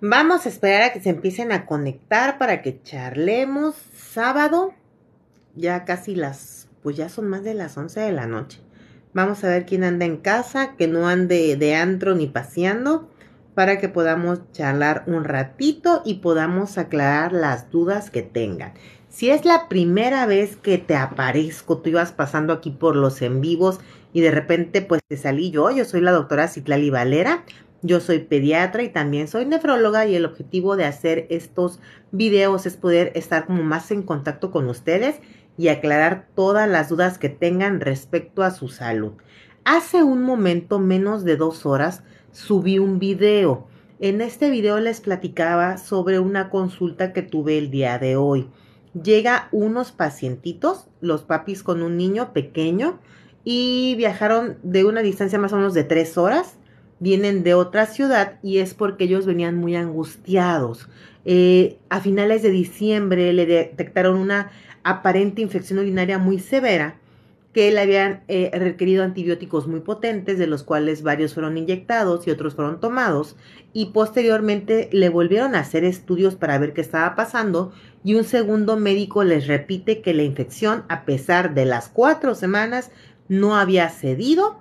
Vamos a esperar a que se empiecen a conectar para que charlemos sábado. Ya casi las, pues ya son más de las 11 de la noche. Vamos a ver quién anda en casa, que no ande de antro ni paseando, para que podamos charlar un ratito y podamos aclarar las dudas que tengan. Si es la primera vez que te aparezco, tú ibas pasando aquí por los en vivos y de repente pues te salí yo, yo soy la doctora Citlali Valera, yo soy pediatra y también soy nefróloga y el objetivo de hacer estos videos es poder estar como más en contacto con ustedes y aclarar todas las dudas que tengan respecto a su salud. Hace un momento, menos de dos horas, subí un video. En este video les platicaba sobre una consulta que tuve el día de hoy. Llega unos pacientitos, los papis con un niño pequeño, y viajaron de una distancia más o menos de tres horas vienen de otra ciudad y es porque ellos venían muy angustiados. Eh, a finales de diciembre le detectaron una aparente infección urinaria muy severa que le habían eh, requerido antibióticos muy potentes, de los cuales varios fueron inyectados y otros fueron tomados, y posteriormente le volvieron a hacer estudios para ver qué estaba pasando, y un segundo médico les repite que la infección, a pesar de las cuatro semanas, no había cedido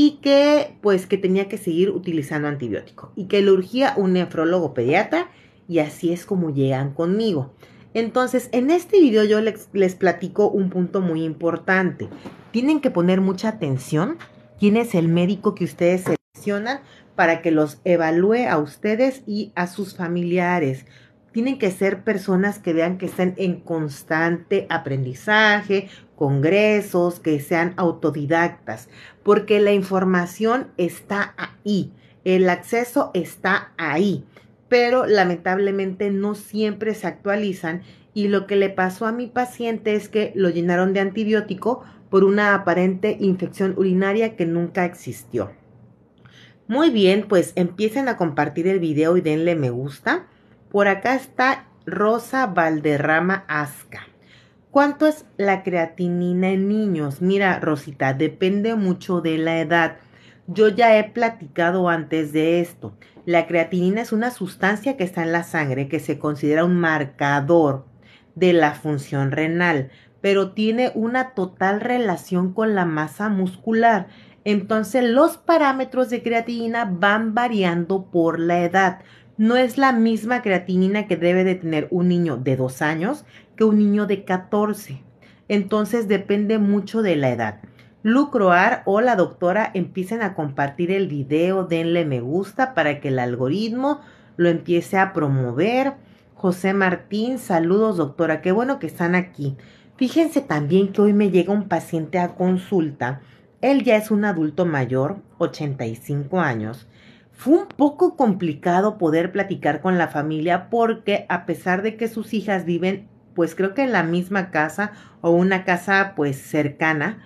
y que pues que tenía que seguir utilizando antibiótico y que le urgía un nefrólogo pediatra y así es como llegan conmigo. Entonces, en este video yo les, les platico un punto muy importante. Tienen que poner mucha atención quién es el médico que ustedes seleccionan para que los evalúe a ustedes y a sus familiares. Tienen que ser personas que vean que estén en constante aprendizaje, congresos, que sean autodidactas, porque la información está ahí, el acceso está ahí, pero lamentablemente no siempre se actualizan y lo que le pasó a mi paciente es que lo llenaron de antibiótico por una aparente infección urinaria que nunca existió. Muy bien, pues empiecen a compartir el video y denle me gusta. Por acá está Rosa Valderrama Asca. ¿Cuánto es la creatinina en niños? Mira, Rosita, depende mucho de la edad. Yo ya he platicado antes de esto. La creatinina es una sustancia que está en la sangre que se considera un marcador de la función renal, pero tiene una total relación con la masa muscular. Entonces los parámetros de creatinina van variando por la edad. No es la misma creatinina que debe de tener un niño de dos años que un niño de 14. Entonces depende mucho de la edad. Lucroar o la doctora empiecen a compartir el video, denle me gusta para que el algoritmo lo empiece a promover. José Martín, saludos doctora, qué bueno que están aquí. Fíjense también que hoy me llega un paciente a consulta. Él ya es un adulto mayor, 85 años. Fue un poco complicado poder platicar con la familia porque a pesar de que sus hijas viven pues creo que en la misma casa o una casa pues cercana,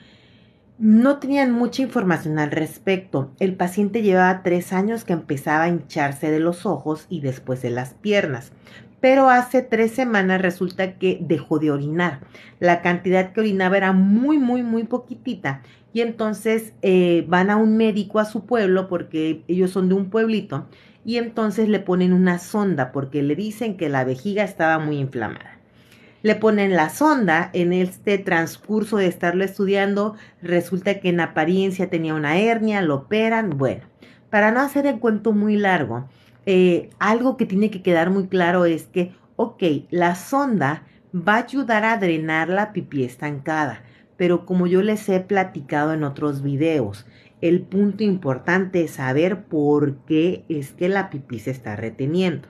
no tenían mucha información al respecto. El paciente llevaba tres años que empezaba a hincharse de los ojos y después de las piernas. Pero hace tres semanas resulta que dejó de orinar. La cantidad que orinaba era muy, muy, muy poquitita. Y entonces eh, van a un médico a su pueblo porque ellos son de un pueblito. Y entonces le ponen una sonda porque le dicen que la vejiga estaba muy inflamada le ponen la sonda. En este transcurso de estarlo estudiando, resulta que en apariencia tenía una hernia, lo operan. Bueno, para no hacer el cuento muy largo, eh, algo que tiene que quedar muy claro es que, ok, la sonda va a ayudar a drenar la pipí estancada, pero como yo les he platicado en otros videos, el punto importante es saber por qué es que la pipí se está reteniendo.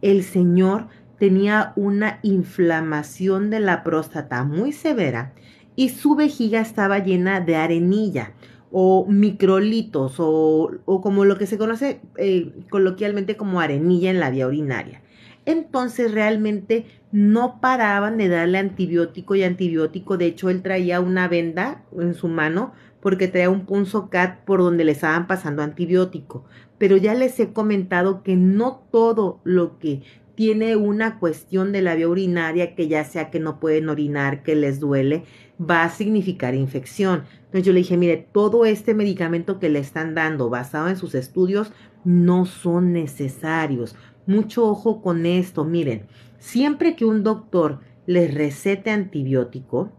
El señor tenía una inflamación de la próstata muy severa y su vejiga estaba llena de arenilla o microlitos o, o como lo que se conoce eh, coloquialmente como arenilla en la vía urinaria. Entonces realmente no paraban de darle antibiótico y antibiótico. De hecho, él traía una venda en su mano porque traía un punzo cat por donde le estaban pasando antibiótico. Pero ya les he comentado que no todo lo que tiene una cuestión de la vía urinaria que ya sea que no pueden orinar, que les duele, va a significar infección. Entonces yo le dije, mire, todo este medicamento que le están dando basado en sus estudios no son necesarios. Mucho ojo con esto, miren, siempre que un doctor les recete antibiótico,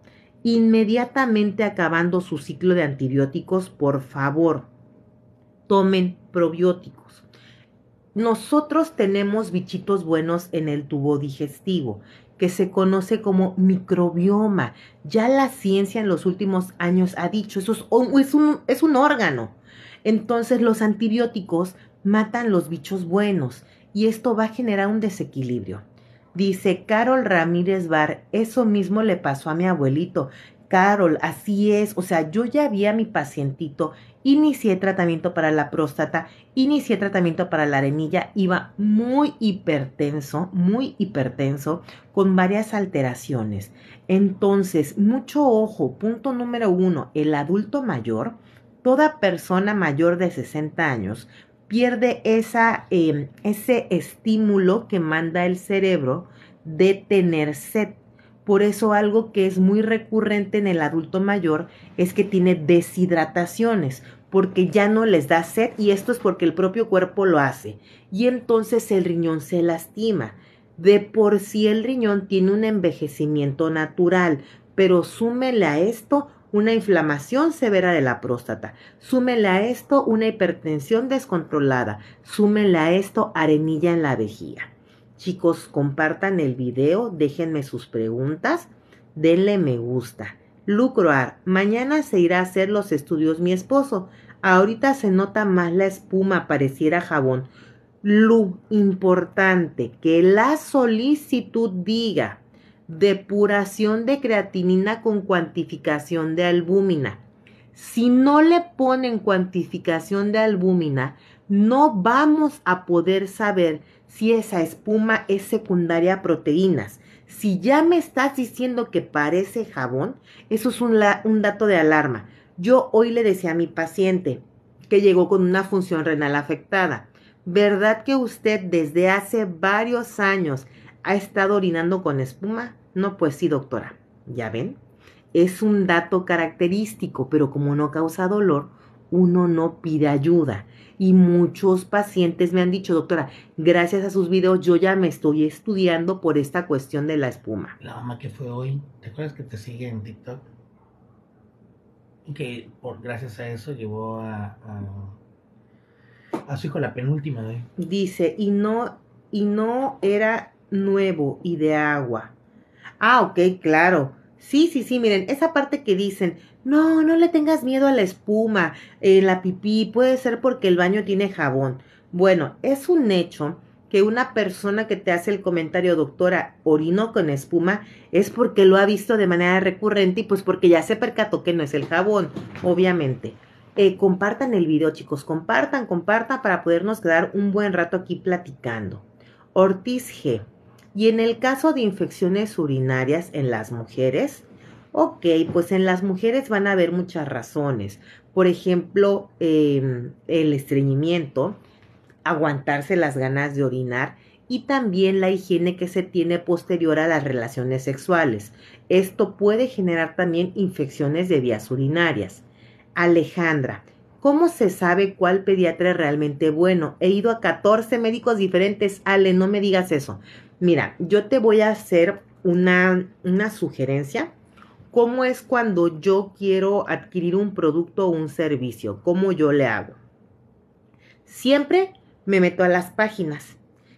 inmediatamente acabando su ciclo de antibióticos, por favor, tomen probióticos nosotros tenemos bichitos buenos en el tubo digestivo, que se conoce como microbioma. Ya la ciencia en los últimos años ha dicho, eso es, un, un órgano. Entonces los antibióticos matan los bichos buenos y esto va a generar un desequilibrio. Dice Carol Ramírez Bar, eso mismo le pasó a mi abuelito. Carol, así es, o sea, yo ya vi a mi pacientito inicié tratamiento para la próstata, inicié tratamiento para la arenilla, iba muy hipertenso, muy hipertenso, con varias alteraciones. Entonces, mucho ojo, punto número uno, el adulto mayor, toda persona mayor de 60 años, pierde esa, eh, ese estímulo que manda el cerebro de tener sed por eso algo que es muy recurrente en el adulto mayor es que tiene deshidrataciones, porque ya no les da sed y esto es porque el propio cuerpo lo hace. Y entonces el riñón se lastima. De por sí el riñón tiene un envejecimiento natural, pero súmele a esto una inflamación severa de la próstata, súmele a esto una hipertensión descontrolada, súmele a esto arenilla en la vejiga. Chicos, compartan el video, déjenme sus preguntas, denle me gusta. Lucroar, mañana se irá a hacer los estudios mi esposo. Ahorita se nota más la espuma, pareciera jabón. Lu, importante que la solicitud diga depuración de creatinina con cuantificación de albúmina. Si no le ponen cuantificación de albúmina, no vamos a poder saber si esa espuma es secundaria a proteínas. Si ya me estás diciendo que parece jabón, eso es un, dato de alarma. Yo hoy le decía a mi paciente que llegó con una función renal afectada. ¿Verdad que usted desde hace varios años ha estado orinando con espuma? No, pues sí, doctora. ¿Ya ven? Es un dato característico, pero como no causa dolor, uno no pide ayuda y muchos pacientes me han dicho, doctora, gracias a sus videos yo ya me estoy estudiando por esta cuestión de la espuma. La mamá que fue hoy, ¿te acuerdas que te sigue en TikTok? Que por, gracias a eso llevó a, a, su hijo la penúltima. de ¿eh? Dice, y no, y no era nuevo y de agua. Ah, ok, claro. Sí, sí, sí, miren, esa parte que dicen, no, no le tengas miedo a la espuma, eh, la pipí, puede ser porque el baño tiene jabón. Bueno, es un hecho que una persona que te hace el comentario, doctora, orino con espuma, es porque lo ha visto de manera recurrente y pues porque ya se percató que no es el jabón, obviamente. Eh, compartan el video, chicos, compartan, compartan para podernos quedar un buen rato aquí platicando. Ortiz G. Y en el caso de infecciones urinarias en las mujeres, Ok, pues en las mujeres van a haber muchas razones. Por ejemplo, em, el estreñimiento, aguantarse las ganas de orinar y también la higiene que se tiene posterior a las relaciones sexuales. Esto puede generar también infecciones de vías urinarias. Alejandra, ¿cómo se sabe cuál pediatra es realmente bueno? He ido a 14 médicos diferentes. Ale, no me digas eso. Mira, yo te voy a hacer una, una sugerencia ¿Cómo es cuando yo quiero adquirir un producto o un servicio? ¿Cómo yo le hago? Siempre me meto a las páginas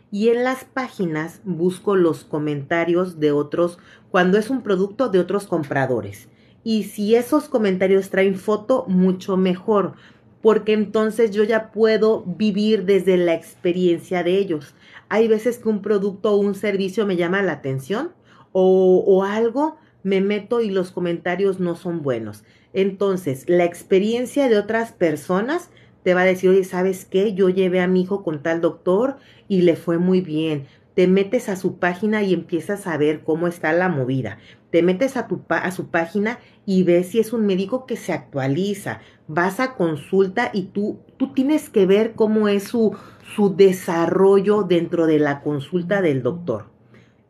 y en las páginas busco los comentarios de otros cuando es un producto de otros compradores. Y si esos comentarios traen foto, mucho mejor, porque entonces yo ya puedo vivir desde la experiencia de ellos. Hay veces que un producto o un servicio me llama la atención o, o algo me meto y los comentarios no son buenos. Entonces, la experiencia de otras personas te va a decir, oye, ¿sabes qué? Yo llevé a mi hijo con tal doctor y le fue muy bien. Te metes a su página y empiezas a ver cómo está la movida. Te metes a, tu, a su página y ves si es un médico que se actualiza. Vas a consulta y tú, tú tienes que ver cómo es su, su desarrollo dentro de la consulta del doctor.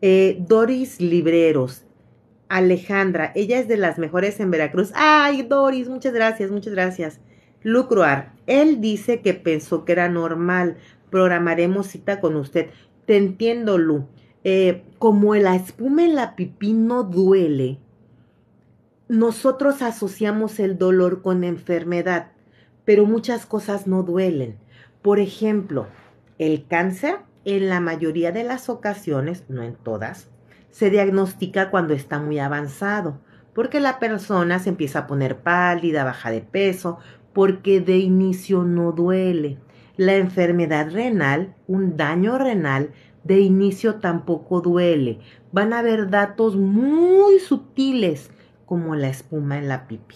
Eh, Doris Libreros, Alejandra, ella es de las mejores en Veracruz. Ay, Doris, muchas gracias, muchas gracias. Lucroar, él dice que pensó que era normal. Programaremos cita con usted. Te entiendo, Lu. Eh, como la espuma en la pipí no duele, nosotros asociamos el dolor con enfermedad, pero muchas cosas no duelen. Por ejemplo, el cáncer en la mayoría de las ocasiones, no en todas, se diagnostica cuando está muy avanzado, porque la persona se empieza a poner pálida, baja de peso, porque de inicio no duele. La enfermedad renal, un daño renal, de inicio tampoco duele. Van a haber datos muy sutiles, como la espuma en la pipi.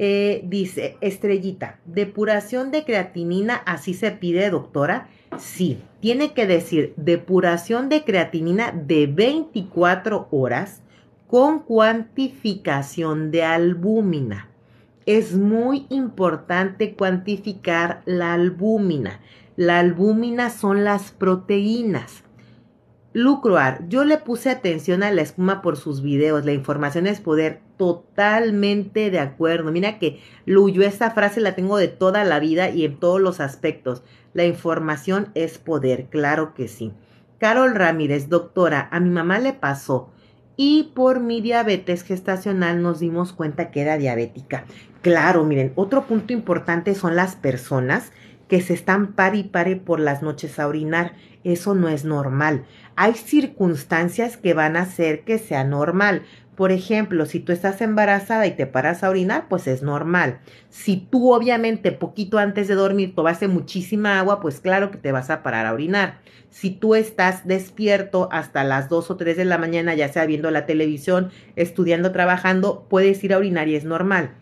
Eh, dice Estrellita, depuración de creatinina, así se pide, doctora. Sí, tiene que decir depuración de creatinina de 24 horas con cuantificación de albúmina. Es muy importante cuantificar la albúmina. La albúmina son las proteínas. Lucroar, yo le puse atención a la espuma por sus videos. La información es poder. Totalmente de acuerdo. Mira que Luyo, esta frase la tengo de toda la vida y en todos los aspectos. La información es poder, claro que sí. Carol Ramírez, doctora, a mi mamá le pasó y por mi diabetes gestacional nos dimos cuenta que era diabética. Claro, miren, otro punto importante son las personas que se están par y pare por las noches a orinar. Eso no es normal. Hay circunstancias que van a hacer que sea normal, por ejemplo, si tú estás embarazada y te paras a orinar, pues es normal. Si tú obviamente poquito antes de dormir tomaste muchísima agua, pues claro que te vas a parar a orinar. Si tú estás despierto hasta las 2 o 3 de la mañana, ya sea viendo la televisión, estudiando, trabajando, puedes ir a orinar y es normal.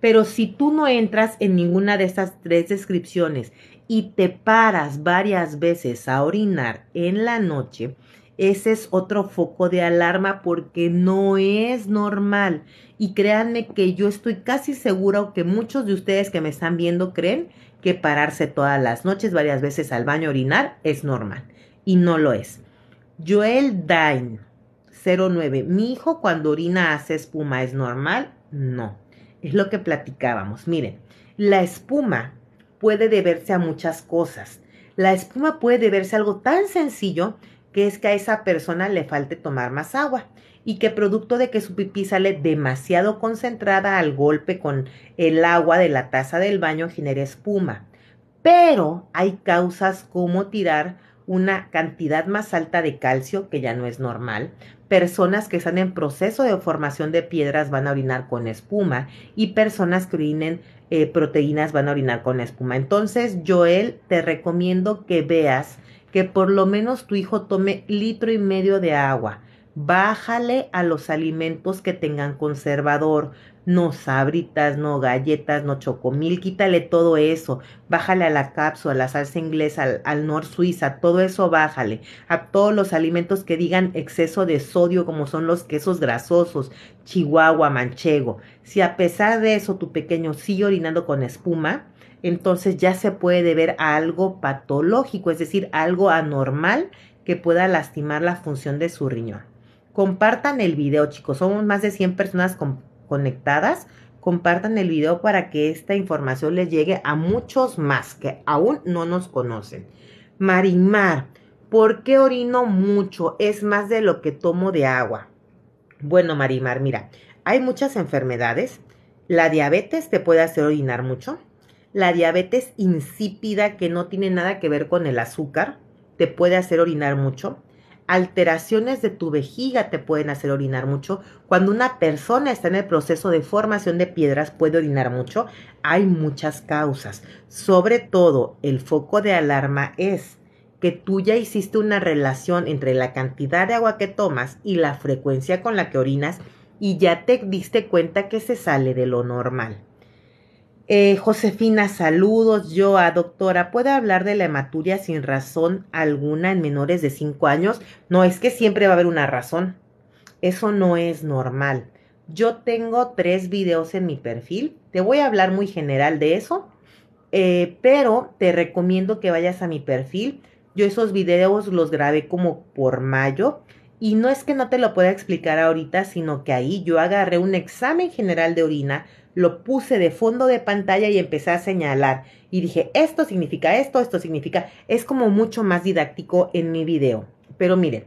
Pero si tú no entras en ninguna de estas tres descripciones y te paras varias veces a orinar en la noche, ese es otro foco de alarma porque no es normal. Y créanme que yo estoy casi segura que muchos de ustedes que me están viendo creen que pararse todas las noches varias veces al baño a orinar es normal. Y no lo es. Joel Dain, 09. Mi hijo cuando orina hace espuma, ¿es normal? No. Es lo que platicábamos. Miren, la espuma puede deberse a muchas cosas. La espuma puede deberse a algo tan sencillo que es que a esa persona le falte tomar más agua y que producto de que su pipí sale demasiado concentrada al golpe con el agua de la taza del baño genera espuma. Pero hay causas como tirar una cantidad más alta de calcio, que ya no es normal. Personas que están en proceso de formación de piedras van a orinar con espuma y personas que orinen eh, proteínas van a orinar con espuma. Entonces, Joel, te recomiendo que veas que por lo menos tu hijo tome litro y medio de agua. Bájale a los alimentos que tengan conservador. No sabritas, no galletas, no chocomil, quítale todo eso. Bájale a la cápsula, a la salsa inglesa, al, al nor suiza, todo eso bájale. A todos los alimentos que digan exceso de sodio, como son los quesos grasosos, chihuahua, manchego. Si a pesar de eso tu pequeño sigue orinando con espuma, entonces ya se puede ver algo patológico, es decir, algo anormal que pueda lastimar la función de su riñón. Compartan el video, chicos. Somos más de 100 personas conectadas. Compartan el video para que esta información les llegue a muchos más que aún no nos conocen. Marimar, ¿por qué orino mucho? Es más de lo que tomo de agua. Bueno, Marimar, mira, hay muchas enfermedades. La diabetes te puede hacer orinar mucho la diabetes insípida que no tiene nada que ver con el azúcar, te puede hacer orinar mucho. Alteraciones de tu vejiga te pueden hacer orinar mucho. Cuando una persona está en el proceso de formación de piedras puede orinar mucho. Hay muchas causas. Sobre todo, el foco de alarma es que tú ya hiciste una relación entre la cantidad de agua que tomas y la frecuencia con la que orinas y ya te diste cuenta que se sale de lo normal. Eh, Josefina, saludos. Yo a ah, doctora, ¿puede hablar de la hematuria sin razón alguna en menores de 5 años? No, es que siempre va a haber una razón. Eso no es normal. Yo tengo tres videos en mi perfil. Te voy a hablar muy general de eso, eh, pero te recomiendo que vayas a mi perfil. Yo esos videos los grabé como por mayo y no es que no te lo pueda explicar ahorita, sino que ahí yo agarré un examen general de orina lo puse de fondo de pantalla y empecé a señalar. Y dije, esto significa esto, esto significa, es como mucho más didáctico en mi video. Pero miren,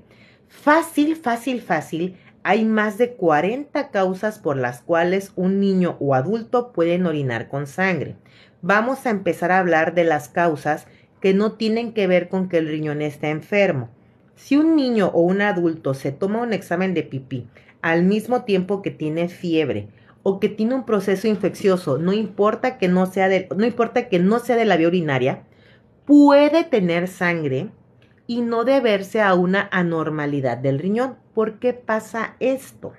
fácil, fácil, fácil, hay más de 40 causas por las cuales un niño o adulto pueden orinar con sangre. Vamos a empezar a hablar de las causas que no tienen que ver con que el riñón esté enfermo. Si un niño o un adulto se toma un examen de pipí al mismo tiempo que tiene fiebre, o que tiene un proceso infeccioso, no importa que no sea de, no importa que no sea de la vía urinaria, puede tener sangre y no deberse a una anormalidad del riñón. ¿Por qué pasa esto?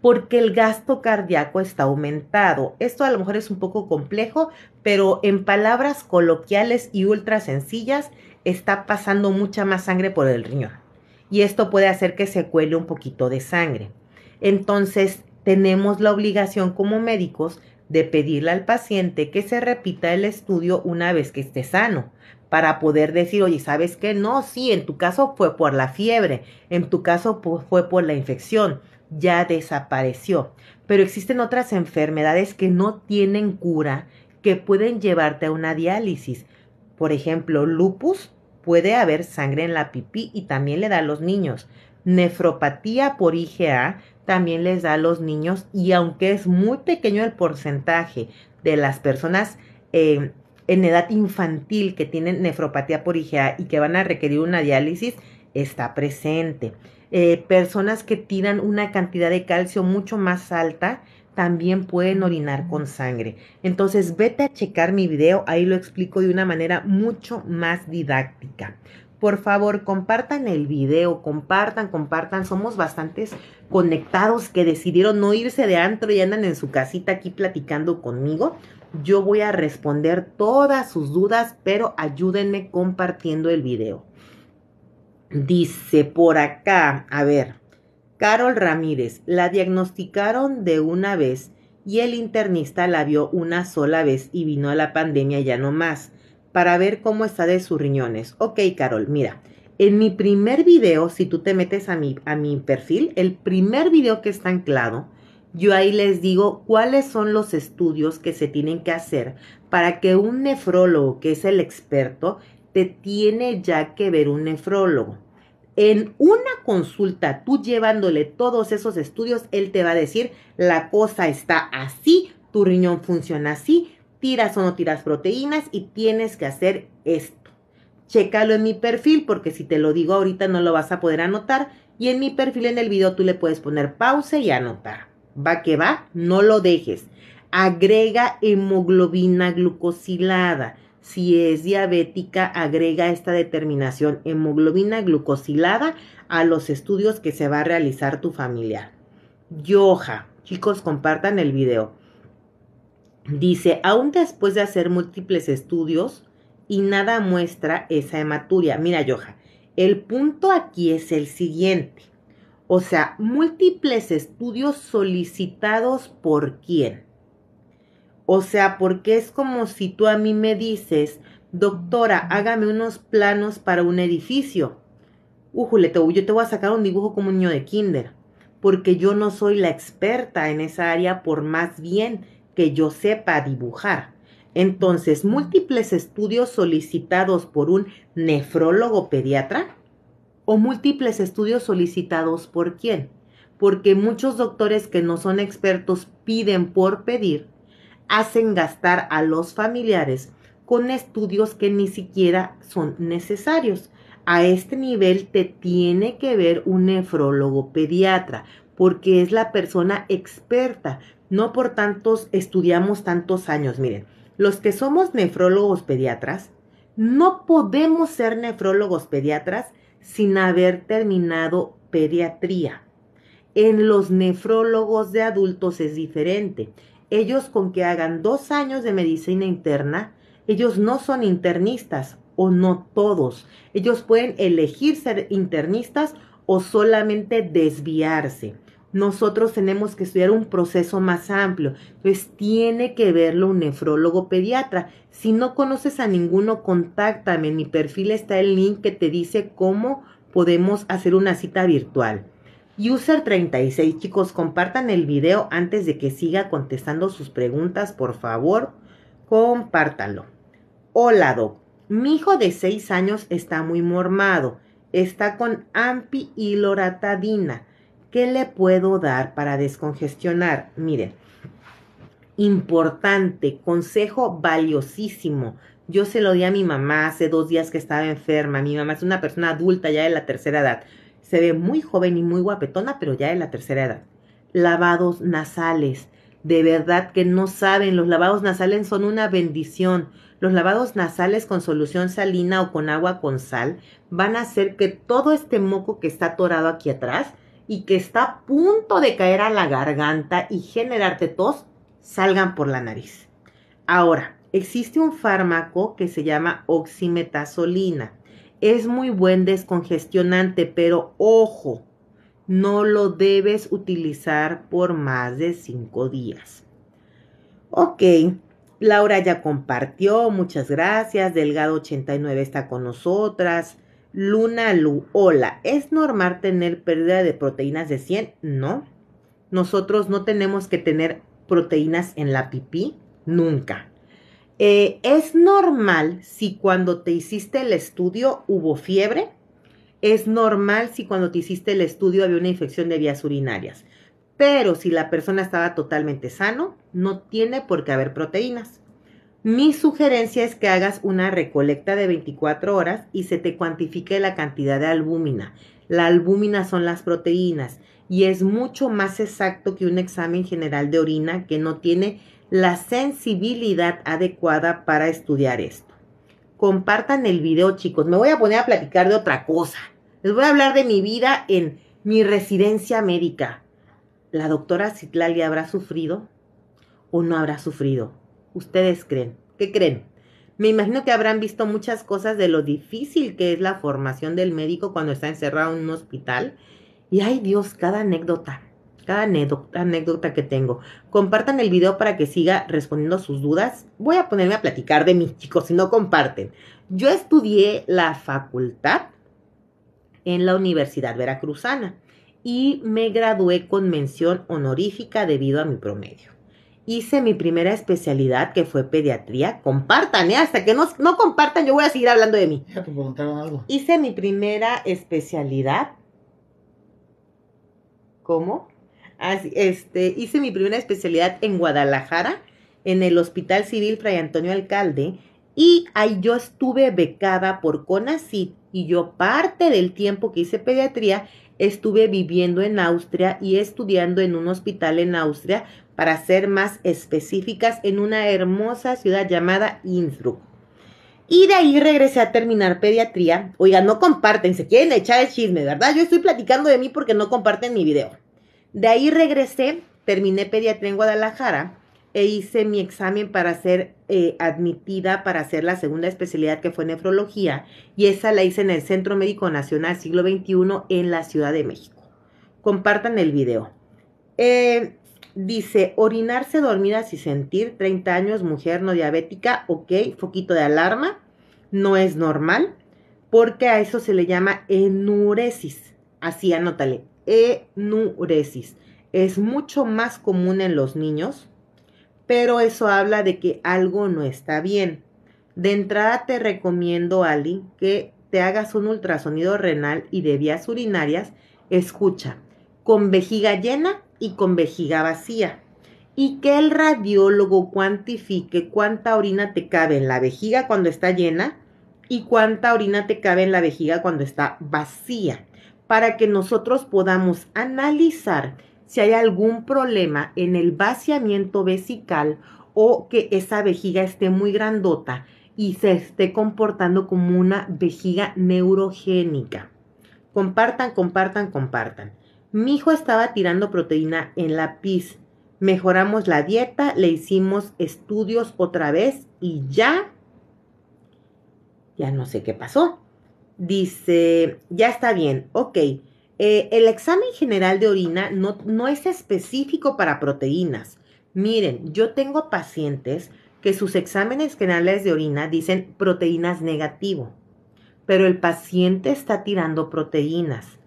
Porque el gasto cardíaco está aumentado. Esto a lo mejor es un poco complejo, pero en palabras coloquiales y ultra sencillas, está pasando mucha más sangre por el riñón. Y esto puede hacer que se cuele un poquito de sangre. Entonces, tenemos la obligación como médicos de pedirle al paciente que se repita el estudio una vez que esté sano, para poder decir, oye, ¿sabes qué? No, sí, en tu caso fue por la fiebre, en tu caso fue por la infección, ya desapareció. Pero existen otras enfermedades que no tienen cura, que pueden llevarte a una diálisis. Por ejemplo, lupus, puede haber sangre en la pipí y también le da a los niños. Nefropatía por IgA también les da a los niños y aunque es muy pequeño el porcentaje de las personas em, en edad infantil que tienen nefropatía por IgA y que van a requerir una diálisis, está presente. Eh, personas que tiran una cantidad de calcio mucho más alta también pueden orinar con sangre. Entonces, vete a checar mi video, ahí lo explico de una manera mucho más didáctica. Por favor, compartan el video, compartan, compartan. Somos bastantes conectados que decidieron no irse de antro y andan en su casita aquí platicando conmigo. Yo voy a responder todas sus dudas, pero ayúdenme compartiendo el video. Dice por acá, a ver, Carol Ramírez, la diagnosticaron de una vez y el internista la vio una sola vez y vino a la pandemia ya no más para ver cómo está de sus riñones. Ok, Carol, mira, en mi primer video, si tú te metes a mi, a mi perfil, el primer video que está anclado, yo ahí les digo cuáles son los estudios que se tienen que hacer para que un nefrólogo, que es el experto, te tiene ya que ver un nefrólogo. En una consulta, tú llevándole todos esos estudios, él te va a decir, la cosa está así, tu riñón funciona así, tiras o no tiras proteínas y tienes que hacer esto. Chécalo en mi perfil porque si te lo digo ahorita no lo vas a poder anotar y en mi perfil en el video tú le puedes poner pausa y anotar. Va que va, no lo dejes. Agrega hemoglobina glucosilada. Si es diabética, agrega esta determinación hemoglobina glucosilada a los estudios que se va a realizar tu familiar. Yoja, chicos, compartan el video. Dice, aún después de hacer múltiples estudios y nada muestra esa hematuria. Mira, Yoja, el punto aquí es el siguiente. O sea, múltiples estudios solicitados por quién. O sea, porque es como si tú a mí me dices, doctora, hágame unos planos para un edificio. Újule, te, yo te voy a sacar un dibujo como un niño de kinder, porque yo no soy la experta en esa área, por más bien que yo sepa dibujar. Entonces, múltiples estudios solicitados por un nefrólogo pediatra o múltiples estudios solicitados por quién? Porque muchos doctores que no son expertos piden por pedir, hacen gastar a los familiares con estudios que ni siquiera son necesarios. A este nivel te tiene que ver un nefrólogo pediatra, porque es la persona experta no por tantos estudiamos tantos años. Miren, los que somos nefrólogos pediatras, no podemos ser nefrólogos pediatras sin haber terminado pediatría. En los nefrólogos de adultos es diferente. Ellos con que hagan dos años de medicina interna, ellos no son internistas o no todos. Ellos pueden elegir ser internistas o solamente desviarse nosotros tenemos que estudiar un proceso más amplio. Pues tiene que verlo un nefrólogo pediatra. Si no conoces a ninguno, contáctame. En mi perfil está el link que te dice cómo podemos hacer una cita virtual. User 36, chicos, compartan el video antes de que siga contestando sus preguntas, por favor, compártalo. Hola, Doc. Mi hijo de 6 años está muy mormado. Está con ampi y loratadina ¿Qué le puedo dar para descongestionar? Miren, importante, consejo valiosísimo. Yo se lo di a mi mamá hace dos días que estaba enferma. Mi mamá es una persona adulta ya de la tercera edad. Se ve muy joven y muy guapetona, pero ya de la tercera edad. Lavados nasales. De verdad que no saben, los lavados nasales son una bendición. Los lavados nasales con solución salina o con agua con sal van a hacer que todo este moco que está atorado aquí atrás y que está a punto de caer a la garganta y generarte tos salgan por la nariz. Ahora, existe un fármaco que se llama oximetazolina. Es muy buen descongestionante, pero ojo, no lo debes utilizar por más de cinco días. Ok, Laura ya compartió, muchas gracias. Delgado89 está con nosotras. Luna Lu, hola, ¿Es normal tener pérdida de proteínas de 100? No. Nosotros no tenemos que tener proteínas en la pipí nunca. Eh, ¿Es normal si cuando te hiciste el estudio hubo fiebre? Es normal si cuando te hiciste el estudio había una infección de vías urinarias. Pero si la persona estaba totalmente sano, no tiene por qué haber proteínas. Mi sugerencia es que hagas una recolecta de 24 horas y se te cuantifique la cantidad de albúmina. La albúmina son las proteínas y es mucho más exacto que un examen general de orina que no tiene la sensibilidad adecuada para estudiar esto. Compartan el video, chicos. Me voy a poner a platicar de otra cosa. Les voy a hablar de mi vida en mi residencia médica. ¿La doctora Citlali habrá sufrido o no habrá sufrido? ustedes creen? ¿Qué creen? Me imagino que habrán visto muchas cosas de lo difícil que es la formación del médico cuando está encerrado en un hospital. Y ay Dios, cada anécdota, cada anécdota que tengo. Compartan el video para que siga respondiendo sus dudas. Voy a ponerme a platicar de mis chicos si no comparten. Yo estudié la facultad en la Universidad Veracruzana y me gradué con mención honorífica debido a mi promedio hice mi primera especialidad que fue pediatría. Compartan, ¿eh? Hasta que no, no compartan, yo voy a seguir hablando de mí. Ya preguntaron algo. Hice mi primera especialidad. ¿Cómo? Así, ah, este, hice mi primera especialidad en Guadalajara, en el Hospital Civil Fray Antonio Alcalde, y ahí yo estuve becada por CONACYT y yo parte del tiempo que hice pediatría estuve viviendo en Austria y estudiando en un hospital en Austria para ser más específicas, en una hermosa ciudad llamada Innsbruck. Y de ahí regresé a terminar pediatría. Oiga, no comparten, se quieren echar el chisme, ¿verdad? Yo estoy platicando de mí porque no comparten mi video. De ahí regresé, terminé pediatría en Guadalajara e hice mi examen para ser eh, admitida para hacer la segunda especialidad que fue nefrología y esa la hice en el Centro Médico Nacional Siglo XXI en la Ciudad de México. Compartan el video. Eh, Dice, orinarse, dormir así sentir, 30 años, mujer no diabética, ok, foquito de alarma, no es normal, porque a eso se le llama enuresis. Así anótale, enuresis. Es mucho más común en los niños, pero eso habla de que algo no está bien. De entrada te recomiendo, Ali, que te hagas un ultrasonido renal y de vías urinarias, escucha con vejiga llena y con vejiga vacía. Y que el radiólogo cuantifique cuánta orina te cabe en la vejiga cuando está llena y cuánta orina te cabe en la vejiga cuando está vacía, para que nosotros podamos analizar si hay algún problema en el vaciamiento vesical o que esa vejiga esté muy grandota y se esté comportando como una vejiga neurogénica. Compartan, compartan, compartan. Mi hijo estaba tirando proteína en la pis. Mejoramos la dieta, le hicimos estudios otra vez y ya. Ya no sé qué pasó. Dice, ya está bien, ok. Eh, el examen general de orina no, no es específico para proteínas. Miren, yo tengo pacientes que sus exámenes generales de orina dicen proteínas negativo, pero el paciente está tirando proteínas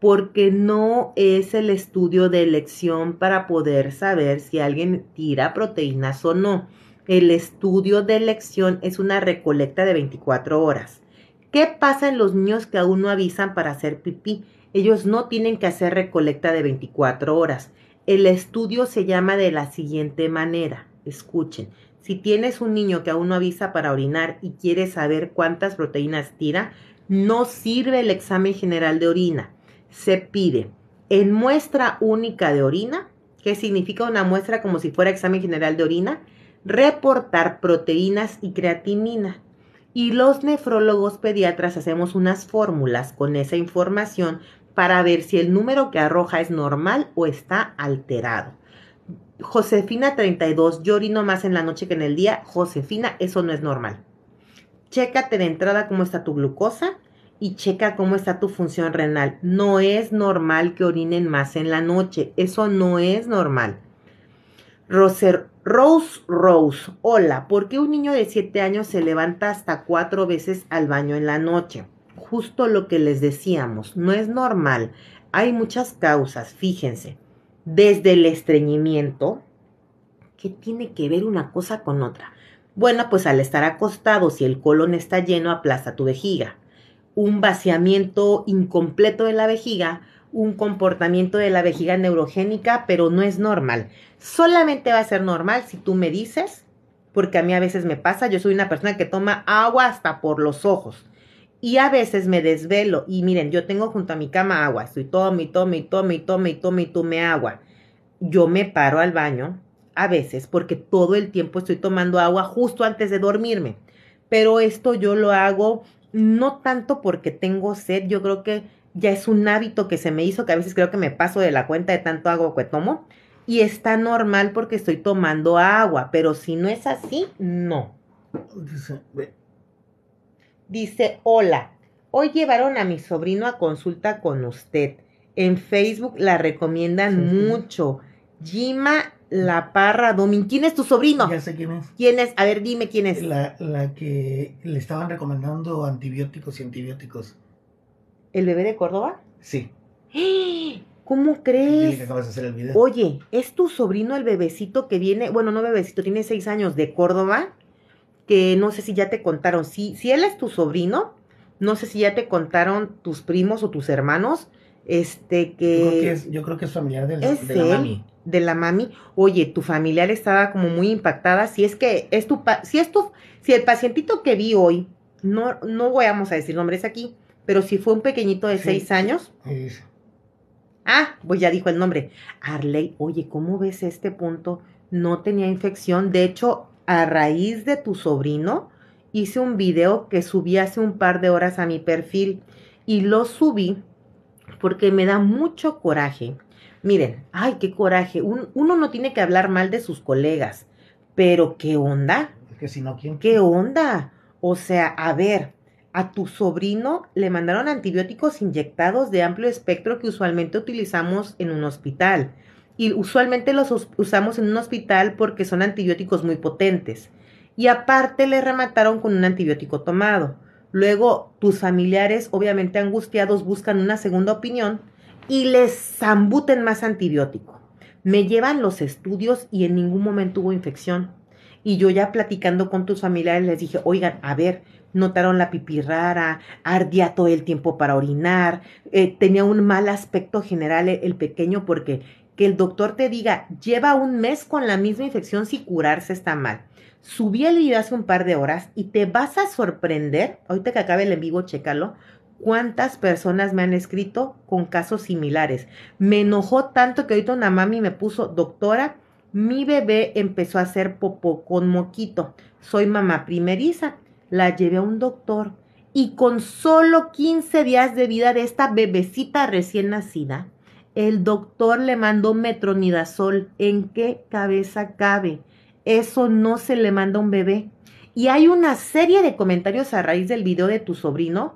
porque no es el estudio de elección para poder saber si alguien tira proteínas o no. El estudio de elección es una recolecta de 24 horas. ¿Qué pasa en los niños que aún no avisan para hacer pipí? Ellos no tienen que hacer recolecta de 24 horas. El estudio se llama de la siguiente manera. Escuchen, si tienes un niño que aún no avisa para orinar y quieres saber cuántas proteínas tira, no sirve el examen general de orina se pide en muestra única de orina, que significa una muestra como si fuera examen general de orina, reportar proteínas y creatinina. Y los nefrólogos pediatras hacemos unas fórmulas con esa información para ver si el número que arroja es normal o está alterado. Josefina 32, yo orino más en la noche que en el día. Josefina, eso no es normal. Chécate de entrada cómo está tu glucosa, y checa cómo está tu función renal. No es normal que orinen más en la noche. Eso no es normal. Rose Rose, hola, ¿por qué un niño de 7 años se levanta hasta cuatro veces al baño en la noche? Justo lo que les decíamos, no es normal. Hay muchas causas, fíjense. Desde el estreñimiento, ¿qué tiene que ver una cosa con otra? Bueno, pues al estar acostado, si el colon está lleno, aplasta tu vejiga un vaciamiento incompleto de la vejiga, un comportamiento de la vejiga neurogénica, pero no es normal. Solamente va a ser normal si tú me dices, porque a mí a veces me pasa, yo soy una persona que toma agua hasta por los ojos. Y a veces me desvelo. Y miren, yo tengo junto a mi cama agua. Estoy tomo y tome y tome y tome y tome y tome agua. Yo me paro al baño a veces porque todo el tiempo estoy tomando agua justo antes de dormirme. Pero esto yo lo hago no tanto porque tengo sed, yo creo que ya es un hábito que se me hizo, que a veces creo que me paso de la cuenta de tanto agua que tomo, y está normal porque estoy tomando agua, pero si no es así, no. Dice, hola, hoy llevaron a mi sobrino a consulta con usted. En Facebook la recomiendan mucho. Jima la Parra Domín. ¿Quién es tu sobrino? Ya sé quién es. ¿Quién es? A ver, dime quién es. La, la que le estaban recomendando antibióticos y antibióticos. ¿El bebé de Córdoba? Sí. ¿Cómo crees? Que hacer el video. Oye, ¿es tu sobrino el bebecito que viene? Bueno, no bebecito, tiene seis años de Córdoba. Que no sé si ya te contaron. Si, si él es tu sobrino, no sé si ya te contaron tus primos o tus hermanos este que... Yo creo que es, familiar de la mami. De la mami. Oye, tu familiar estaba como muy impactada. Si es que es tu... Si es tu... Si el pacientito que vi hoy, no, no a decir nombres aquí, pero si fue un pequeñito de seis años... Ah, pues ya dijo el nombre. Arley, oye, ¿cómo ves este punto? No tenía infección. De hecho, a raíz de tu sobrino, hice un video que subí hace un par de horas a mi perfil y lo subí porque me da mucho coraje. Miren, ay, qué coraje. uno no tiene que hablar mal de sus colegas, pero ¿qué onda? si no, ¿quién? ¿Qué onda? O sea, a ver, a tu sobrino le mandaron antibióticos inyectados de amplio espectro que usualmente utilizamos en un hospital. Y usualmente los usamos en un hospital porque son antibióticos muy potentes. Y aparte le remataron con un antibiótico tomado. Luego tus familiares, obviamente angustiados, buscan una segunda opinión y les zambuten más antibiótico. Me llevan los estudios y en ningún momento hubo infección. Y yo ya platicando con tus familiares les dije, oigan, a ver, notaron la pipirrara, rara, ardía todo el tiempo para orinar, eh, tenía un mal aspecto general el pequeño porque que el doctor te diga, lleva un mes con la misma infección si curarse está mal. Subí el video hace un par de horas y te vas a sorprender, ahorita que acabe el en vivo, chécalo, cuántas personas me han escrito con casos similares. Me enojó tanto que ahorita una mami me puso, doctora, mi bebé empezó a hacer popó con moquito. Soy mamá primeriza. La llevé a un doctor y con solo 15 días de vida de esta bebecita recién nacida, el doctor le mandó metronidazol. ¿En qué cabeza cabe? Eso no se le manda a un bebé. Y hay una serie de comentarios a raíz del video de tu sobrino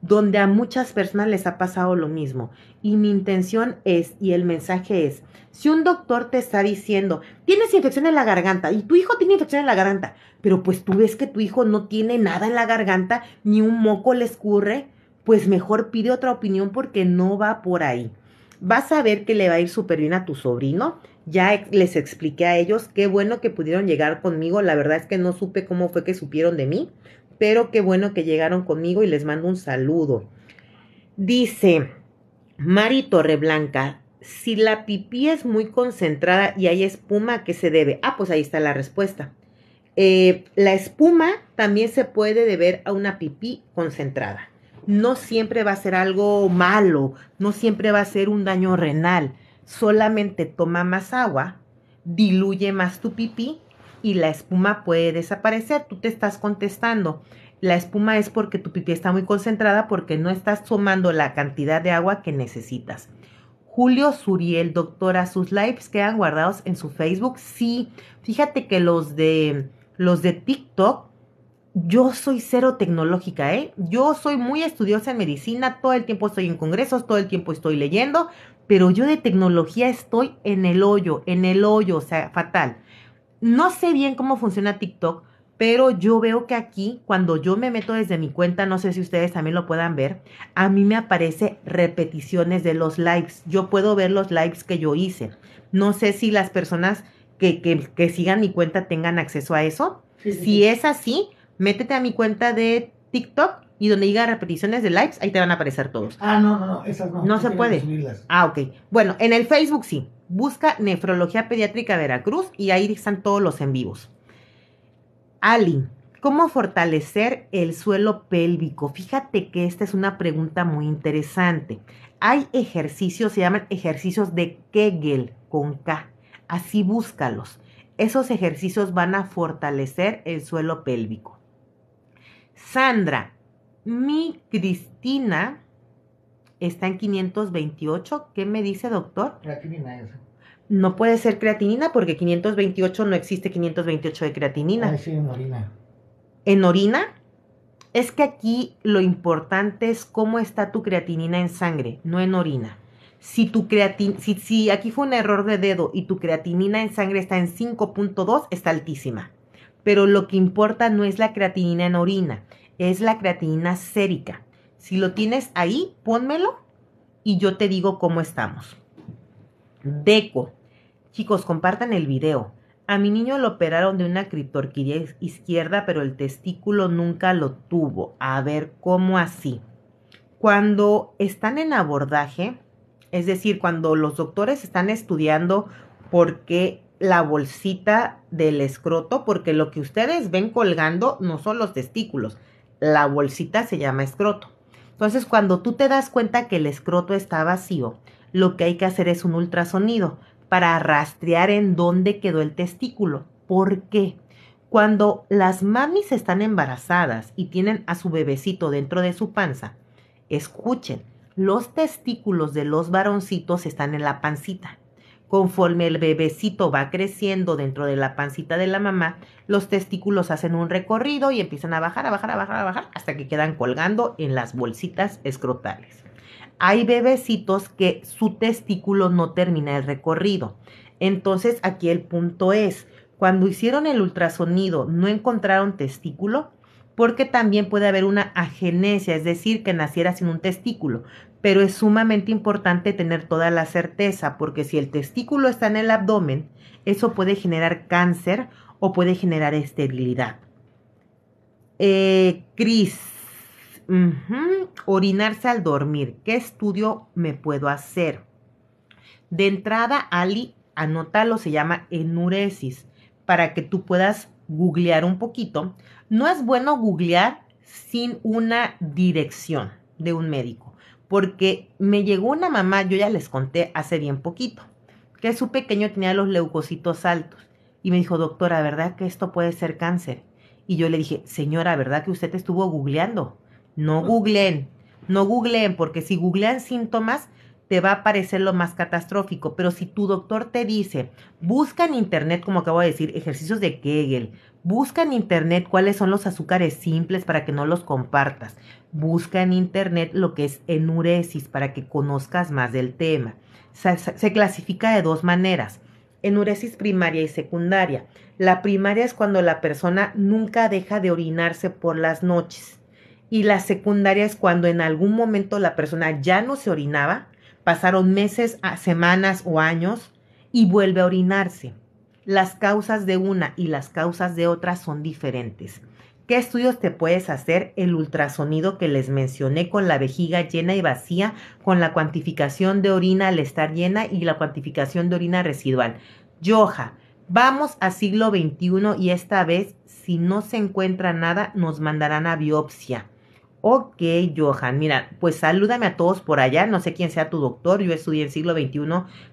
donde a muchas personas les ha pasado lo mismo. Y mi intención es, y el mensaje es, si un doctor te está diciendo, tienes infección en la garganta, y tu hijo tiene infección en la garganta, pero pues tú ves que tu hijo no tiene nada en la garganta, ni un moco le escurre, pues mejor pide otra opinión porque no va por ahí. Vas a ver que le va a ir súper bien a tu sobrino, ya les expliqué a ellos, qué bueno que pudieron llegar conmigo, la verdad es que no supe cómo fue que supieron de mí, pero qué bueno que llegaron conmigo y les mando un saludo. Dice Mari Torreblanca, si la pipí es muy concentrada y hay espuma, ¿a qué se debe? Ah, pues ahí está la respuesta. Eh, la espuma también se puede deber a una pipí concentrada. No siempre va a ser algo malo, no siempre va a ser un daño renal solamente toma más agua, diluye más tu pipí y la espuma puede desaparecer. Tú te estás contestando. La espuma es porque tu pipí está muy concentrada porque no estás tomando la cantidad de agua que necesitas. Julio Suriel, doctora, sus lives quedan guardados en su Facebook. Sí, fíjate que los de los de TikTok yo soy cero tecnológica, ¿eh? Yo soy muy estudiosa en medicina, todo el tiempo estoy en congresos, todo el tiempo estoy leyendo, pero yo de tecnología estoy en el hoyo, en el hoyo, o sea, fatal. No sé bien cómo funciona TikTok, pero yo veo que aquí, cuando yo me meto desde mi cuenta, no sé si ustedes también lo puedan ver, a mí me aparece repeticiones de los lives. Yo puedo ver los lives que yo hice. No sé si las personas que, sigan mi cuenta tengan acceso a eso. Si es así, métete a mi cuenta de TikTok y donde diga repeticiones de lives, ahí te van a aparecer todos. Ah, no, no, no, esas no. No se puede. Ah, ok. Bueno, en el Facebook sí. Busca Nefrología Pediátrica Veracruz y ahí están todos los en vivos. Ali, ¿cómo fortalecer el suelo pélvico? Fíjate que esta es una pregunta muy interesante. Hay ejercicios, se llaman ejercicios de Kegel con K. Así búscalos. Esos ejercicios van a fortalecer el suelo pélvico. Sandra, mi Cristina está en 528. ¿Qué me dice, doctor? Creatinina esa. No puede ser creatinina porque 528 no existe 528 de creatinina. en orina. ¿En orina? Es que aquí lo importante es cómo está tu creatinina en sangre, no en orina. Si tu si aquí fue un error de dedo y tu creatinina en sangre está en 5.2, está altísima. Pero lo que importa no es la creatinina en orina, es la creatina sérica. Si lo tienes ahí, pónmelo y yo te digo cómo estamos. Deco. Chicos, compartan el video. A mi niño lo operaron de una criptorquidia izquierda, pero el testículo nunca lo tuvo. A ver, ¿cómo así? Cuando están en abordaje, es decir, cuando los doctores están estudiando por qué la bolsita del escroto, porque lo que ustedes ven colgando no son los testículos, la bolsita se llama escroto. Entonces, cuando tú te das cuenta que el escroto está vacío, lo que hay que hacer es un ultrasonido para rastrear en dónde quedó el testículo. ¿Por qué? Cuando las mamis están embarazadas y tienen a su bebecito dentro de su panza, escuchen, los testículos de los varoncitos están en la pancita Conforme el bebecito va creciendo dentro de la pancita de la mamá, los testículos hacen un recorrido y empiezan a bajar, a bajar, a bajar, a bajar, hasta que quedan colgando en las bolsitas escrotales. Hay bebecitos que su testículo no termina el recorrido. Entonces aquí el punto es, cuando hicieron el ultrasonido no encontraron testículo, porque también puede haber una agenesia, es decir, que naciera sin un testículo pero es sumamente importante tener toda la certeza, porque si el testículo está en el abdomen, eso puede generar cáncer o puede generar esterilidad. Eh, Cris, orinarse al dormir, ¿qué estudio me puedo hacer? De entrada, Ali, anótalo, se llama enuresis, para que tú puedas googlear un poquito. No es bueno googlear sin una dirección de un médico porque me llegó una mamá, yo ya les conté hace bien poquito, que su pequeño tenía los leucocitos altos. Y me dijo, doctora, ¿verdad que esto puede ser cáncer? Y yo le dije, señora, ¿verdad que usted estuvo googleando? No pues googleen, no googleen, porque si googlean síntomas, te va a parecer lo más catastrófico. Pero si tu doctor te dice, busca en internet, como acabo de decir, ejercicios de Kegel, busca en internet cuáles son los azúcares simples para que no los compartas, Busca en internet lo que es enuresis para que conozcas más del tema. Se, clasifica de dos maneras. Enuresis primaria y secundaria. La primaria es cuando la persona nunca deja de orinarse por las noches. Y la secundaria es cuando en algún momento la persona ya no se orinaba, pasaron meses, ah, semanas o años y vuelve a orinarse. Las causas de una y las causas de otra son diferentes. ¿Qué estudios te puedes hacer? El ultrasonido que les mencioné con la vejiga llena y vacía, con la cuantificación de orina al estar llena y la cuantificación de orina residual. Yoja, vamos a siglo XXI y esta vez, si no se encuentra nada, nos mandarán a biopsia. Ok, Johan, mira, pues salúdame a todos por allá. No sé quién sea tu doctor. Yo estudié en siglo XXI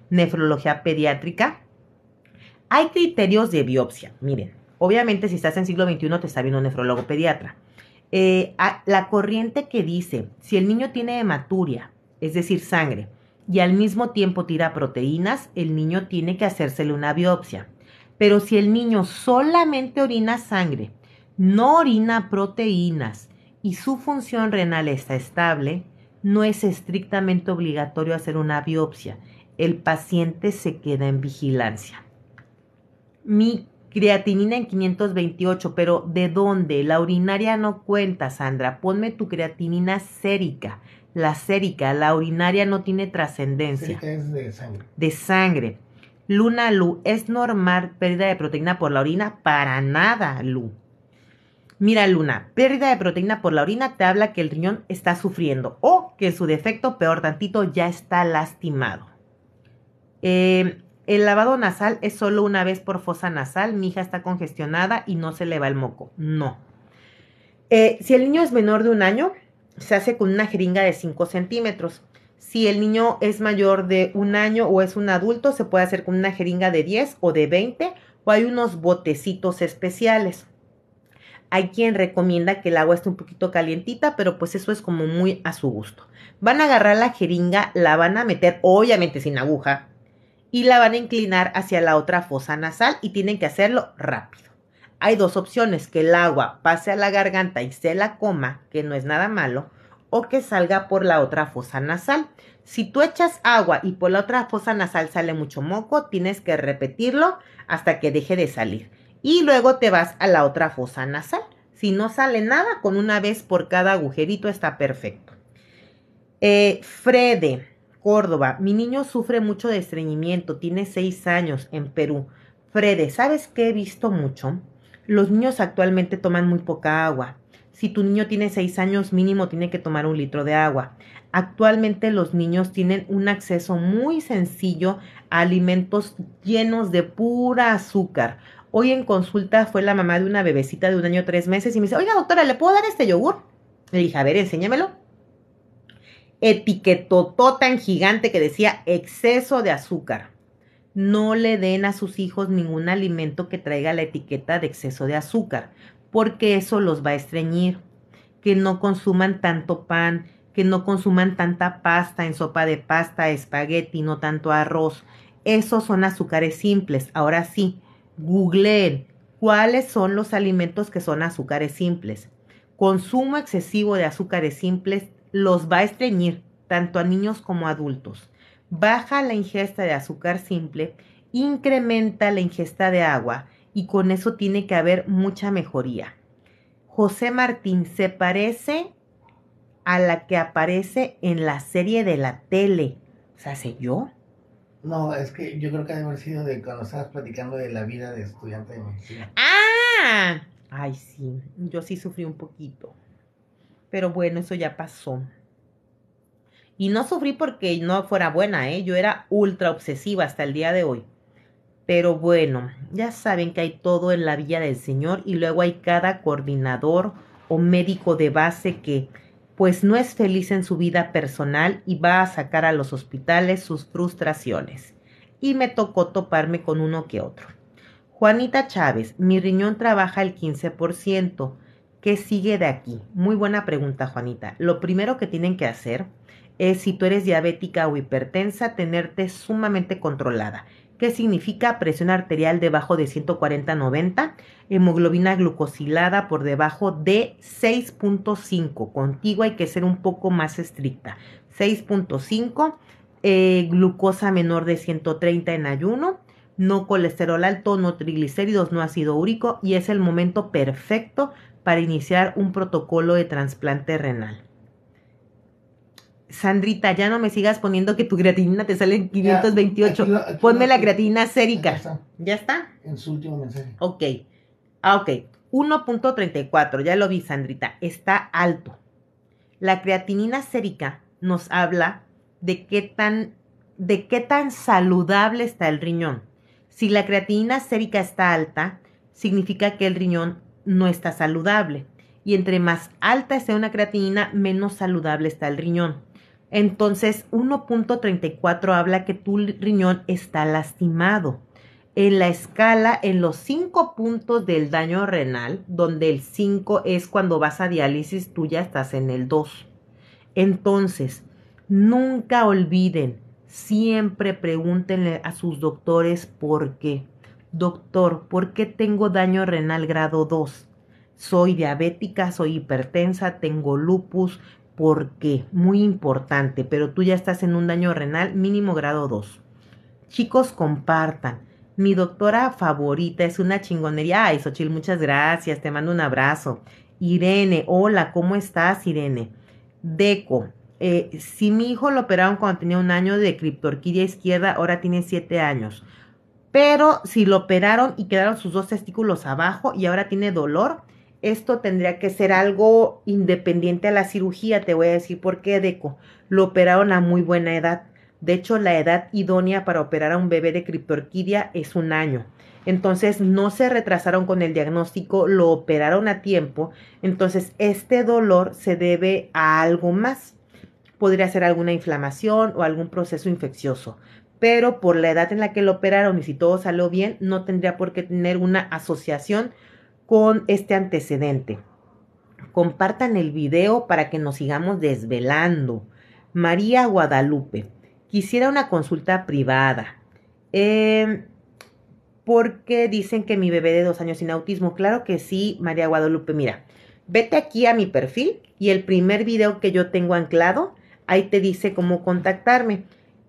nefrología pediátrica. Hay criterios de biopsia. Miren, Obviamente, si estás en siglo XXI, te está viendo un nefrólogo pediatra. Eh, la corriente que dice, si el niño tiene hematuria, es decir, sangre, y al mismo tiempo tira proteínas, el niño tiene que hacérsele una biopsia. Pero si el niño solamente orina sangre, no orina proteínas y su función renal está estable, no es estrictamente obligatorio hacer una biopsia. El paciente se queda en vigilancia. Mi creatinina en 528, pero ¿de dónde? La urinaria no cuenta, Sandra. Ponme tu creatinina sérica. La sérica, la urinaria no tiene trascendencia. Es de sangre. De sangre. Luna Lu, ¿es normal pérdida de proteína por la orina? Para nada, Lu. Mira, Luna, pérdida de proteína por la orina te habla que el riñón está sufriendo o que su defecto, peor tantito, ya está lastimado. Eh, el lavado nasal es solo una vez por fosa nasal, mi hija está congestionada y no se le va el moco. No. Eh, si el niño es menor de un año, se hace con una jeringa de 5 centímetros. Si el niño es mayor de un año o es un adulto, se puede hacer con una jeringa de 10 o de 20 o hay unos botecitos especiales. Hay quien recomienda que el agua esté un poquito calientita, pero pues eso es como muy a su gusto. Van a agarrar la jeringa, la van a meter, obviamente sin aguja, y la van a inclinar hacia la otra fosa nasal y tienen que hacerlo rápido. Hay dos opciones, que el agua pase a la garganta y se la coma, que no es nada malo, o que salga por la otra fosa nasal. Si tú echas agua y por la otra fosa nasal sale mucho moco, tienes que repetirlo hasta que deje de salir. Y luego te vas a la otra fosa nasal. Si no sale nada, con una vez por cada agujerito está perfecto. Eh, Frede, Córdoba, mi niño sufre mucho de estreñimiento, tiene seis años en Perú. Frede, ¿sabes qué he visto mucho? Los niños actualmente toman muy poca agua. Si tu niño tiene seis años mínimo tiene que tomar un litro de agua. Actualmente los niños tienen un acceso muy sencillo a alimentos llenos de pura azúcar. Hoy en consulta fue la mamá de una bebecita de un año tres meses y me dice, oiga doctora, ¿le puedo dar este yogur? Le dije, a ver, enséñamelo etiquetotó tan gigante que decía exceso de azúcar. No le den a sus hijos ningún alimento que traiga la etiqueta de exceso de azúcar, porque eso los va a estreñir. Que no consuman tanto pan, que no consuman tanta pasta en sopa de pasta, espagueti, no tanto arroz. Esos son azúcares simples. Ahora sí, googleen cuáles son los alimentos que son azúcares simples. Consumo excesivo de azúcares simples los va a estreñir, tanto a niños como a adultos. Baja la ingesta de azúcar simple, incrementa la ingesta de agua y con eso tiene que haber mucha mejoría. José Martín se parece a la que aparece en la serie de la tele. ¿Se sea, yo? No, es que yo creo que ha sido de cuando estabas platicando de la vida de estudiante de medicina. ¡Ah! Ay, sí, yo sí sufrí un poquito. Pero bueno, eso ya pasó. Y no sufrí porque no fuera buena, ¿eh? Yo era ultra obsesiva hasta el día de hoy. Pero bueno, ya saben que hay todo en la Villa del Señor y luego hay cada coordinador o médico de base que pues no es feliz en su vida personal y va a sacar a los hospitales sus frustraciones. Y me tocó toparme con uno que otro. Juanita Chávez, mi riñón trabaja el 15%, ¿Qué sigue de aquí? Muy buena pregunta, Juanita. Lo primero que tienen que hacer es, si tú eres diabética o hipertensa, tenerte sumamente controlada. ¿Qué significa presión arterial debajo de 140-90? Hemoglobina glucosilada por debajo de 6.5. Contigo hay que ser un poco más estricta. 6.5, eh, glucosa menor de 130 en ayuno no colesterol alto, no triglicéridos, no ácido úrico y es el momento perfecto para iniciar un protocolo de trasplante renal. Sandrita, ya no me sigas poniendo que tu creatinina te sale en 528. Ponme la creatinina sérica. Ya está. En su último mensaje. Ok. Ah, ok. 1.34, ya lo vi, Sandrita. Está alto. La creatinina sérica nos habla de qué tan, de qué tan saludable está el riñón. Si la creatinina sérica está alta, significa que el riñón no está saludable. Y entre más alta sea una creatinina, menos saludable está el riñón. Entonces, 1.34 habla que tu riñón está lastimado. En la escala, en los 5 puntos del daño renal, donde el 5 es cuando vas a diálisis, tú ya estás en el 2. Entonces, nunca olviden, siempre pregúntenle a sus doctores por qué. Doctor, ¿por qué tengo daño renal grado 2? Soy diabética, soy hipertensa, tengo lupus. ¿Por qué? Muy importante, pero tú ya estás en un daño renal mínimo grado 2. Chicos, compartan. Mi doctora favorita es una chingonería. Ay, Xochil, muchas gracias. Te mando un abrazo. Irene, hola, ¿cómo estás, Irene? Deco, eh, si mi hijo lo operaron cuando tenía un año de criptorquidia izquierda, ahora tiene siete años pero si lo operaron y quedaron sus dos testículos abajo y ahora tiene dolor, esto tendría que ser algo independiente a la cirugía, te voy a decir por qué, Deco. Lo operaron a muy buena edad. De hecho, la edad idónea para operar a un bebé de criptorquidia es un año. Entonces, no se retrasaron con el diagnóstico, lo operaron a tiempo. Entonces, este dolor se debe a algo más. Podría ser alguna inflamación o algún proceso infeccioso pero por la edad en la que lo operaron y si todo salió bien, no tendría por qué tener una asociación con este antecedente. Compartan el video para que nos sigamos desvelando. María Guadalupe, quisiera una consulta privada. Eh, em, porque dicen que mi bebé de dos años sin autismo? Claro que sí, María Guadalupe. Mira, vete aquí a mi perfil y el primer video que yo tengo anclado, ahí te dice cómo contactarme.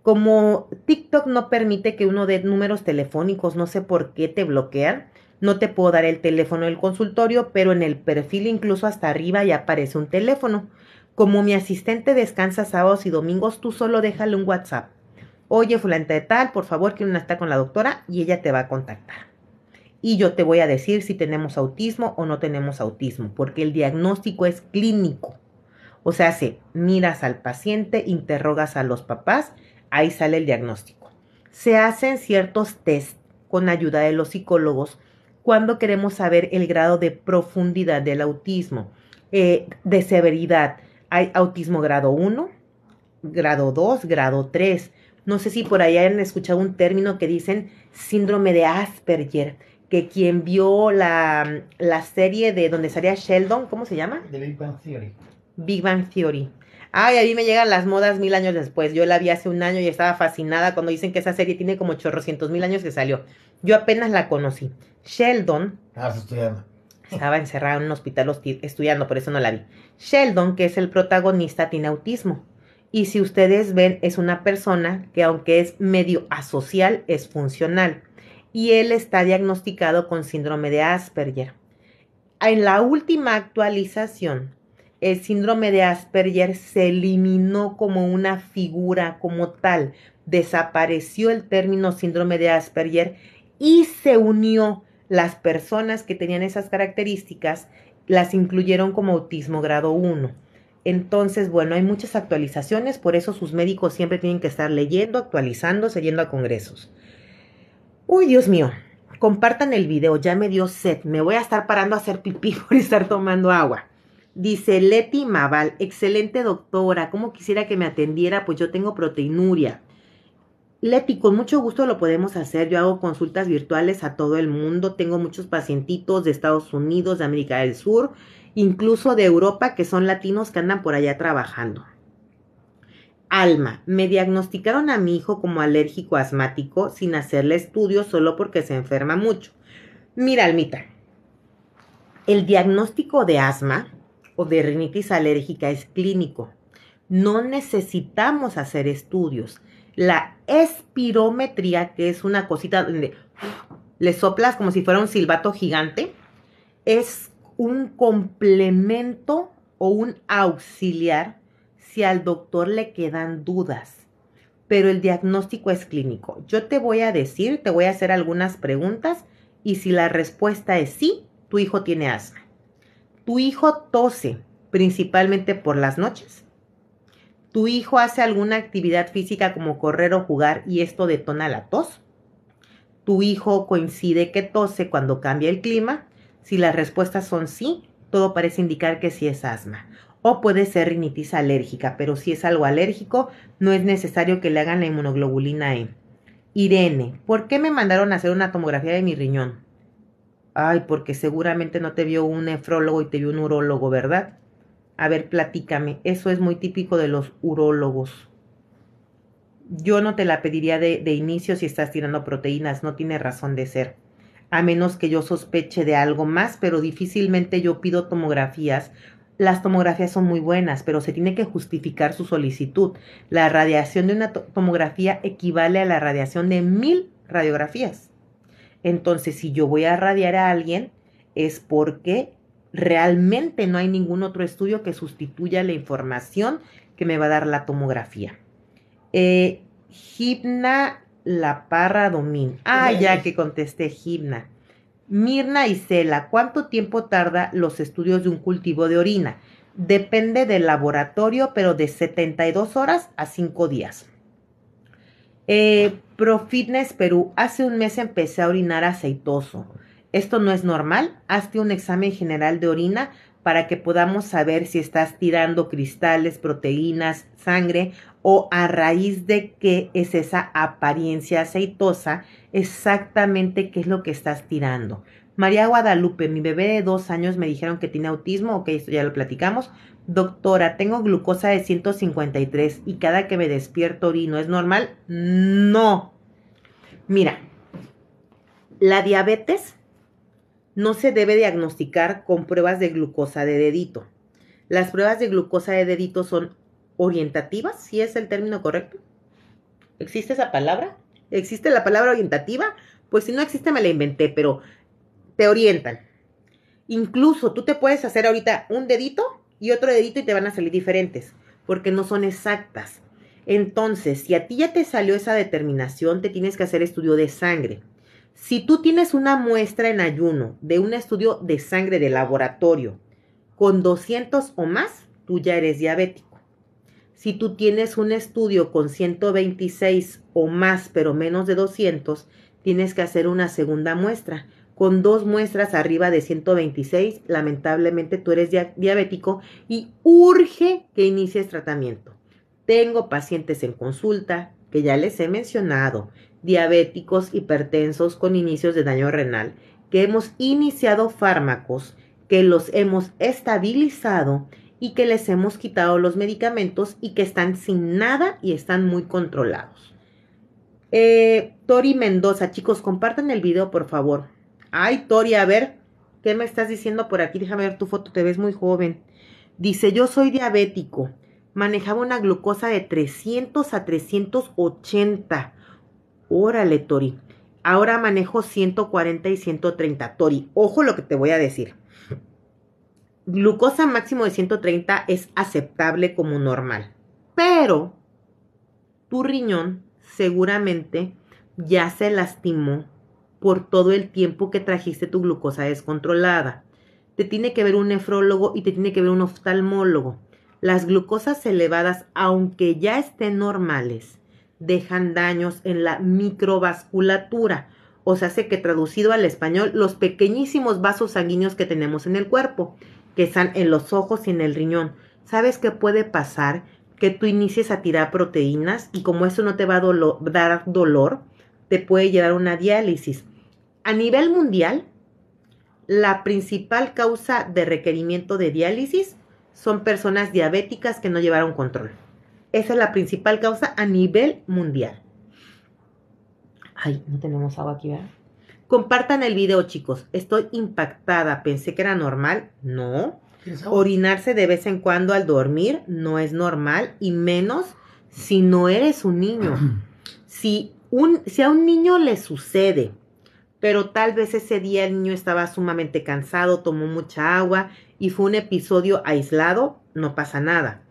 Como TikTok no permite que uno dé números telefónicos, no sé por qué te bloquean. No te puedo dar el teléfono del consultorio, pero en el perfil incluso hasta arriba ya aparece un teléfono. Como mi asistente descansa sábados y domingos, tú solo déjale un WhatsApp. Oye, fulante de tal, por favor, que una está con la doctora y ella te va a contactar. Y yo te voy a decir si tenemos autismo o no tenemos autismo, porque el diagnóstico es clínico. O sea, si miras al paciente, interrogas a los papás Ahí sale el diagnóstico. Se hacen ciertos test con ayuda de los psicólogos cuando queremos saber el grado de profundidad del autismo, eh, de severidad. Hay autismo grado 1, grado 2, grado 3. No sé si por ahí han escuchado un término que dicen síndrome de Asperger, que quien vio la, serie de donde salía Sheldon, ¿cómo se llama? Big Bang Theory. Big Bang Theory. Ay, ahí me llegan las modas mil años después. Yo la vi hace un año y estaba fascinada cuando dicen que esa serie tiene como 800 mil años que salió. Yo apenas la conocí. Sheldon. Ah, estudiando. Estaba encerrado en un hospital estudiando, por eso no la vi. Sheldon, que es el protagonista, tiene autismo. Y si ustedes ven, es una persona que aunque es medio asocial, es funcional. Y él está diagnosticado con síndrome de Asperger. En la última actualización el síndrome de Asperger se eliminó como una figura, como tal. Desapareció el término síndrome de Asperger y se unió las personas que tenían esas características, las incluyeron como autismo grado 1. Entonces, bueno, hay muchas actualizaciones, por eso sus médicos siempre tienen que estar leyendo, actualizando, yendo a congresos. Uy, Dios mío, compartan el video, ya me dio sed, me voy a estar parando a hacer pipí por estar tomando agua. Dice Leti Maval, excelente doctora, ¿cómo quisiera que me atendiera? Pues yo tengo proteinuria. Leti, con mucho gusto lo podemos hacer. Yo hago consultas virtuales a todo el mundo. Tengo muchos pacientitos de Estados Unidos, de América del Sur, incluso de Europa, que son latinos que andan por allá trabajando. Alma, me diagnosticaron a mi hijo como alérgico asmático sin hacerle estudios solo porque se enferma mucho. Mira, Almita, el diagnóstico de asma o de rinitis alérgica es clínico. No necesitamos hacer estudios. La espirometría, que es una cosita donde le soplas como si fuera un silbato gigante, es un complemento o un auxiliar si al doctor le quedan dudas. Pero el diagnóstico es clínico. Yo te voy a decir, te voy a hacer algunas preguntas y si la respuesta es sí, tu hijo tiene asma tu hijo tose principalmente por las noches, tu hijo hace alguna actividad física como correr o jugar y esto detona la tos, tu hijo coincide que tose cuando cambia el clima, si las respuestas son sí, todo parece indicar que sí es asma. O puede ser rinitis alérgica, pero si es algo alérgico, no es necesario que le hagan la inmunoglobulina E. Irene, ¿por qué me mandaron a hacer una tomografía de mi riñón? Ay, porque seguramente no te vio un nefrólogo y te vio un urólogo, ¿verdad? A ver, platícame. Eso es muy típico de los urólogos. Yo no te la pediría de, de inicio si estás tirando proteínas, no tiene razón de ser. A menos que yo sospeche de algo más, pero difícilmente yo pido tomografías las tomografías son muy buenas, pero se tiene que justificar su solicitud. La radiación de una tomografía equivale a la radiación de mil radiografías. Entonces, si yo voy a radiar a alguien, es porque realmente no hay ningún otro estudio que sustituya la información que me va a dar la tomografía. Eh, Gimna La Parra Domín. Ah, ya que contesté Gimna. Mirna y Cela, ¿cuánto tiempo tarda los estudios de un cultivo de orina? Depende del laboratorio, pero de 72 horas a 5 días. Eh, Perú, hace un mes empecé a orinar aceitoso. Esto no es normal. Hazte un examen general de orina para que podamos saber si estás tirando cristales, proteínas, sangre o a raíz de qué es esa apariencia aceitosa, exactamente qué es lo que estás tirando. María Guadalupe, mi bebé de dos años me dijeron que tiene autismo, ok, esto ya lo platicamos, Doctora, tengo glucosa de 153 y cada que me despierto orino, ¿es normal? No. Mira, la diabetes no se debe diagnosticar con pruebas de glucosa de dedito. Las pruebas de glucosa de dedito son orientativas, si es el término correcto. ¿Existe esa palabra? ¿Existe la palabra orientativa? Pues si no existe me la inventé, pero te orientan. Incluso tú te puedes hacer ahorita un dedito y otro dedito y te van a salir diferentes, porque no son exactas. Entonces, si a ti ya te salió esa determinación, te tienes que hacer estudio de sangre. Si tú tienes una muestra en ayuno de un estudio de sangre de laboratorio con 200 o más, tú ya eres diabético. Si tú tienes un estudio con 126 o más, pero menos de 200, tienes que hacer una segunda muestra con dos muestras arriba de 126, lamentablemente tú eres diabético y urge que inicies tratamiento. Tengo pacientes en consulta que ya les he mencionado, diabéticos, hipertensos con inicios de daño renal, que hemos iniciado fármacos, que los hemos estabilizado y que les hemos quitado los medicamentos y que están sin nada y están muy controlados. Eh, Tori Mendoza, chicos, compartan el video por favor. Ay, Tori, a ver, ¿qué me estás diciendo por aquí? Déjame ver tu foto, te ves muy joven. Dice, yo soy diabético. Manejaba una glucosa de 300 a 380. Órale, Tori. Ahora manejo 140 y 130. Tori, ojo lo que te voy a decir. Glucosa máximo de 130 es aceptable como normal. Pero tu riñón seguramente ya se lastimó por todo el tiempo que trajiste tu glucosa descontrolada. Te tiene que ver un nefrólogo y te tiene que ver un oftalmólogo. Las glucosas elevadas, aunque ya estén normales, dejan daños en la microvasculatura, o sea, hace que traducido al español, los pequeñísimos vasos sanguíneos que tenemos en el cuerpo, que están en los ojos y en el riñón. ¿Sabes qué puede pasar? Que tú inicies a tirar proteínas y como eso no te va a dar dolor, te puede llevar una diálisis. A nivel mundial, la principal causa de requerimiento de diálisis son personas diabéticas que no llevaron control. Esa es la principal causa a nivel mundial. Ay, no tenemos agua aquí, ¿verdad? Compartan el video, chicos. Estoy impactada. Pensé que era normal. No. Orinarse de vez en cuando al dormir no es normal y menos si no eres un niño. Si si a un niño le sucede, pero tal vez ese día el niño estaba sumamente cansado, tomó mucha agua y fue un episodio aislado, no pasa nada.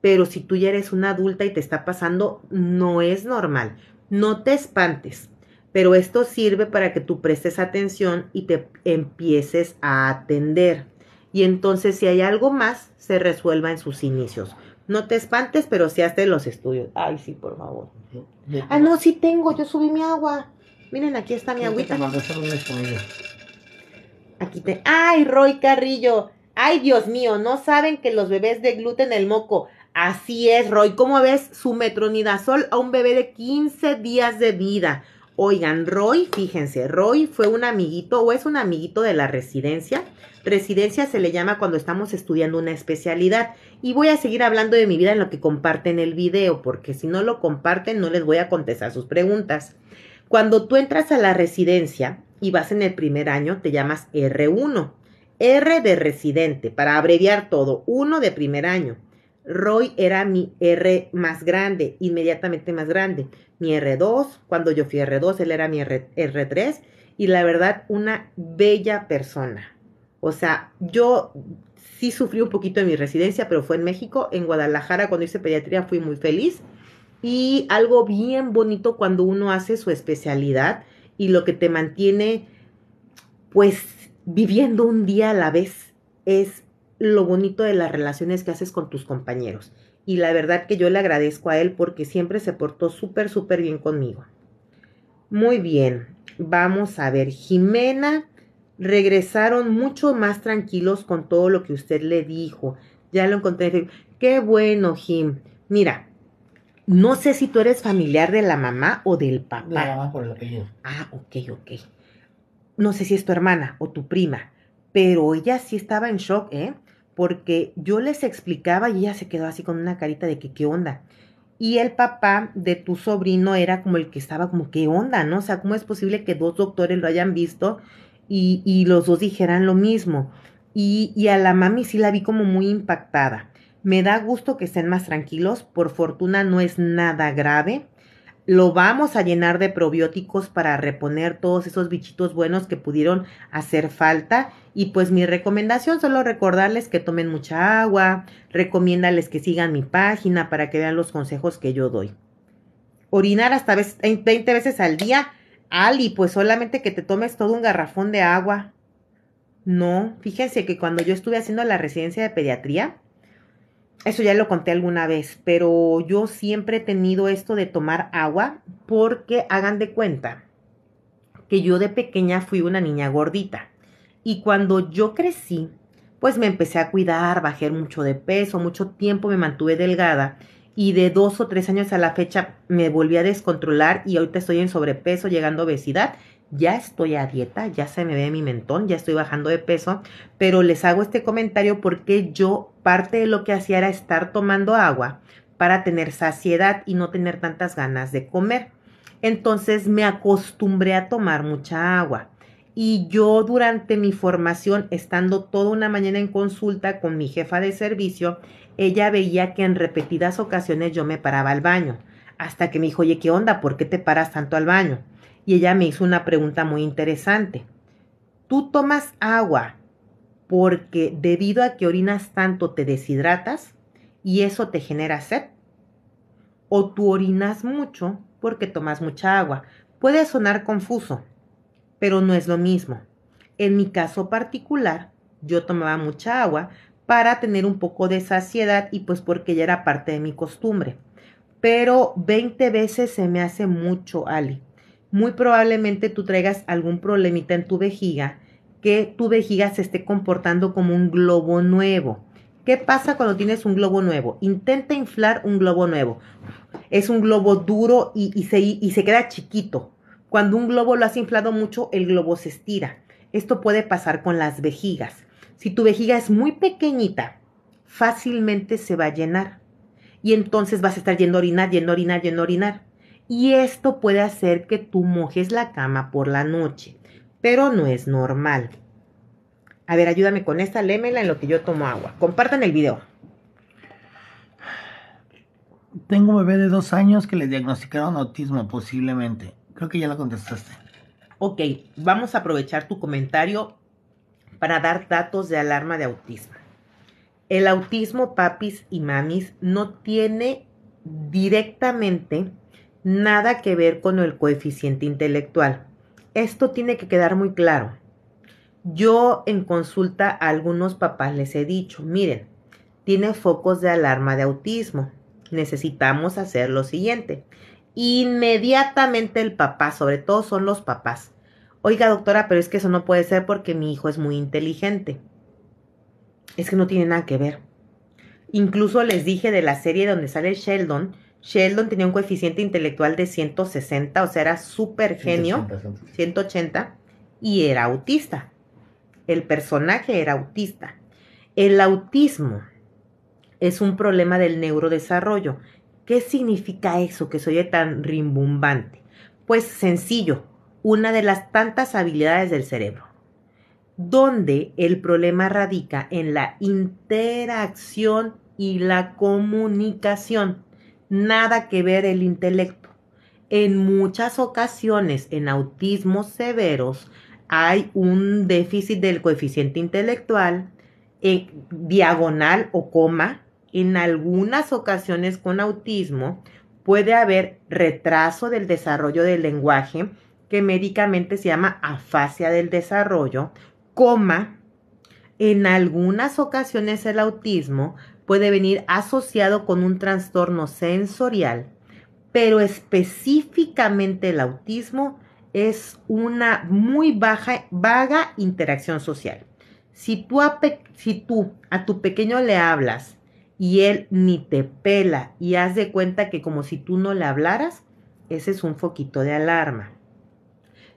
Pero si tú ya eres una adulta y te está pasando, no es normal. No te espantes, pero esto sirve para que tú prestes atención y te empieces a atender. Y entonces si hay algo más, se resuelva en sus inicios. No te espantes, pero si haces los estudios. Ay, sí, por favor. Ah, no, sí tengo, yo subí mi agua. Miren, aquí está mi agüita. Aquí te. ¡Ay, Roy Carrillo! ¡Ay, Dios mío! No saben que los bebés De gluten el moco. Así es, Roy. ¿Cómo ves su metronidazol a un bebé de 15 días de vida? Oigan, Roy, fíjense, Roy fue un amiguito o es un amiguito de la residencia. Residencia se le llama cuando estamos estudiando una especialidad. Y voy a seguir hablando de mi vida en lo que comparten el video, porque si no lo comparten no les voy a contestar sus preguntas. Cuando tú entras a la residencia y vas en el primer año, te llamas R1. R de residente, para abreviar todo, 1 de primer año. Roy era mi R más grande, inmediatamente más grande. Mi R2, cuando yo fui R2, él era mi R, 3 y la verdad, una bella persona. O sea, yo sí sufrí un poquito en mi residencia, pero fue en México, en Guadalajara, cuando hice pediatría fui muy feliz. Y algo bien bonito cuando uno hace su especialidad y lo que te mantiene, pues, viviendo un día a la vez es lo bonito de las relaciones que haces con tus compañeros. Y la verdad que yo le agradezco a él porque siempre se portó súper, súper bien conmigo. Muy bien, vamos a ver. Jimena, regresaron mucho más tranquilos con todo lo que usted le dijo. Ya lo encontré. Qué bueno, Jim. Mira, no sé si tú eres familiar de la mamá o del papá. por el Ah, ok, ok. No sé si es tu hermana o tu prima, pero ella sí estaba en shock, ¿eh? porque yo les explicaba y ella se quedó así con una carita de que qué onda. Y el papá de tu sobrino era como el que estaba como qué onda, ¿no? O sea, ¿cómo es posible que dos doctores lo hayan visto y, los dos dijeran lo mismo? Y, y a la mami sí la vi como muy impactada. Me da gusto que estén más tranquilos, por fortuna no es nada grave. Lo vamos a llenar de probióticos para reponer todos esos bichitos buenos que pudieron hacer falta y pues mi recomendación, solo recordarles que tomen mucha agua, recomiéndales que sigan mi página para que vean los consejos que yo doy. Orinar hasta 20 veces al día, Ali, pues solamente que te tomes todo un garrafón de agua. No, fíjense que cuando yo estuve haciendo la residencia de pediatría, eso ya lo conté alguna vez, pero yo siempre he tenido esto de tomar agua porque hagan de cuenta que yo de pequeña fui una niña gordita. Y cuando yo crecí, pues me empecé a cuidar, bajé mucho de peso, mucho tiempo me mantuve delgada y de dos o tres años a la fecha me volví a descontrolar y ahorita estoy en sobrepeso, llegando a obesidad. Ya estoy a dieta, ya se me ve mi mentón, ya estoy bajando de peso, pero les hago este comentario porque yo parte de lo que hacía era estar tomando agua para tener saciedad y no tener tantas ganas de comer. Entonces me acostumbré a tomar mucha agua. Y yo durante mi formación, estando toda una mañana en consulta con mi jefa de servicio, ella veía que en repetidas ocasiones yo me paraba al baño, hasta que me dijo, oye, ¿qué onda? ¿Por qué te paras tanto al baño? Y ella me hizo una pregunta muy interesante. ¿Tú tomas agua porque debido a que orinas tanto te deshidratas y eso te genera sed? ¿O tú orinas mucho porque tomas mucha agua? Puede sonar confuso, pero no es lo mismo. En mi caso particular, yo tomaba mucha agua para tener un poco de saciedad y pues porque ya era parte de mi costumbre. Pero 20 veces se me hace mucho, Ali. Muy probablemente tú traigas algún problemita en tu vejiga, que tu vejiga se esté comportando como un globo nuevo. ¿Qué pasa cuando tienes un globo nuevo? Intenta inflar un globo nuevo. Es un globo duro y, y se queda chiquito cuando un globo lo has inflado mucho, el globo se estira. Esto puede pasar con las vejigas. Si tu vejiga es muy pequeñita, fácilmente se va a llenar. Y entonces vas a estar yendo a orinar, yendo a orinar, yendo a orinar. Y esto puede hacer que tú mojes la cama por la noche. Pero no es normal. A ver, ayúdame con esta, lémela en lo que yo tomo agua. Compartan el video. Tengo un bebé de dos años que le diagnosticaron autismo, posiblemente. Creo que ya la contestaste. Ok, vamos a aprovechar tu comentario para dar datos de alarma de autismo. El autismo, papis y mamis, no tiene directamente nada que ver con el coeficiente intelectual. Esto tiene que quedar muy claro. Yo en consulta a algunos papás les he dicho, miren, tiene focos de alarma de autismo. Necesitamos hacer lo siguiente. Inmediatamente el papá, sobre todo son los papás. Oiga, doctora, pero es que eso no puede ser porque mi hijo es muy inteligente. Es que no tiene nada que ver. Incluso les dije de la serie donde sale Sheldon. Sheldon tenía un coeficiente intelectual de 160, o sea, era súper genio, 180, y era autista. El personaje era autista. El autismo es un problema del neurodesarrollo. ¿Qué significa eso que soy tan rimbombante? Pues sencillo, una de las tantas habilidades del cerebro, donde el problema radica en la interacción y la comunicación. Nada que ver el intelecto. En muchas ocasiones, en autismos severos, hay un déficit del coeficiente intelectual, eh, diagonal o coma, en algunas ocasiones con autismo puede haber retraso del desarrollo del lenguaje, que médicamente se llama afasia del desarrollo, coma. En algunas ocasiones el autismo puede venir asociado con un trastorno sensorial, pero específicamente el autismo es una muy baja, vaga interacción social. Si tú, si tú a tu pequeño le hablas y él ni te pela y haz de cuenta que como si tú no le hablaras, ese es un foquito de alarma.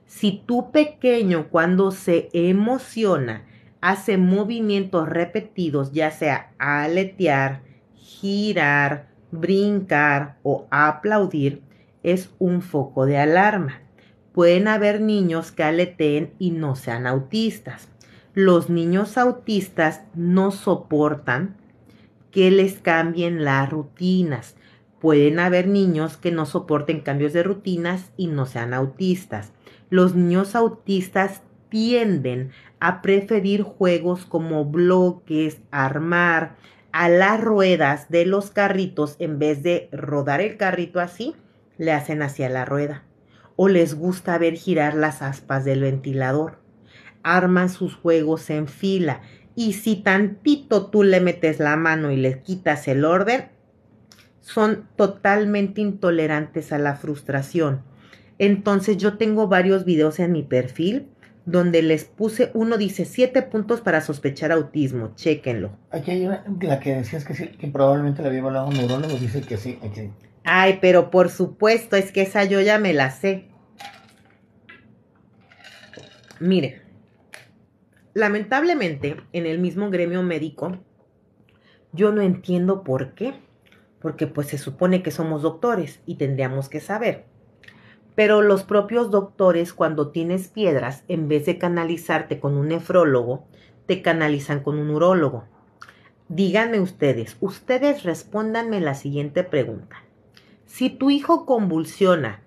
Si tu pequeño cuando se emociona hace movimientos repetidos, ya sea aletear, girar, brincar o aplaudir, es un foco de alarma. Pueden haber niños que aleteen y no sean autistas. Los niños autistas no soportan que les cambien las rutinas. Pueden haber niños que no soporten cambios de rutinas y no sean autistas. Los niños autistas tienden a preferir juegos como bloques, armar, a las ruedas de los carritos, en vez de rodar el carrito así, le hacen hacia la rueda. O les gusta ver girar las aspas del ventilador. Arman sus juegos en fila y si tantito tú le metes la mano y le quitas el orden, son totalmente intolerantes a la frustración. Entonces yo tengo varios videos en mi perfil donde les puse, uno dice siete puntos para sospechar autismo, chequenlo. Aquí hay una, la que decías que que probablemente le había hablado un neurólogo, dice que sí, Ay, pero por supuesto, es que esa yo ya me la sé. Mire. Lamentablemente, en el mismo gremio médico, yo no entiendo por qué, porque pues se supone que somos doctores y tendríamos que saber. Pero los propios doctores cuando tienes piedras, en vez de canalizarte con un nefrólogo, te canalizan con un urólogo. Díganme ustedes, ustedes respóndanme la siguiente pregunta. Si tu hijo convulsiona,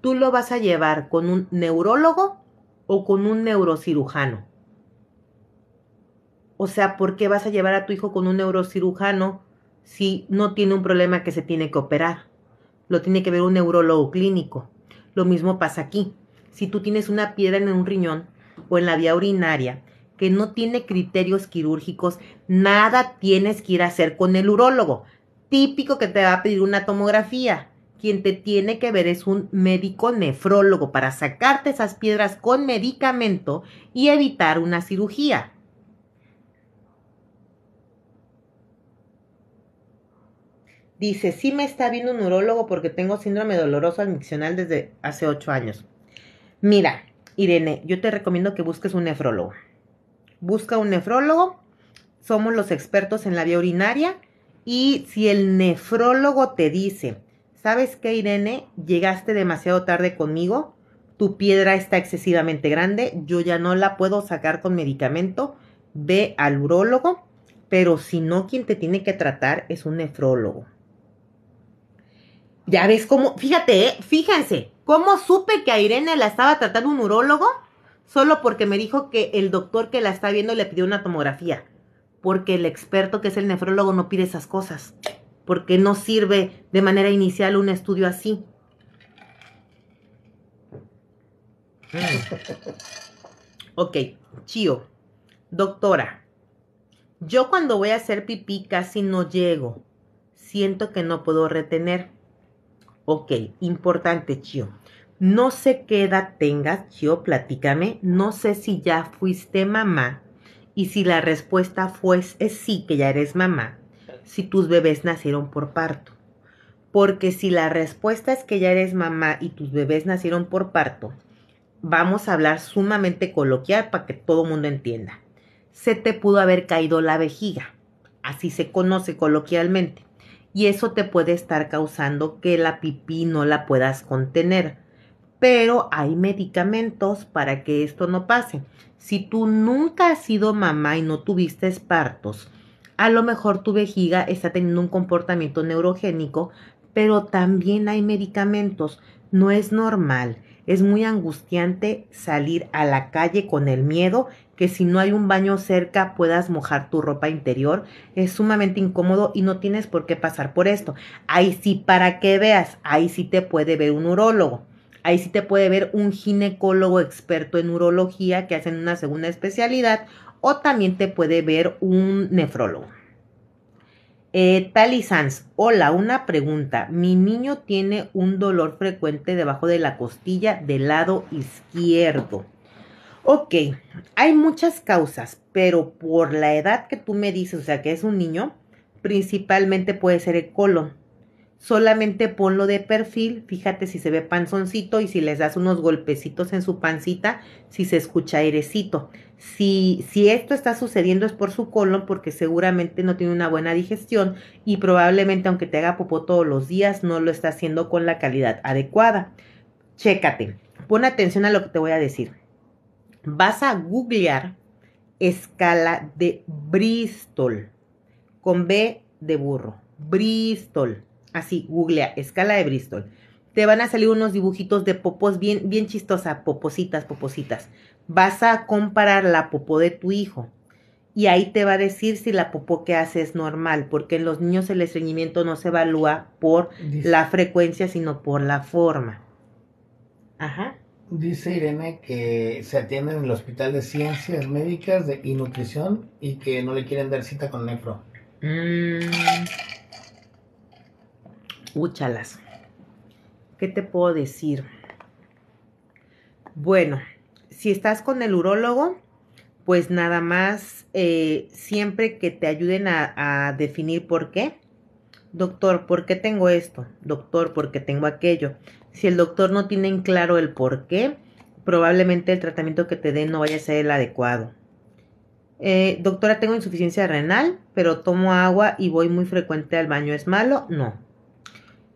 ¿tú lo vas a llevar con un neurólogo o con un neurocirujano? O sea, ¿por qué vas a llevar a tu hijo con un neurocirujano si no tiene un problema que se tiene que operar? Lo tiene que ver un neurólogo clínico. Lo mismo pasa aquí. Si tú tienes una piedra en un riñón o en la vía urinaria que no tiene criterios quirúrgicos, nada tienes que ir a hacer con el urólogo. Típico que te va a pedir una tomografía. Quien te tiene que ver es un médico nefrólogo para sacarte esas piedras con medicamento y evitar una cirugía. Dice, sí me está viendo un neurólogo porque tengo síndrome doloroso miccional desde hace ocho años. Mira, Irene, yo te recomiendo que busques un nefrólogo. Busca un nefrólogo. Somos los expertos en la vía urinaria. Y si el nefrólogo te dice, ¿sabes qué, Irene? Llegaste demasiado tarde conmigo. Tu piedra está excesivamente grande. Yo ya no la puedo sacar con medicamento. Ve al urólogo. Pero si no, quien te tiene que tratar es un nefrólogo. Ya ves cómo, fíjate, ¿eh? fíjense, cómo supe que a Irene la estaba tratando un urólogo solo porque me dijo que el doctor que la está viendo le pidió una tomografía. Porque el experto que es el nefrólogo no pide esas cosas. Porque no sirve de manera inicial un estudio así. Hmm. Ok, Chío, doctora, yo cuando voy a hacer pipí casi no llego. Siento que no puedo retener. Ok, importante, Chio. No sé qué edad tengas, Chio, platícame. No sé si ya fuiste mamá. Y si la respuesta fue es sí, que ya eres mamá, si tus bebés nacieron por parto. Porque si la respuesta es que ya eres mamá y tus bebés nacieron por parto, vamos a hablar sumamente coloquial para que todo el mundo entienda. Se te pudo haber caído la vejiga, así se conoce coloquialmente y eso te puede estar causando que la pipí no la puedas contener. Pero hay medicamentos para que esto no pase. Si tú nunca has sido mamá y no tuviste partos, a lo mejor tu vejiga está teniendo un comportamiento neurogénico, pero también hay medicamentos. No es normal. Es muy angustiante salir a la calle con el miedo que si no hay un baño cerca puedas mojar tu ropa interior. Es sumamente incómodo y no tienes por qué pasar por esto. Ahí sí, para que veas, ahí sí te puede ver un urólogo. Ahí sí te puede ver un ginecólogo experto en urología que hacen una segunda especialidad o también te puede ver un nefrólogo. Eh, Tali hola, una pregunta. Mi niño tiene un dolor frecuente debajo de la costilla del lado izquierdo. Ok, hay muchas causas, pero por la edad que tú me dices, o sea, que es un niño, principalmente puede ser el colon. Solamente ponlo de perfil, fíjate si se ve panzoncito y si les das unos golpecitos en su pancita, si se escucha airecito. Si, si esto está sucediendo es por su colon porque seguramente no tiene una buena digestión y probablemente aunque te haga popó todos los días no lo está haciendo con la calidad adecuada. Chécate, pon atención a lo que te voy a decir vas a googlear escala de Bristol con B de burro. Bristol. Así, googlea escala de Bristol. Te van a salir unos dibujitos de popos bien, bien chistosa, popositas, popositas. Vas a comparar la popó de tu hijo y ahí te va a decir si la popó que hace es normal, porque en los niños el estreñimiento no se evalúa por la frecuencia, sino por la forma. Ajá. Dice Irene que se atiende en el Hospital de Ciencias Médicas y Nutrición y que no le quieren dar cita con nefro. Mm. Úchalas. ¿Qué te puedo decir? Bueno, si estás con el urólogo, pues nada más eh, siempre que te ayuden a, a definir por qué. Doctor, ¿por qué tengo esto? Doctor, ¿por qué tengo aquello? Si el doctor no tiene en claro el por qué, probablemente el tratamiento que te den no vaya a ser el adecuado. Eh, doctora, tengo insuficiencia renal, pero tomo agua y voy muy frecuente al baño. ¿Es malo? No.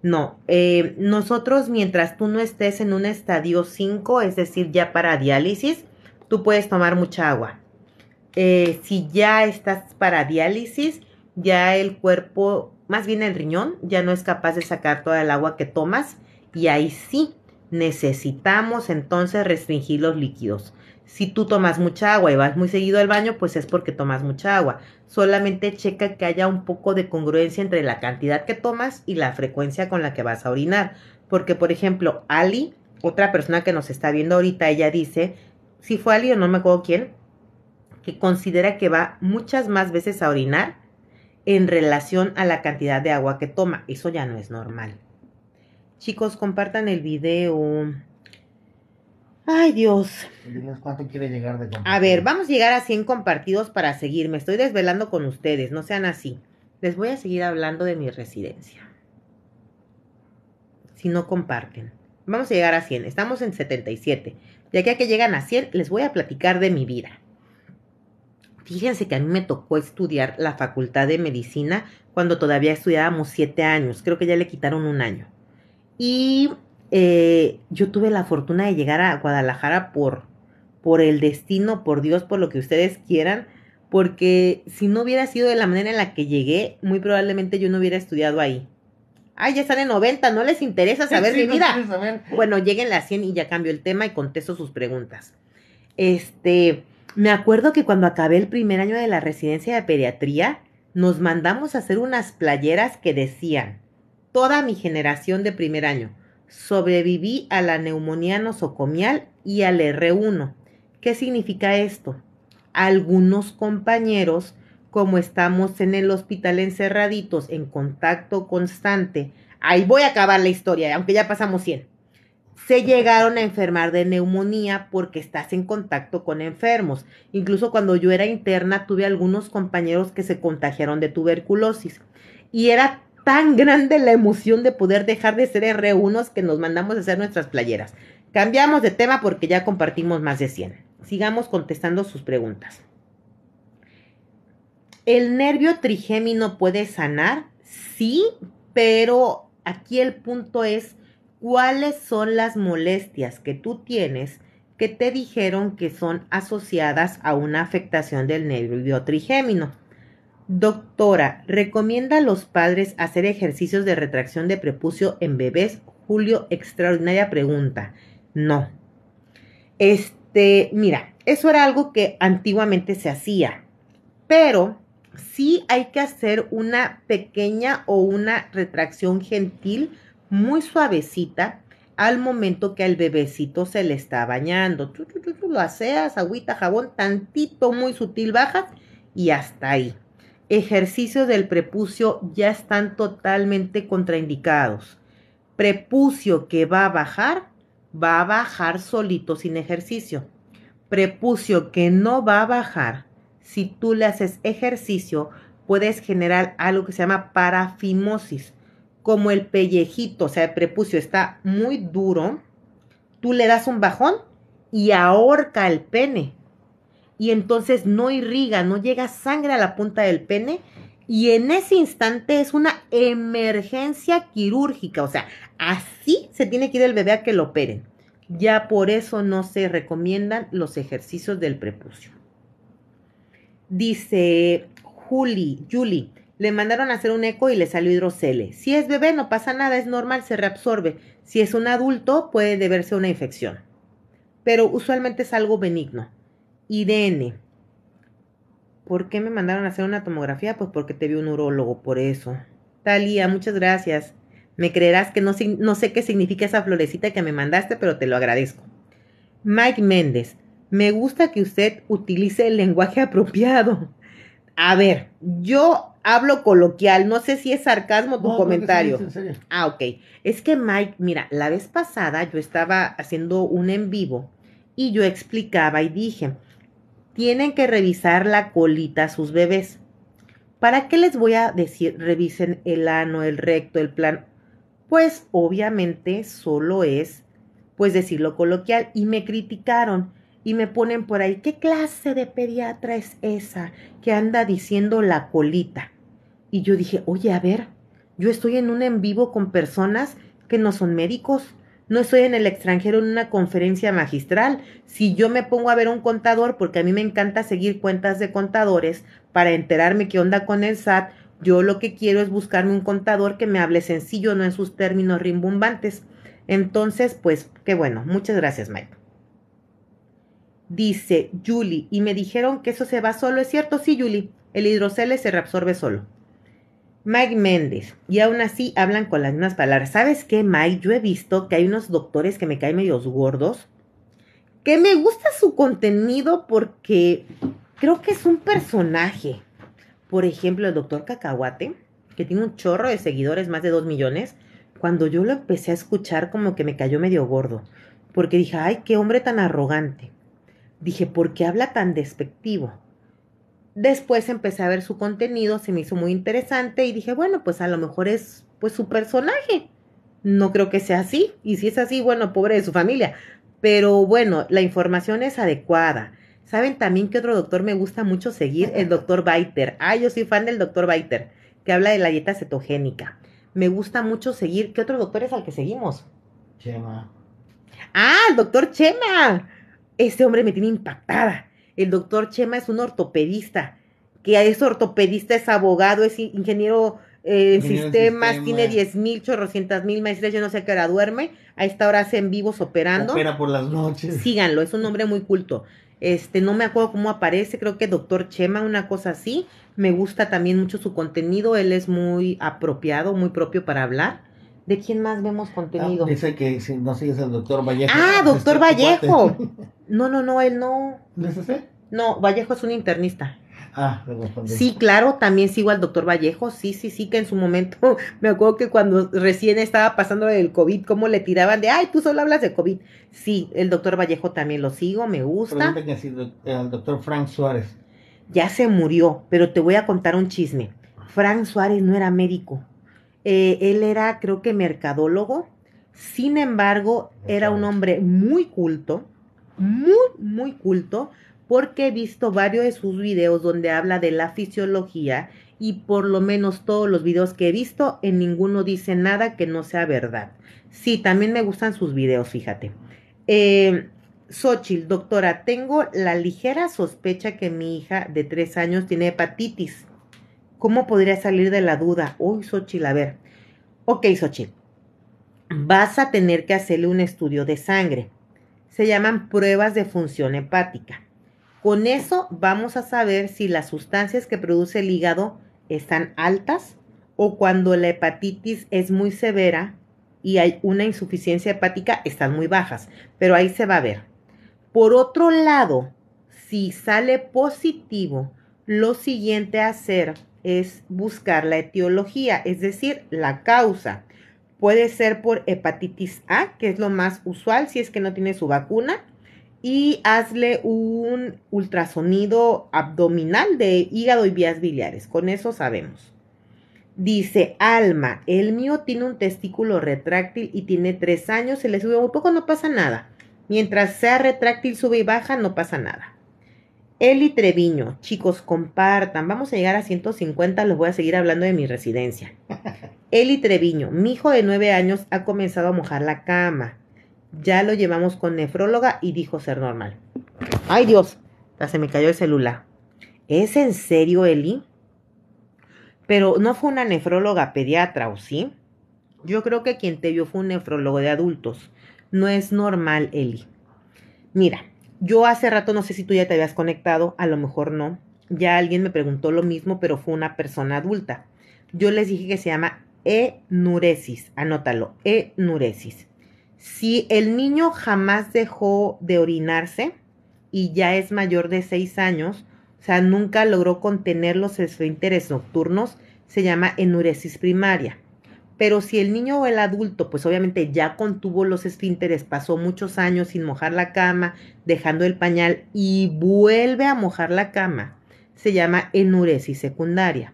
No. Eh, nosotros, mientras tú no estés en un estadio 5, es decir, ya para diálisis, tú puedes tomar mucha agua. Eh, si ya estás para diálisis, ya el cuerpo, más bien el riñón, ya no es capaz de sacar toda el agua que tomas y ahí sí necesitamos entonces restringir los líquidos. Si tú tomas mucha agua y vas muy seguido al baño, pues es porque tomas mucha agua. Solamente checa que haya un poco de congruencia entre la cantidad que tomas y la frecuencia con la que vas a orinar. Porque, por ejemplo, Ali, otra persona que nos está viendo ahorita, ella dice, si fue Ali o no me acuerdo quién, que considera que va muchas más veces a orinar en relación a la cantidad de agua que toma. Eso ya no es normal. Chicos, compartan el video. Ay, Dios. A ver, vamos a llegar a 100 compartidos para seguir. Me estoy desvelando con ustedes, no sean así. Les voy a seguir hablando de mi residencia. Si no comparten. Vamos a llegar a 100. Estamos en 77. Ya que a que llegan a 100, les voy a platicar de mi vida. Fíjense que a mí me tocó estudiar la facultad de medicina cuando todavía estudiábamos 7 años. Creo que ya le quitaron un año. Y eh, yo tuve la fortuna de llegar a Guadalajara por, por el destino, por Dios, por lo que ustedes quieran, porque si no hubiera sido de la manera en la que llegué, muy probablemente yo no hubiera estudiado ahí. Ay, ah, ya están en 90, no les interesa saber mi vida. Bueno, lleguen las 100 y ya cambio el tema y contesto sus preguntas. Este, me acuerdo que cuando acabé el primer año de la residencia de pediatría, nos mandamos a hacer unas playeras que decían, toda mi generación de primer año. Sobreviví a la neumonía nosocomial y al R1. ¿Qué significa esto? Algunos compañeros, como estamos en el hospital encerraditos, en contacto constante, ahí voy a acabar la historia, aunque ya pasamos 100 se llegaron a enfermar de neumonía porque estás en contacto con enfermos. Incluso cuando yo era interna tuve algunos compañeros que se contagiaron de tuberculosis. Y era tan grande la emoción de poder dejar de ser R1 que nos mandamos a hacer nuestras playeras. Cambiamos de tema porque ya compartimos más de 100. Sigamos contestando sus preguntas. ¿El nervio trigémino puede sanar? Sí, pero aquí el punto es cuáles son las molestias que tú tienes que te dijeron que son asociadas a una afectación del nervio trigémino. Doctora, recomienda a los padres hacer ejercicios de retracción de prepucio en bebés. Julio, extraordinaria pregunta. No. Este, mira, eso era algo que antiguamente se hacía, pero sí hay que hacer una pequeña o una retracción gentil muy suavecita al momento que al bebecito se le está bañando. lo haces, agüita, jabón, tantito, muy sutil, bajas y hasta ahí ejercicios del prepucio ya están totalmente contraindicados. Prepucio que va a bajar, va a bajar solito sin ejercicio. Prepucio que no va a bajar, si tú le haces ejercicio, puedes generar algo que se llama parafimosis. Como el pellejito, o sea, el prepucio está muy duro, tú le das un bajón y ahorca el pene y entonces no irriga, no llega sangre a la punta del pene y en ese instante es una emergencia quirúrgica, o sea, así se tiene que ir el bebé a que lo operen. Ya por eso no se recomiendan los ejercicios del prepucio. Dice Juli, Julie, le mandaron a hacer un eco y le salió hidrocele. Si es bebé no pasa nada, es normal, se reabsorbe. Si es un adulto puede deberse a una infección. Pero usualmente es algo benigno. Irene, ¿por qué me mandaron a hacer una tomografía? Pues porque te vi un urólogo, por eso. Talía, muchas gracias. Me creerás que no, sé qué significa esa florecita que me mandaste, pero te lo agradezco. Mike Méndez, me gusta que usted utilice el lenguaje apropiado. A ver, yo hablo coloquial, no sé si es sarcasmo tu comentario. ah, ok. Es que Mike, mira, la vez pasada yo estaba haciendo un en vivo y yo explicaba y dije, tienen que revisar la colita a sus bebés. ¿Para qué les voy a decir revisen el ano, el recto, el plano? Pues obviamente solo es, pues decirlo coloquial, y me criticaron y me ponen por ahí, ¿qué clase de pediatra es esa que anda diciendo la colita? Y yo dije, oye, a ver, yo estoy en un en vivo con personas que no son médicos no estoy en el extranjero en una conferencia magistral. Si yo me pongo a ver un contador, porque a mí me encanta seguir cuentas de contadores para enterarme qué onda con el SAT, yo lo que quiero es buscarme un contador que me hable sencillo, no en sus términos rimbombantes. Entonces, pues, qué bueno. Muchas gracias, Mike. Dice Julie, y me dijeron que eso se va solo. ¿Es cierto? Sí, Julie. El hidrocele se reabsorbe solo. Mike Méndez. Y aún así hablan con las mismas palabras. ¿Sabes qué, Mike? Yo he visto que hay unos doctores que me caen medios gordos. Que me gusta su contenido porque creo que es un personaje. Por ejemplo, el doctor Cacahuate, que tiene un chorro de seguidores, más de 2 millones. Cuando yo lo empecé a escuchar, como que me cayó medio gordo. Porque dije, ay, qué hombre tan arrogante. Dije, ¿por qué habla tan despectivo? Después empecé a ver su contenido, se me hizo muy interesante y dije, bueno, pues a lo mejor es pues su personaje. No creo que sea así. Y si es así, bueno, pobre de su familia. Pero bueno, la información es adecuada. ¿Saben también que otro doctor me gusta mucho seguir? El doctor Biter. Ah, yo soy fan del doctor Biter, que habla de la dieta cetogénica. Me gusta mucho seguir. ¿Qué otro doctor es al que seguimos? Chema. Ah, el doctor Chema. Este hombre me tiene impactada el doctor Chema es un ortopedista, que es ortopedista, es abogado, es ingeniero eh, en sistemas, tiene diez mil, chorrocientas mil maestras yo no sé qué hora duerme, a esta hora en vivos operando. Opera por las noches. Síganlo, es un hombre muy culto. Este, no me acuerdo cómo aparece, creo que Doctor Chema, una cosa así. Me gusta también mucho su contenido, él es muy apropiado, muy propio para hablar. ¿De quién más vemos contenido? Ah, dice que si no sigues el doctor Vallejo. Ah, este, doctor este Vallejo. No, no, no, él no. ¿No No, Vallejo es un internista. Ah, Sí, claro, también sigo al doctor Vallejo, sí, sí, sí, que en su momento, me acuerdo que cuando recién estaba pasando el COVID, cómo le tiraban de, ay, tú solo hablas de COVID. Sí, el doctor Vallejo también lo sigo, me gusta. Que sí, el doctor Frank Suárez. Ya se murió, pero te voy a contar un chisme. Frank Suárez no era médico. Eh, él era, creo que, mercadólogo. Sin embargo, era un hombre muy culto, muy, muy culto, porque he visto varios de sus videos donde habla de la fisiología y por lo menos todos los videos que he visto, en ninguno dice nada que no sea verdad. Sí, también me gustan sus videos, fíjate. Eh, Xochitl, doctora, tengo la ligera sospecha que mi hija de tres años tiene hepatitis ¿Cómo podría salir de la duda? Uy, Xochitl, a ver. Ok, Xochitl. Vas a tener que hacerle un estudio de sangre. Se llaman pruebas de función hepática. Con eso vamos a saber si las sustancias que produce el hígado están altas o cuando la hepatitis es muy severa y hay una insuficiencia hepática, están muy bajas, pero ahí se va a ver. Por otro lado, si sale positivo, lo siguiente a hacer es buscar la etiología, es decir, la causa. Puede ser por hepatitis A, que es lo más usual si es que no tiene su vacuna, y hazle un ultrasonido abdominal de hígado y vías biliares. Con eso sabemos. Dice Alma, el mío tiene un testículo retráctil y tiene tres años, se le sube un poco, no pasa nada. Mientras sea retráctil, sube y baja, no pasa nada. Eli Treviño, chicos, compartan. Vamos a llegar a 150, les voy a seguir hablando de mi residencia. Eli Treviño, mi hijo de 9 años ha comenzado a mojar la cama. Ya lo llevamos con nefróloga y dijo ser normal. Ay Dios, ya se me cayó el celular. ¿Es en serio, Eli? Pero no fue una nefróloga pediatra, ¿o sí? Yo creo que quien te vio fue un nefrólogo de adultos. No es normal, Eli. Mira, yo hace rato no sé si tú ya te habías conectado, a lo mejor no. Ya alguien me preguntó lo mismo, pero fue una persona adulta. Yo les dije que se llama enuresis, anótalo, enuresis. Si el niño jamás dejó de orinarse y ya es mayor de seis años, o sea, nunca logró contener los esfínteres nocturnos, se llama enuresis primaria. Pero si el niño o el adulto, pues obviamente ya contuvo los esfínteres, pasó muchos años sin mojar la cama, dejando el pañal y vuelve a mojar la cama, se llama enuresis secundaria.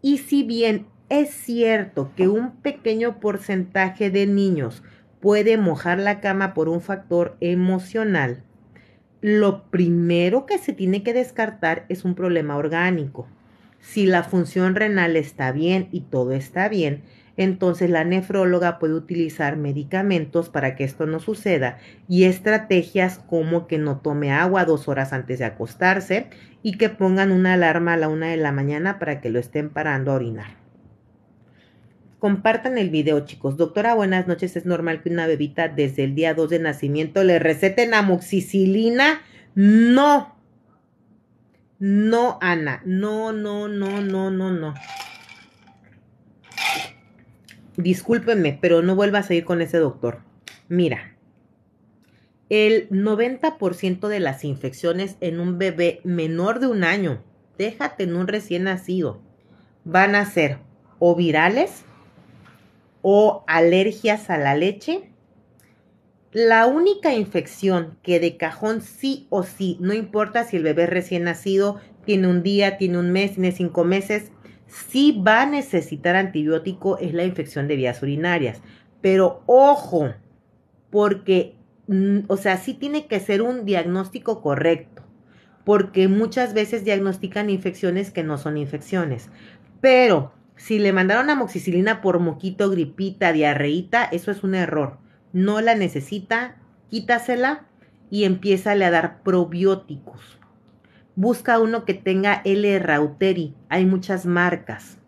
Y si bien es cierto que un pequeño porcentaje de niños puede mojar la cama por un factor emocional, lo primero que se tiene que descartar es un problema orgánico. Si la función renal está bien y todo está bien, entonces la nefróloga puede utilizar medicamentos para que esto no suceda y estrategias como que no tome agua dos horas antes de acostarse y que pongan una alarma a la una de la mañana para que lo estén parando a orinar. Compartan el video, chicos. Doctora, buenas noches. Es normal que una bebita desde el día 2 de nacimiento le receten amoxicilina. No. No, Ana. No, no, no, no, no, no discúlpenme, pero no vuelva a seguir con ese doctor. Mira, el 90% de las infecciones en un bebé menor de un año, déjate en un recién nacido, van a ser o virales o alergias a la leche. La única infección que de cajón sí o sí, no importa si el bebé recién nacido, tiene un día, tiene un mes, tiene cinco meses, sí va a necesitar antibiótico es la infección de vías urinarias. Pero ojo, porque, mm, o sea, sí tiene que ser un diagnóstico correcto, porque muchas veces diagnostican infecciones que no son infecciones. Pero si le mandaron amoxicilina por moquito, gripita, diarreíta, eso es un error. No la necesita, quítasela y empieza a dar probióticos. Busca uno que tenga L. Rauteri. Hay muchas marcas.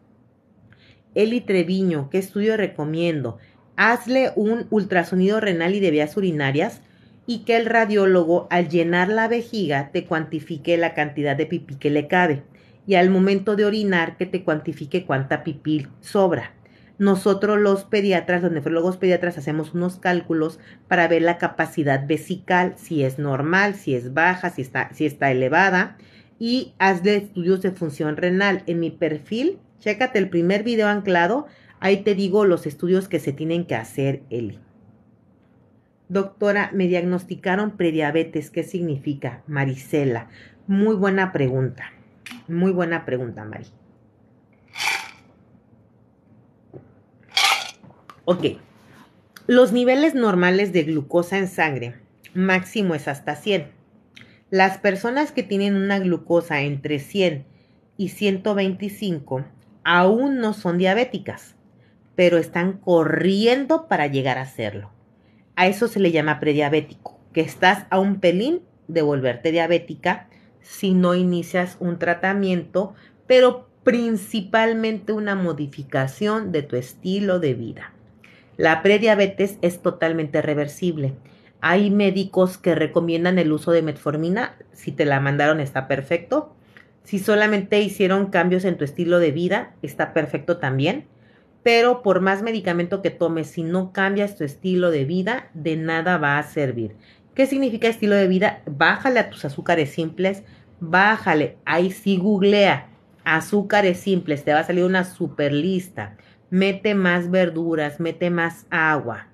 Eli Treviño, ¿qué estudio recomiendo? Hazle un ultrasonido renal y de vías urinarias y que el radiólogo al llenar la vejiga te cuantifique la cantidad de pipí que le cabe y al momento de orinar que te cuantifique cuánta pipí sobra nosotros los pediatras, los nefrólogos pediatras, hacemos unos cálculos para ver la capacidad vesical, si es normal, si es baja, si está, si está elevada, y hazle estudios de función renal. En mi perfil, chécate el primer video anclado, ahí te digo los estudios que se tienen que hacer, Eli. Doctora, me diagnosticaron prediabetes, ¿qué significa? Marisela, muy buena pregunta, muy buena pregunta, Mari. Ok, los niveles normales de glucosa en sangre máximo es hasta 100. Las personas que tienen una glucosa entre 100 y 125 aún no son diabéticas, pero están corriendo para llegar a serlo. A eso se le llama prediabético, que estás a un pelín de volverte diabética si no inicias un tratamiento, pero principalmente una modificación de tu estilo de vida. La prediabetes es totalmente reversible. Hay médicos que recomiendan el uso de metformina. Si te la mandaron está perfecto. Si solamente hicieron cambios en tu estilo de vida, está perfecto también. Pero por más medicamento que tomes, si no cambias tu estilo de vida, de nada va a servir. ¿Qué significa estilo de vida? Bájale a tus azúcares simples, bájale. Ahí sí googlea azúcares simples, te va a salir una super lista mete más verduras, mete más agua.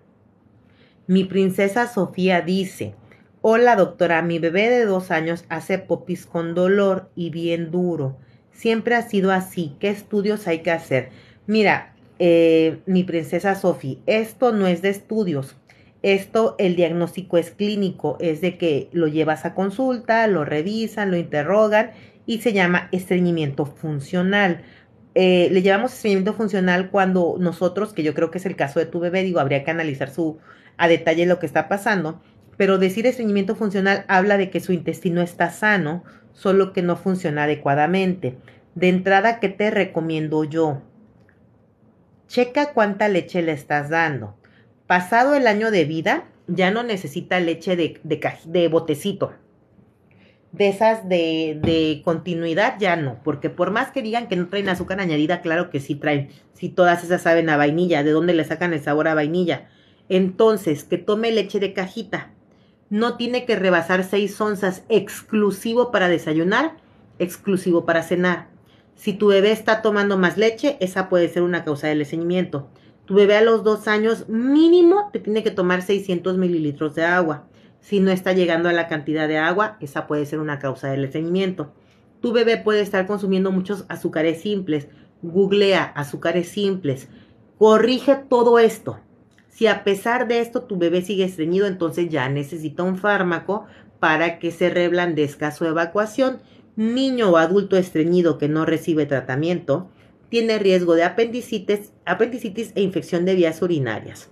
Mi princesa Sofía dice, hola doctora, mi bebé de dos años hace popis con dolor y bien duro. Siempre ha sido así. ¿Qué estudios hay que hacer? Mira, eh, mi princesa Sofía, esto no es de estudios. Esto, el diagnóstico es clínico, es de que lo llevas a consulta, lo revisan, lo interrogan y se llama estreñimiento funcional. Eh, le llevamos estreñimiento funcional cuando nosotros, que yo creo que es el caso de tu bebé, digo, habría que analizar su, a detalle lo que está pasando, pero decir estreñimiento funcional habla de que su intestino está sano, solo que no funciona adecuadamente. De entrada, ¿qué te recomiendo yo? Checa cuánta leche le estás dando. Pasado el año de vida, ya no necesita leche de botecito, de esas de, continuidad ya no, porque por más que digan que no traen azúcar añadida, claro que sí traen, si todas esas saben a vainilla, de dónde le sacan el sabor a vainilla. Entonces, que tome leche de cajita. No tiene que rebasar 6 onzas, exclusivo para desayunar, exclusivo para cenar. Si tu bebé está tomando más leche, esa puede ser una causa del estreñimiento. Tu bebé a los 2 años mínimo te tiene que tomar 600 mililitros de agua si no está llegando a la cantidad de agua, esa puede ser una causa del estreñimiento. Tu bebé puede estar consumiendo muchos azúcares simples. Googlea azúcares simples. Corrige todo esto. Si a pesar de esto tu bebé sigue estreñido, entonces ya necesita un fármaco para que se reblandezca su evacuación. Niño o adulto estreñido que no recibe tratamiento tiene riesgo de apendicitis, apendicitis e infección de vías urinarias.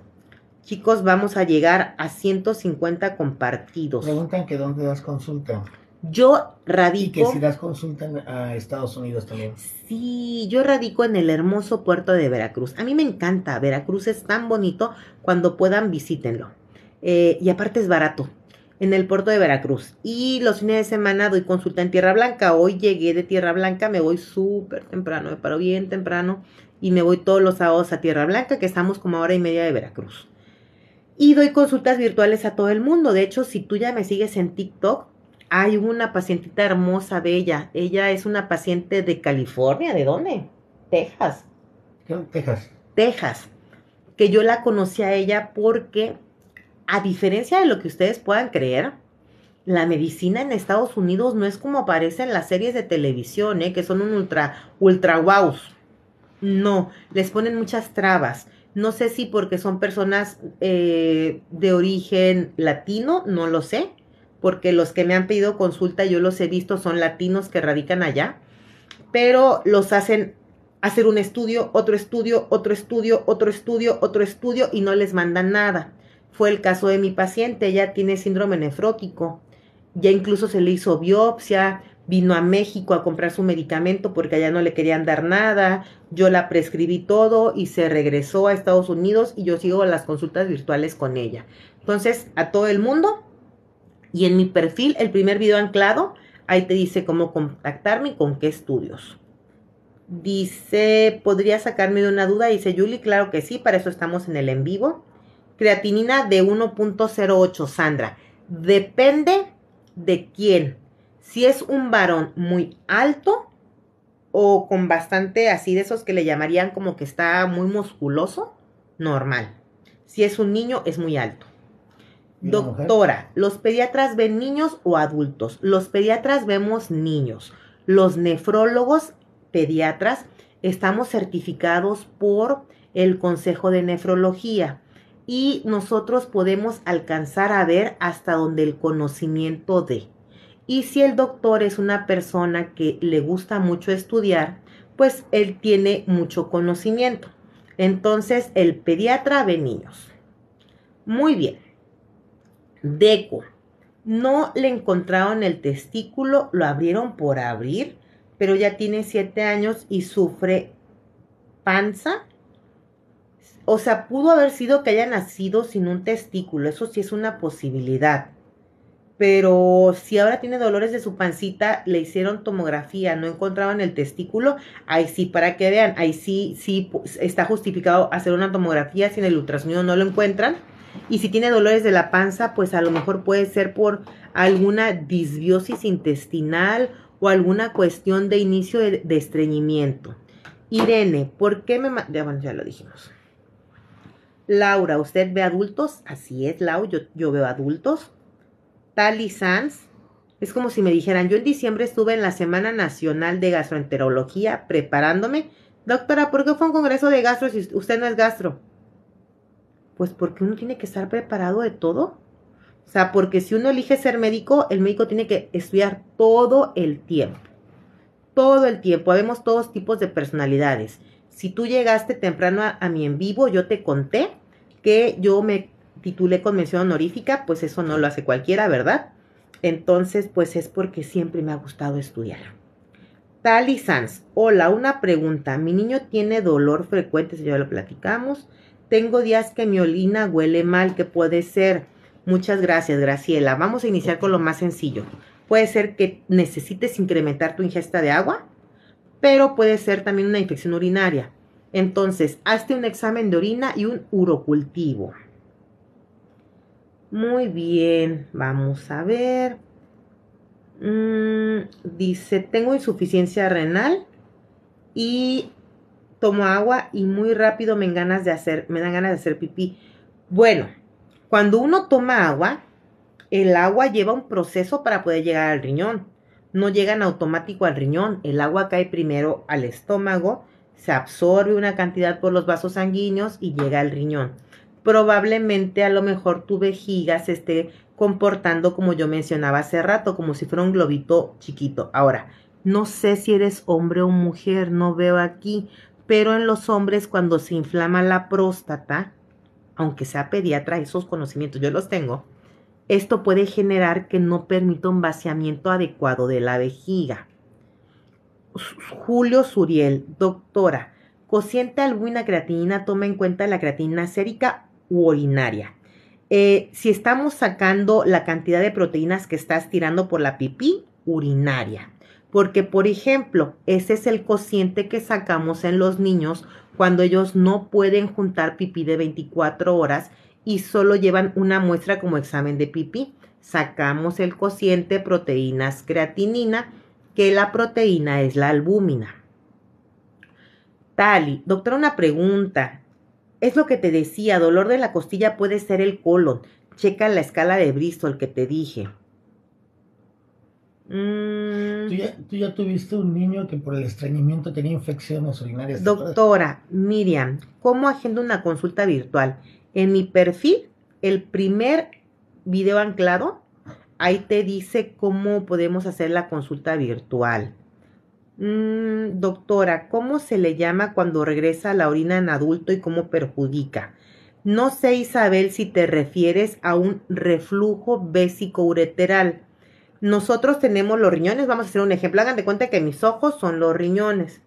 Chicos, vamos a llegar a 150 compartidos. Preguntan que dónde das consulta. Yo radico. Y que si das consulta a Estados Unidos también. Sí, yo radico en el hermoso puerto de Veracruz. A mí me encanta. Veracruz es tan bonito. Cuando puedan, visítenlo. Eh, y aparte es barato. En el puerto de Veracruz. Y los fines de semana doy consulta en Tierra Blanca. Hoy llegué de Tierra Blanca, me voy súper temprano, me paro bien temprano. Y me voy todos los sábados a Tierra Blanca, que estamos como a hora y media de Veracruz. Y doy consultas virtuales a todo el mundo. De hecho, si tú ya me sigues en TikTok, hay una pacientita hermosa bella. ella. es una paciente de California. ¿De dónde? Texas. Texas. Texas. Que yo la conocí a ella porque, a diferencia de lo que ustedes puedan creer, la medicina en Estados Unidos no es como aparece en las series de televisión, ¿eh? que son un ultra, ultra wow No, les ponen muchas trabas. No sé si porque son personas eh, de origen latino, no lo sé, porque los que me han pedido consulta yo los he visto son latinos que radican allá, pero los hacen hacer un estudio, otro estudio, otro estudio, otro estudio, otro estudio y no les mandan nada. Fue el caso de mi paciente, ella tiene síndrome nefrótico, ya incluso se le hizo biopsia, vino a México a comprar su medicamento porque allá no le querían dar nada, yo la prescribí todo y se regresó a Estados Unidos y yo sigo las consultas virtuales con ella. Entonces, a todo el mundo y en mi perfil, el primer video anclado, ahí te dice cómo contactarme y con qué estudios. Dice, ¿podría sacarme de una duda? Dice Julie, claro que sí, para eso estamos en el en vivo. Creatinina de 1.08, Sandra. Depende de quién si es un varón muy alto o con bastante así de esos que le llamarían como que está muy musculoso, normal. Si es un niño, es muy alto. Doctora, los pediatras ven niños o adultos. Los pediatras vemos niños. Los nefrólogos pediatras estamos certificados por el Consejo de Nefrología y nosotros podemos alcanzar a ver hasta donde el conocimiento de. Y si el doctor es una persona que le gusta mucho estudiar, pues él tiene mucho conocimiento. Entonces, el pediatra ve niños. Muy bien. Deco. No le encontraron el testículo, lo abrieron por abrir, pero ya tiene 7 años y sufre panza. O sea, pudo haber sido que haya nacido sin un testículo, eso sí es una posibilidad pero si ahora tiene dolores de su pancita, le hicieron tomografía, no encontraban el testículo, ahí sí, para que vean, ahí sí, sí pues, está justificado hacer una tomografía si en el ultrasonido no lo encuentran. Y si tiene dolores de la panza, pues a lo mejor puede ser por alguna disbiosis intestinal o alguna cuestión de inicio de, estreñimiento. Irene, ¿por qué me... Ya, ya lo dijimos. Laura, ¿usted ve adultos? Así es, Lau, yo, yo veo adultos. Tali Sanz. Es como si me dijeran, yo en diciembre estuve en la Semana Nacional de Gastroenterología preparándome. Doctora, ¿por qué fue un congreso de gastro si usted no es gastro? Pues porque uno tiene que estar preparado de todo. O sea, porque si uno elige ser médico, el médico tiene que estudiar todo el tiempo. Todo el tiempo. Habemos todos tipos de personalidades. Si tú llegaste temprano a, a mi en vivo, yo te conté que yo me titulé con mención honorífica, pues eso no lo hace cualquiera, ¿verdad? Entonces, pues es porque siempre me ha gustado estudiar. Tali Sanz, hola, una pregunta. Mi niño tiene dolor frecuente, si ya lo platicamos. Tengo días que mi olina huele mal, ¿qué puede ser? Muchas gracias, Graciela. Vamos a iniciar con lo más sencillo. Puede ser que necesites incrementar tu ingesta de agua, pero puede ser también una infección urinaria. Entonces, hazte un examen de orina y un urocultivo. Muy bien, vamos a ver. Mm, dice, tengo insuficiencia renal y tomo agua y muy rápido me, ganas de hacer, me dan ganas de hacer pipí. Bueno, cuando uno toma agua, el agua lleva un proceso para poder llegar al riñón. No llegan automático al riñón. El agua cae primero al estómago, se absorbe una cantidad por los vasos sanguíneos y llega al riñón probablemente a lo mejor tu vejiga se esté comportando como yo mencionaba hace rato, como si fuera un globito chiquito. Ahora, no sé si eres hombre o mujer, no veo aquí, pero en los hombres cuando se inflama la próstata, aunque sea pediatra, esos conocimientos yo los tengo, esto puede generar que no permita un vaciamiento adecuado de la vejiga. Julio Suriel, doctora, cociente alguna creatinina toma en cuenta la creatinina sérica urinaria. Eh, si estamos sacando la cantidad de proteínas que estás tirando por la pipí urinaria. Porque, por ejemplo, ese es el cociente que sacamos en los niños cuando ellos no pueden juntar pipí de 24 horas y solo llevan una muestra como examen de pipí. Sacamos el cociente proteínas creatinina, que la proteína es la albúmina. Tali, doctora, una pregunta. Es lo que te decía, dolor de la costilla puede ser el colon. Checa la escala de Bristol que te dije. Mm. ¿Tú, ya, tuviste un niño que por el estreñimiento tenía infecciones urinarias? Doctora Miriam, ¿cómo agendo una consulta virtual? En mi perfil, el primer video anclado, ahí te dice cómo podemos hacer la consulta virtual. Mm, doctora, ¿cómo se le llama cuando regresa la orina en adulto y cómo perjudica? No sé, Isabel, si te refieres a un reflujo bésico ureteral Nosotros tenemos los riñones, vamos a hacer un ejemplo. Hagan de cuenta que mis ojos son los riñones.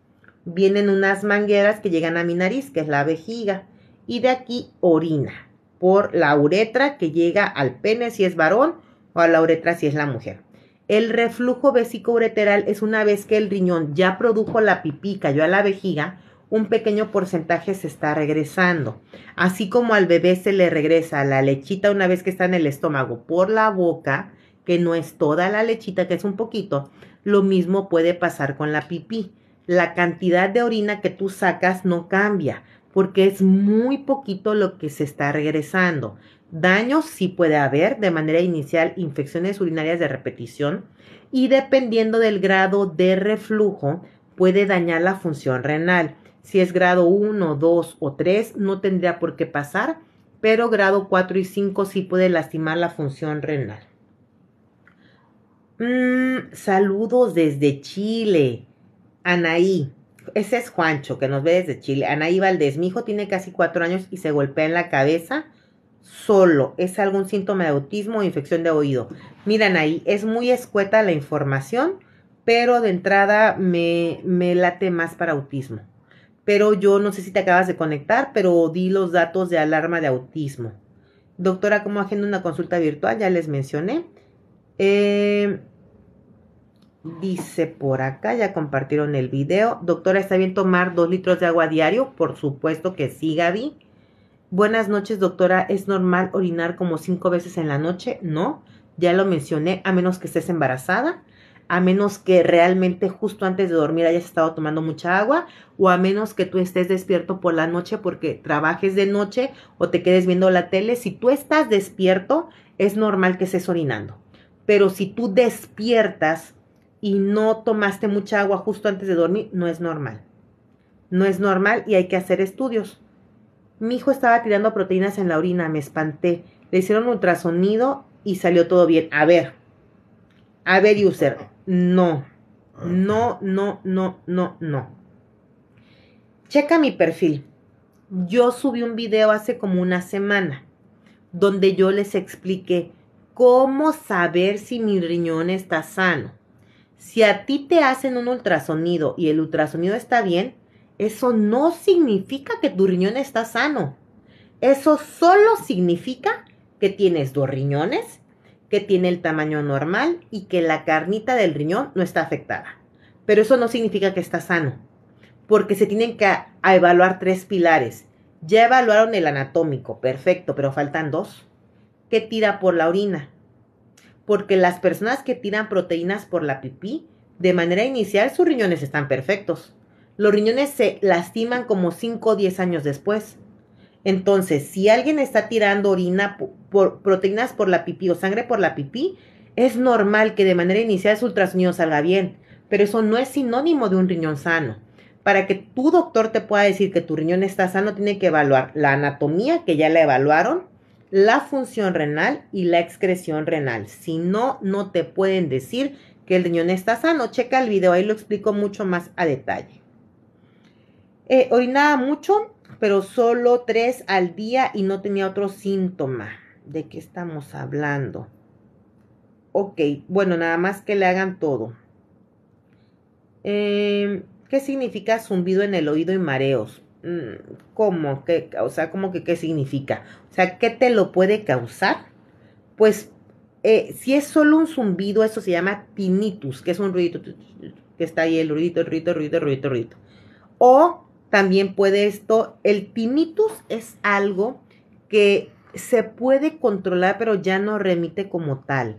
Vienen unas mangueras que llegan a mi nariz, que es la vejiga, y de aquí orina por la uretra que llega al pene si es varón o a la uretra si es la mujer. El reflujo ureteral es una vez que el riñón ya produjo la pipí, cayó a la vejiga, un pequeño porcentaje se está regresando. Así como al bebé se le regresa la lechita una vez que está en el estómago por la boca, que no es toda la lechita, que es un poquito, lo mismo puede pasar con la pipí. La cantidad de orina que tú sacas no cambia, porque es muy poquito lo que se está regresando. Daños sí puede haber, de manera inicial, infecciones urinarias de repetición y dependiendo del grado de reflujo puede dañar la función renal. Si es grado 1, 2 o 3 no tendría por qué pasar, pero grado 4 y 5 sí puede lastimar la función renal. Mm, saludos desde Chile. Anaí, ese es Juancho que nos ve desde Chile. Anaí Valdés, mi hijo tiene casi 4 años y se golpea en la cabeza solo es algún síntoma de autismo o infección de oído. Miren ahí, es muy escueta la información, pero de entrada me, late más para autismo. Pero yo no sé si te acabas de conectar, pero di los datos de alarma de autismo. Doctora, ¿cómo haciendo una consulta virtual? Ya les mencioné. Eh, dice por acá, ya compartieron el video. Doctora, ¿está bien tomar dos litros de agua diario? Por supuesto que sí, Gaby. Buenas noches, doctora. ¿Es normal orinar como cinco veces en la noche? No, ya lo mencioné, a menos que estés embarazada, a menos que realmente justo antes de dormir hayas estado tomando mucha agua, o a menos que tú estés despierto por la noche porque trabajes de noche o te quedes viendo la tele. Si tú estás despierto, es normal que estés orinando. Pero si tú despiertas y no tomaste mucha agua justo antes de dormir, no es normal. No es normal y hay que hacer estudios. Mi hijo estaba tirando proteínas en la orina, me espanté. Le hicieron ultrasonido y salió todo bien. A ver, a ver, user, no, no, no, no, no, no. Checa mi perfil. Yo subí un video hace como una semana donde yo les expliqué cómo saber si mi riñón está sano. Si a ti te hacen un ultrasonido y el ultrasonido está bien, eso no significa que tu riñón está sano. Eso solo significa que tienes dos riñones, que tiene el tamaño normal y que la carnita del riñón no está afectada. Pero eso no significa que está sano, porque se tienen que evaluar tres pilares. Ya evaluaron el anatómico, perfecto, pero faltan dos. ¿Qué tira por la orina? Porque las personas que tiran proteínas por la pipí, de manera inicial sus riñones están perfectos los riñones se lastiman como 5 o 10 años después. Entonces, si alguien está tirando orina, proteínas por la pipí o sangre por la pipí, es normal que de manera inicial su ultrasonido salga bien, pero eso no es sinónimo de un riñón sano. Para que tu doctor te pueda decir que tu riñón está sano, tiene que evaluar la anatomía, que ya la evaluaron, la función renal y la excreción renal. Si no, no te pueden decir que el riñón está sano. Checa el video, ahí lo explico mucho más a detalle. Hoy eh, nada mucho, pero solo tres al día y no tenía otro síntoma. ¿De qué estamos hablando? Ok, bueno, nada más que le hagan todo. Em, ¿Qué significa zumbido en el oído y mareos? Mm, ¿Cómo? ¿Qué, o sea, ¿cómo que qué significa? O sea, ¿qué te lo puede causar? Pues, eh, si es solo un zumbido, eso se llama tinnitus, que es un ruidito, que está ahí el ruidito, el ruidito, el ruidito, el ruidito, ruidito. O también puede esto, el tinnitus es algo que se puede controlar, pero ya no remite como tal.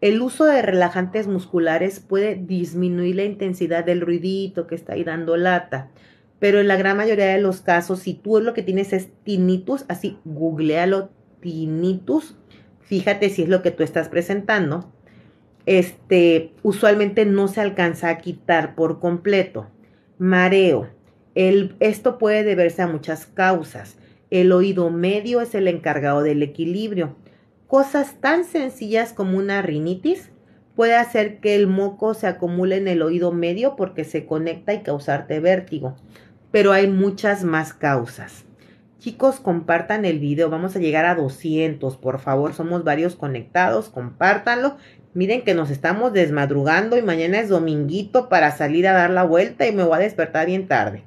El uso de relajantes musculares puede disminuir la intensidad del ruidito que está ahí dando lata, pero en la gran mayoría de los casos, si tú lo que tienes es tinnitus, así googlealo tinnitus, fíjate si es lo que tú estás presentando. Este, usualmente no se alcanza a quitar por completo. Mareo esto puede deberse a muchas causas. El oído medio es el encargado del equilibrio. Cosas tan sencillas como una rinitis puede hacer que el moco se acumule en el oído medio porque se conecta y causarte vértigo. Pero hay muchas más causas. Chicos, compartan el video. Vamos a llegar a 200, por favor. Somos varios conectados. Compártanlo. Miren que nos estamos desmadrugando y mañana es dominguito para salir a dar la vuelta y me voy a despertar bien tarde.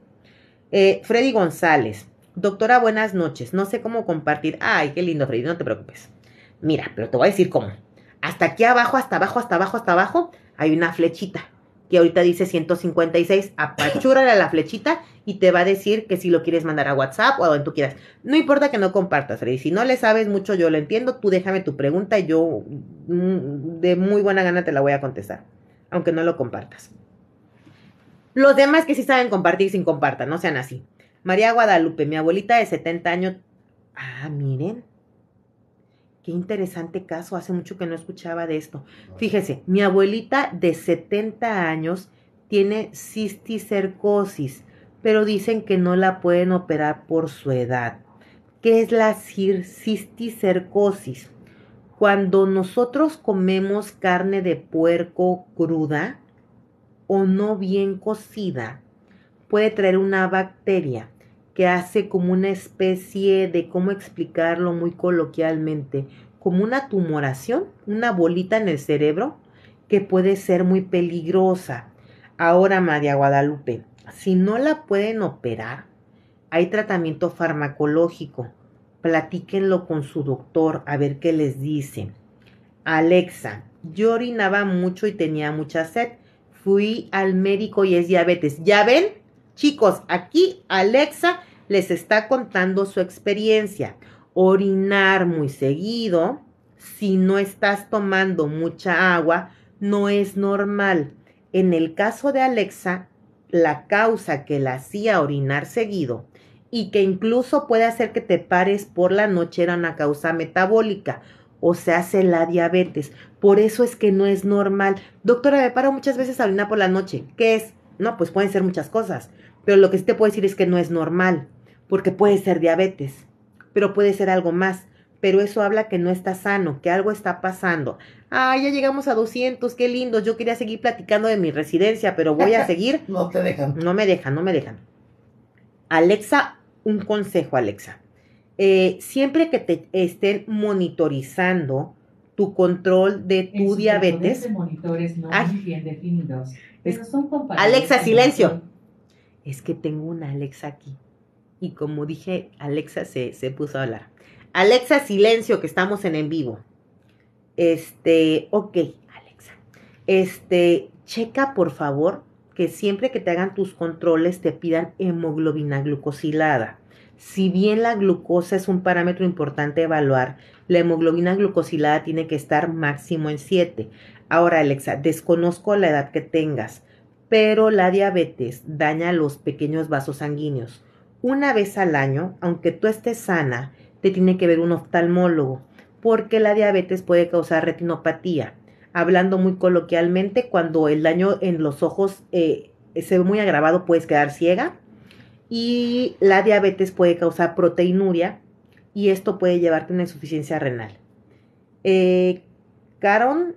Eh, Freddy González, doctora, buenas noches. No sé cómo compartir. Ay, qué lindo, Freddy, no te preocupes. Mira, pero te voy a decir cómo. Hasta aquí abajo, hasta abajo, hasta abajo, hasta abajo, hay una flechita que ahorita dice 156. Apachúrale la flechita y te va a decir que si lo quieres mandar a WhatsApp o a donde tú quieras. No importa que no compartas, Freddy. Si no le sabes mucho, yo lo entiendo. Tú déjame tu pregunta y yo mm, de muy buena gana te la voy a contestar, aunque no lo compartas. Los demás que sí saben compartir, sin compartan, no sean así. María Guadalupe, mi abuelita de 70 años. Ah, miren. Qué interesante caso, hace mucho que no escuchaba de esto. Ah. Fíjese, mi abuelita de 70 años tiene cisticercosis, pero dicen que no la pueden operar por su edad. ¿Qué es la cisticercosis? Cuando nosotros comemos carne de puerco cruda, o no bien cocida puede traer una bacteria que hace como una especie de, ¿cómo explicarlo muy coloquialmente? Como una tumoración, una bolita en el cerebro que puede ser muy peligrosa. Ahora, María Guadalupe, si no la pueden operar, hay tratamiento farmacológico. Platíquenlo con su doctor a ver qué les dice. Alexa, yo orinaba mucho y tenía mucha sed fui al médico y es diabetes. Ya ven, chicos, aquí Alexa les está contando su experiencia. Orinar muy seguido, si no estás tomando mucha agua, no es normal. En el caso de Alexa, la causa que la hacía orinar seguido y que incluso puede hacer que te pares por la noche era una causa metabólica, o sea, hace la diabetes. Por eso es que no es normal. Doctora, me paro muchas veces a orinar por la noche. ¿Qué es? No, pues pueden ser muchas cosas. Pero lo que sí te puedo decir es que no es normal. Porque puede ser diabetes. Pero puede ser algo más. Pero eso habla que no está sano, que algo está pasando. Ah, ya llegamos a 200, qué lindo. Yo quería seguir platicando de mi residencia, pero voy a seguir. no te dejan. No me dejan, no me dejan. Alexa, un consejo, Alexa. Eh, siempre que te estén monitorizando, tu control de tu diabetes. monitores definidos, son Alexa, silencio. Es que tengo una Alexa aquí. Y como dije, Alexa se, se puso a hablar. Alexa, silencio, que estamos en en vivo. Este, ok, Alexa. Este, checa por favor que siempre que te hagan tus controles te pidan hemoglobina glucosilada. Si bien la glucosa es un parámetro importante a evaluar, la hemoglobina glucosilada tiene que estar máximo en 7. Ahora, Alexa, desconozco la edad que tengas, pero la diabetes daña los pequeños vasos sanguíneos. Una vez al año, aunque tú estés sana, te tiene que ver un oftalmólogo, porque la diabetes puede causar retinopatía. Hablando muy coloquialmente, cuando el daño en los ojos eh, se ve muy agravado, puedes quedar ciega y la diabetes puede causar proteinuria y esto puede llevarte a una insuficiencia renal. Eh, Caron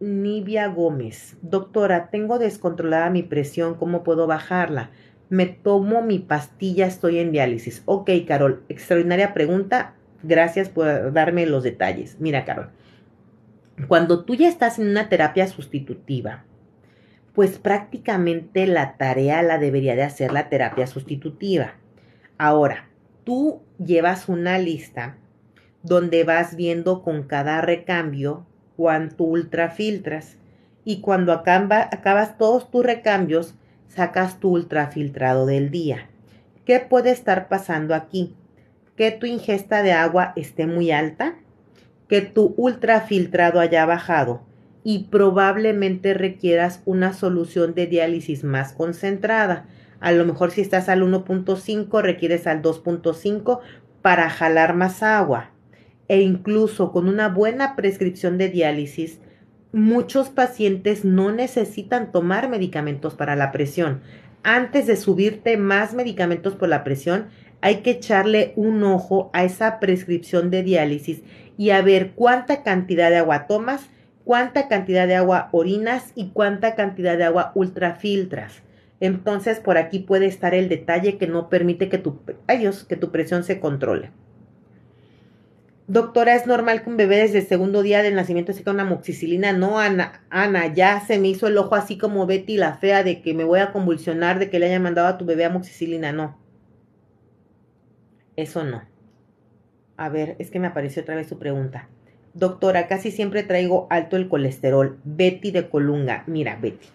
Nivia Gómez, doctora, tengo descontrolada mi presión, ¿cómo puedo bajarla? Me tomo mi pastilla, estoy en diálisis. Ok, Carol, extraordinaria pregunta. Gracias por darme los detalles. Mira, Carol, cuando tú ya estás en una terapia sustitutiva, pues prácticamente la tarea la debería de hacer la terapia sustitutiva. Ahora, tú llevas una lista donde vas viendo con cada recambio cuánto ultrafiltras y cuando acabas todos tus recambios sacas tu ultrafiltrado del día. ¿Qué puede estar pasando aquí? Que tu ingesta de agua esté muy alta, que tu ultrafiltrado haya bajado y probablemente requieras una solución de diálisis más concentrada. A lo mejor si estás al 1.5 requieres al 2.5 para jalar más agua. E incluso con una buena prescripción de diálisis, muchos pacientes no necesitan tomar medicamentos para la presión. Antes de subirte más medicamentos por la presión, hay que echarle un ojo a esa prescripción de diálisis y a ver cuánta cantidad de agua tomas cuánta cantidad de agua orinas y cuánta cantidad de agua ultrafiltras. Entonces por aquí puede estar el detalle que no permite que tu, que tu presión se controle. Doctora, ¿es normal que un bebé desde el segundo día del nacimiento seca una moxicilina? No, Ana, Ana, ya se me hizo el ojo así como Betty la fea de que me voy a convulsionar de que le haya mandado a tu bebé amoxicilina. No. Eso no. A ver, es que me apareció otra vez su pregunta. Doctora, casi siempre traigo alto el colesterol. Betty de Colunga. Mira, Betty.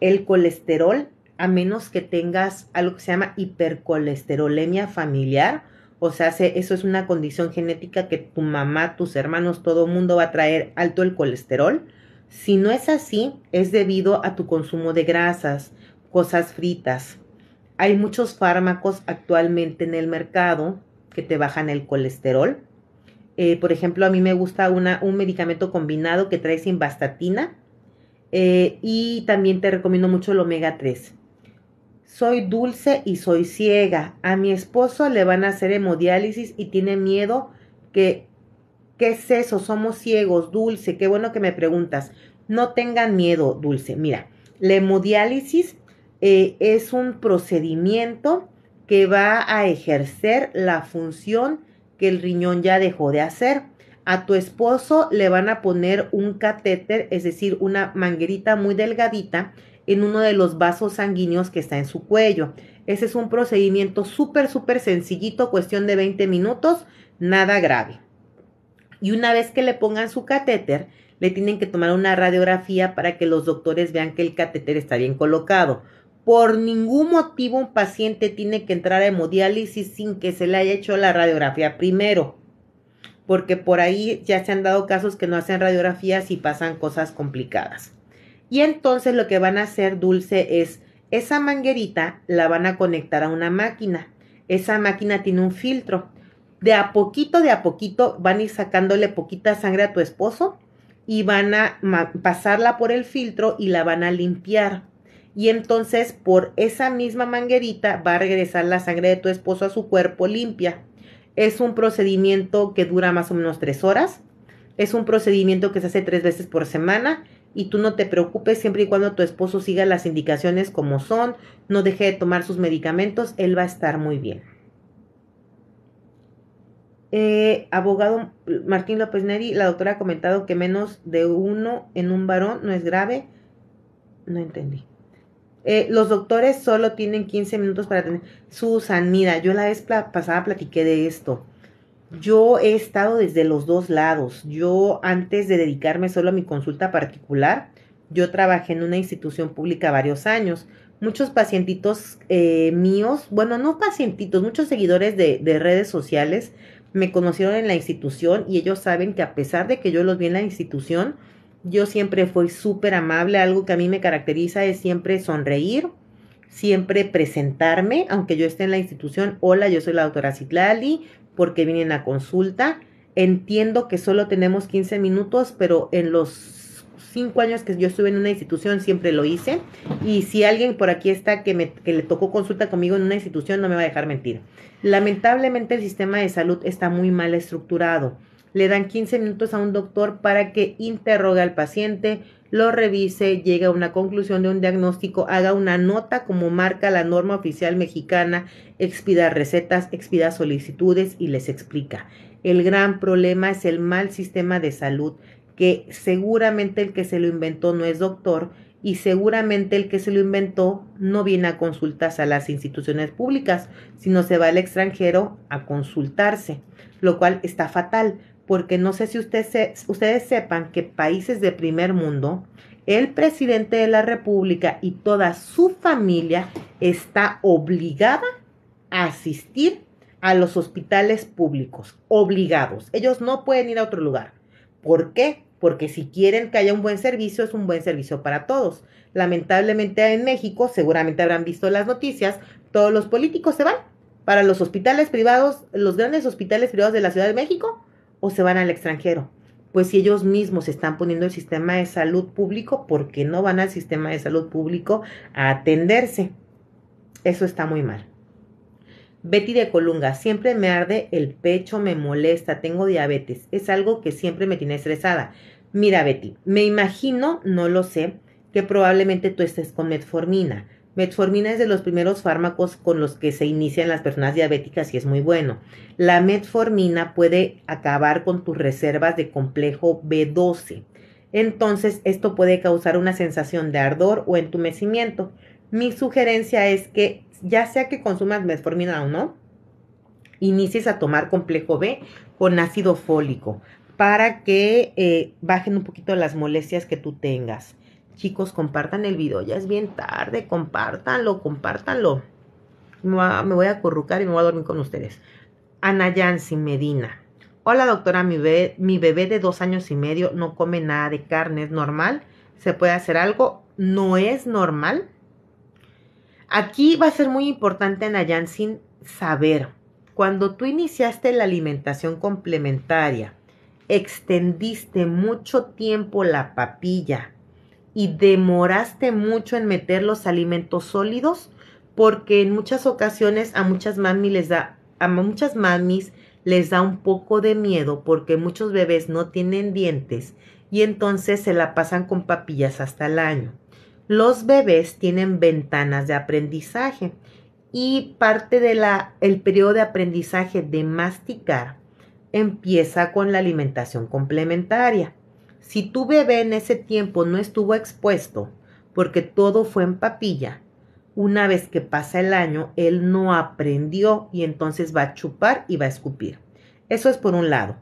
El colesterol, a menos que tengas algo que se llama hipercolesterolemia familiar, o sea, eso es una condición genética que tu mamá, tus hermanos, todo mundo va a traer alto el colesterol. Si no es así, es debido a tu consumo de grasas, cosas fritas. Hay muchos fármacos actualmente en el mercado que te bajan el colesterol eh, por ejemplo, a mí me gusta un medicamento combinado que trae simvastatina eh, y también te recomiendo mucho el omega 3. Soy dulce y soy ciega. A mi esposo le van a hacer hemodiálisis y tiene miedo que... ¿Qué es eso? Somos ciegos, dulce. Qué bueno que me preguntas. No tengan miedo, dulce. Mira, la hemodiálisis eh, es un procedimiento que va a ejercer la función que el riñón ya dejó de hacer. A tu esposo le van a poner un catéter, es decir, una manguerita muy delgadita en uno de los vasos sanguíneos que está en su cuello. Ese es un procedimiento súper, súper sencillito, cuestión de 20 minutos, nada grave. Y una vez que le pongan su catéter, le tienen que tomar una radiografía para que los doctores vean que el catéter está bien colocado. Por ningún motivo un paciente tiene que entrar a hemodiálisis sin que se le haya hecho la radiografía primero, porque por ahí ya se han dado casos que no hacen radiografías y pasan cosas complicadas. Y entonces lo que van a hacer, Dulce, es esa manguerita la van a conectar a una máquina. Esa máquina tiene un filtro. De a poquito, de a poquito van a ir sacándole poquita sangre a tu esposo y van a pasarla por el filtro y la van a limpiar y entonces por esa misma manguerita va a regresar la sangre de tu esposo a su cuerpo limpia. Es un procedimiento que dura más o menos tres horas. Es un procedimiento que se hace tres veces por semana y tú no te preocupes siempre y cuando tu esposo siga las indicaciones como son, no deje de tomar sus medicamentos, él va a estar muy bien. Eh, abogado Martín López Neri, la doctora ha comentado que menos de uno en un varón no es grave. No entendí. Eh, los doctores solo tienen 15 minutos para tener. Susan, mira, yo la vez pasada platiqué de esto. Yo he estado desde los dos lados. Yo antes de dedicarme solo a mi consulta particular, yo trabajé en una institución pública varios años. Muchos pacientitos eh, míos, bueno, no pacientitos, muchos seguidores de, de redes sociales me conocieron en la institución y ellos saben que a pesar de que yo los vi en la institución, yo siempre fui súper amable, algo que a mí me caracteriza es siempre sonreír, siempre presentarme, aunque yo esté en la institución, hola, yo soy la doctora Citlali, porque vienen a consulta. Entiendo que solo tenemos 15 minutos, pero en los cinco años que yo estuve en una institución siempre lo hice. Y si alguien por aquí está que, me, que le tocó consulta conmigo en una institución, no me va a dejar mentir. Lamentablemente el sistema de salud está muy mal estructurado le dan 15 minutos a un doctor para que interrogue al paciente, lo revise, llegue a una conclusión de un diagnóstico, haga una nota como marca la norma oficial mexicana, expida recetas, expida solicitudes y les explica. El gran problema es el mal sistema de salud, que seguramente el que se lo inventó no es doctor y seguramente el que se lo inventó no viene a consultas a las instituciones públicas, sino se va al extranjero a consultarse, lo cual está fatal porque no sé si ustedes sepan que países de primer mundo, el presidente de la República y toda su familia está obligada a asistir a los hospitales públicos, obligados. Ellos no pueden ir a otro lugar. ¿Por qué? Porque si quieren que haya un buen servicio, es un buen servicio para todos. Lamentablemente en México, seguramente habrán visto las noticias, todos los políticos se van para los hospitales privados, los grandes hospitales privados de la Ciudad de México, o se van al extranjero. Pues si ellos mismos están poniendo el sistema de salud público, ¿por qué no van al sistema de salud público a atenderse? Eso está muy mal. Betty de Colunga, siempre me arde el pecho, me molesta, tengo diabetes. Es algo que siempre me tiene estresada. Mira, Betty, me imagino, no lo sé, que probablemente tú estés con metformina. Metformina es de los primeros fármacos con los que se inician las personas diabéticas y es muy bueno. La metformina puede acabar con tus reservas de complejo B12. Entonces esto puede causar una sensación de ardor o entumecimiento. Mi sugerencia es que ya sea que consumas metformina o no, inicies a tomar complejo B con ácido fólico para que eh, bajen un poquito las molestias que tú tengas. Chicos, compartan el video, ya es bien tarde, compártanlo, compártanlo. Me, voy a acurrucar y me voy a dormir con ustedes. Ana Yancy Medina. Hola doctora, mi bebé, mi bebé de dos años y medio no come nada de carne, ¿es normal? ¿Se puede hacer algo? ¿No es normal? Aquí va a ser muy importante, Ana Yancy, saber. Cuando tú iniciaste la alimentación complementaria, extendiste mucho tiempo la papilla y demoraste mucho en meter los alimentos sólidos porque en muchas ocasiones a muchas mami les da a muchas mamis les da un poco de miedo porque muchos bebés no tienen dientes y entonces se la pasan con papillas hasta el año. Los bebés tienen ventanas de aprendizaje y parte del el periodo de aprendizaje de masticar empieza con la alimentación complementaria. Si tu bebé en ese tiempo no estuvo expuesto, porque todo fue en papilla, una vez que pasa el año, él no aprendió y entonces va a chupar y va a escupir. Eso es por un lado.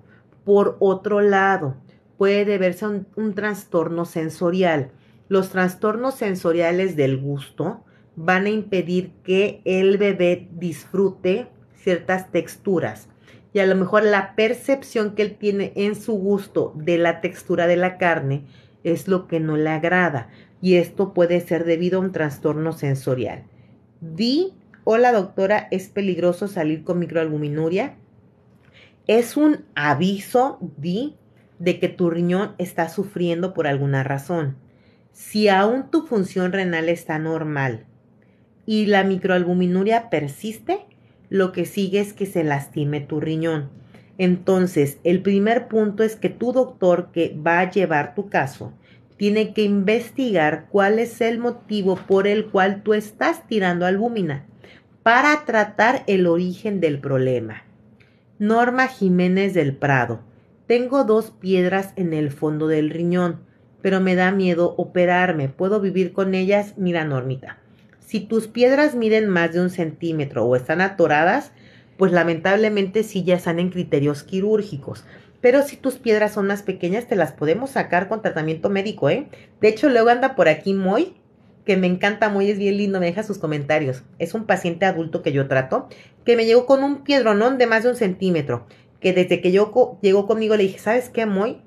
Por otro lado, puede verse un, un trastorno sensorial. Los trastornos sensoriales del gusto van a impedir que el bebé disfrute ciertas texturas y a lo mejor la percepción que él tiene en su gusto de la textura de la carne es lo que no le agrada y esto puede ser debido a un trastorno sensorial. Di, hola doctora, ¿es peligroso salir con microalbuminuria? Es un aviso, Di, de que tu riñón está sufriendo por alguna razón. Si aún tu función renal está normal y la microalbuminuria persiste, lo que sigue es que se lastime tu riñón. Entonces, el primer punto es que tu doctor que va a llevar tu caso tiene que investigar cuál es el motivo por el cual tú estás tirando albúmina para tratar el origen del problema. Norma Jiménez del Prado. Tengo dos piedras en el fondo del riñón, pero me da miedo operarme. ¿Puedo vivir con ellas? Mira, Normita. Si tus piedras miden más de un centímetro o están atoradas, pues lamentablemente sí ya están en criterios quirúrgicos. Pero si tus piedras son más pequeñas, te las podemos sacar con tratamiento médico, ¿eh? De hecho, luego anda por aquí Moy, que me encanta, Moy es bien lindo, me deja sus comentarios. Es un paciente adulto que yo trato, que me llegó con un piedronón de más de un centímetro, que desde que yo llegó conmigo le dije, ¿sabes qué, Moy?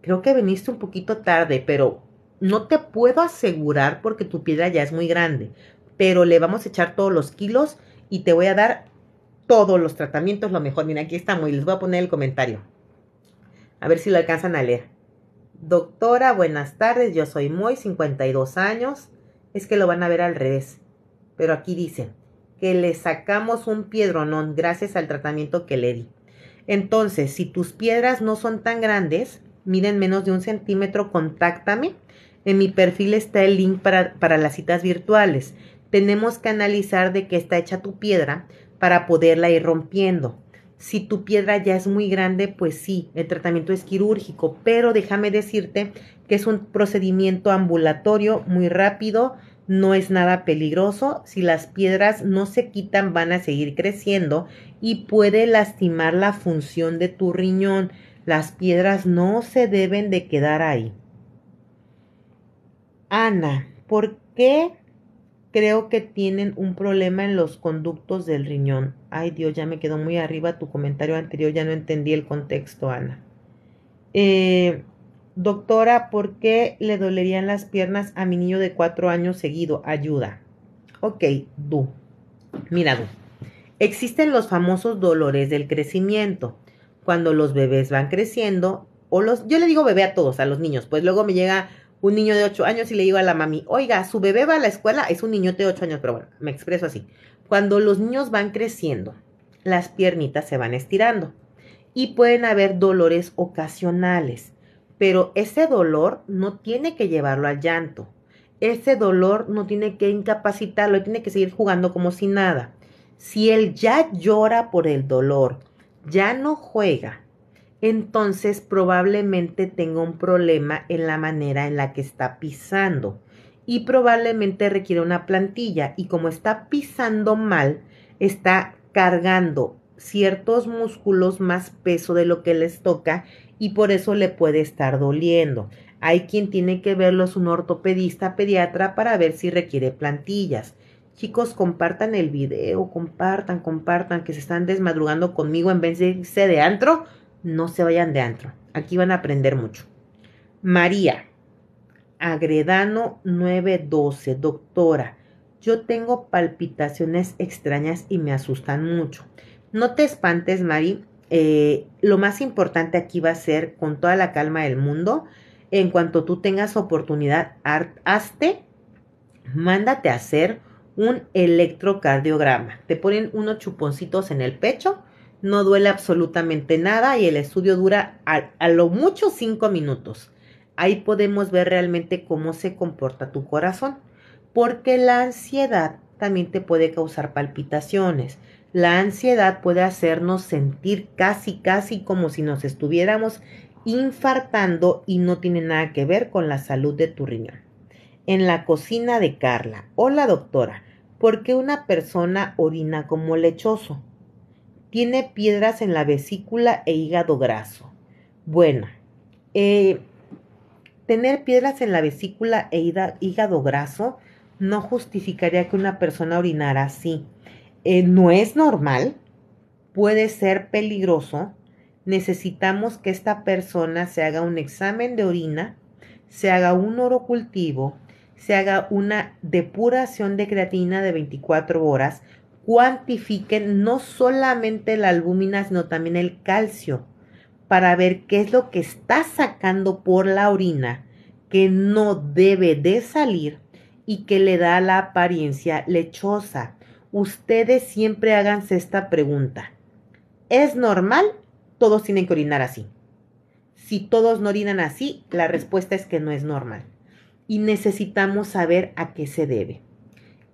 Creo que viniste un poquito tarde, pero no te puedo asegurar porque tu piedra ya es muy grande, pero le vamos a echar todos los kilos y te voy a dar todos los tratamientos, lo mejor. Mira, aquí está Muy, les voy a poner el comentario. A ver si lo alcanzan a leer. Doctora, buenas tardes, yo soy Moy, 52 años. Es que lo van a ver al revés. Pero aquí dicen que le sacamos un piedronón gracias al tratamiento que le di. Entonces, si tus piedras no son tan grandes, miren, menos de un centímetro, contáctame en mi perfil está el link para, las citas virtuales. Tenemos que analizar de qué está hecha tu piedra para poderla ir rompiendo. Si tu piedra ya es muy grande, pues sí, el tratamiento es quirúrgico, pero déjame decirte que es un procedimiento ambulatorio muy rápido, no es nada peligroso. Si las piedras no se quitan, van a seguir creciendo y puede lastimar la función de tu riñón. Las piedras no se deben de quedar ahí. Ana, ¿por qué creo que tienen un problema en los conductos del riñón? Ay Dios, ya me quedó muy arriba tu comentario anterior, ya no entendí el contexto, Ana. Eh, doctora, ¿por qué le dolerían las piernas a mi niño de cuatro años seguido? Ayuda. Ok, Du. Mira, Du. Existen los famosos dolores del crecimiento. Cuando los bebés van creciendo, o los, yo le digo bebé a todos, a los niños, pues luego me llega un niño de 8 años y le digo a la mami, oiga, su bebé va a la escuela, es un niño de 8 años, pero bueno, me expreso así. Cuando los niños van creciendo, las piernitas se van estirando y pueden haber dolores ocasionales, pero ese dolor no tiene que llevarlo al llanto. Ese dolor no tiene que incapacitarlo, tiene que seguir jugando como si nada. Si él ya llora por el dolor, ya no juega, entonces probablemente tenga un problema en la manera en la que está pisando y probablemente requiere una plantilla y como está pisando mal, está cargando ciertos músculos más peso de lo que les toca y por eso le puede estar doliendo. Hay quien tiene que verlo, es un ortopedista pediatra para ver si requiere plantillas. Chicos, compartan el video, compartan, compartan, que se están desmadrugando conmigo en vez de de antro, no se vayan de antro. Aquí van a aprender mucho. María, Agredano 912, doctora. Yo tengo palpitaciones extrañas y me asustan mucho. No te espantes, Mari. Eh, lo más importante aquí va a ser, con toda la calma del mundo, en cuanto tú tengas oportunidad, hazte, mándate a hacer un electrocardiograma. Te ponen unos chuponcitos en el pecho no duele absolutamente nada y el estudio dura a, lo mucho 5 minutos. Ahí podemos ver realmente cómo se comporta tu corazón, porque la ansiedad también te puede causar palpitaciones. La ansiedad puede hacernos sentir casi, casi como si nos estuviéramos infartando y no tiene nada que ver con la salud de tu riñón. En la cocina de Carla, hola doctora, ¿por qué una persona orina como lechoso? Tiene piedras en la vesícula e hígado graso. Bueno, eh, tener piedras en la vesícula e hígado graso no justificaría que una persona orinara así. Eh, no es normal, puede ser peligroso. Necesitamos que esta persona se haga un examen de orina, se haga un orocultivo, se haga una depuración de creatina de 24 horas cuantifiquen no solamente la albúmina, sino también el calcio, para ver qué es lo que está sacando por la orina, que no debe de salir y que le da la apariencia lechosa. Ustedes siempre háganse esta pregunta. ¿Es normal? Todos tienen que orinar así. Si todos no orinan así, la respuesta es que no es normal. Y necesitamos saber a qué se debe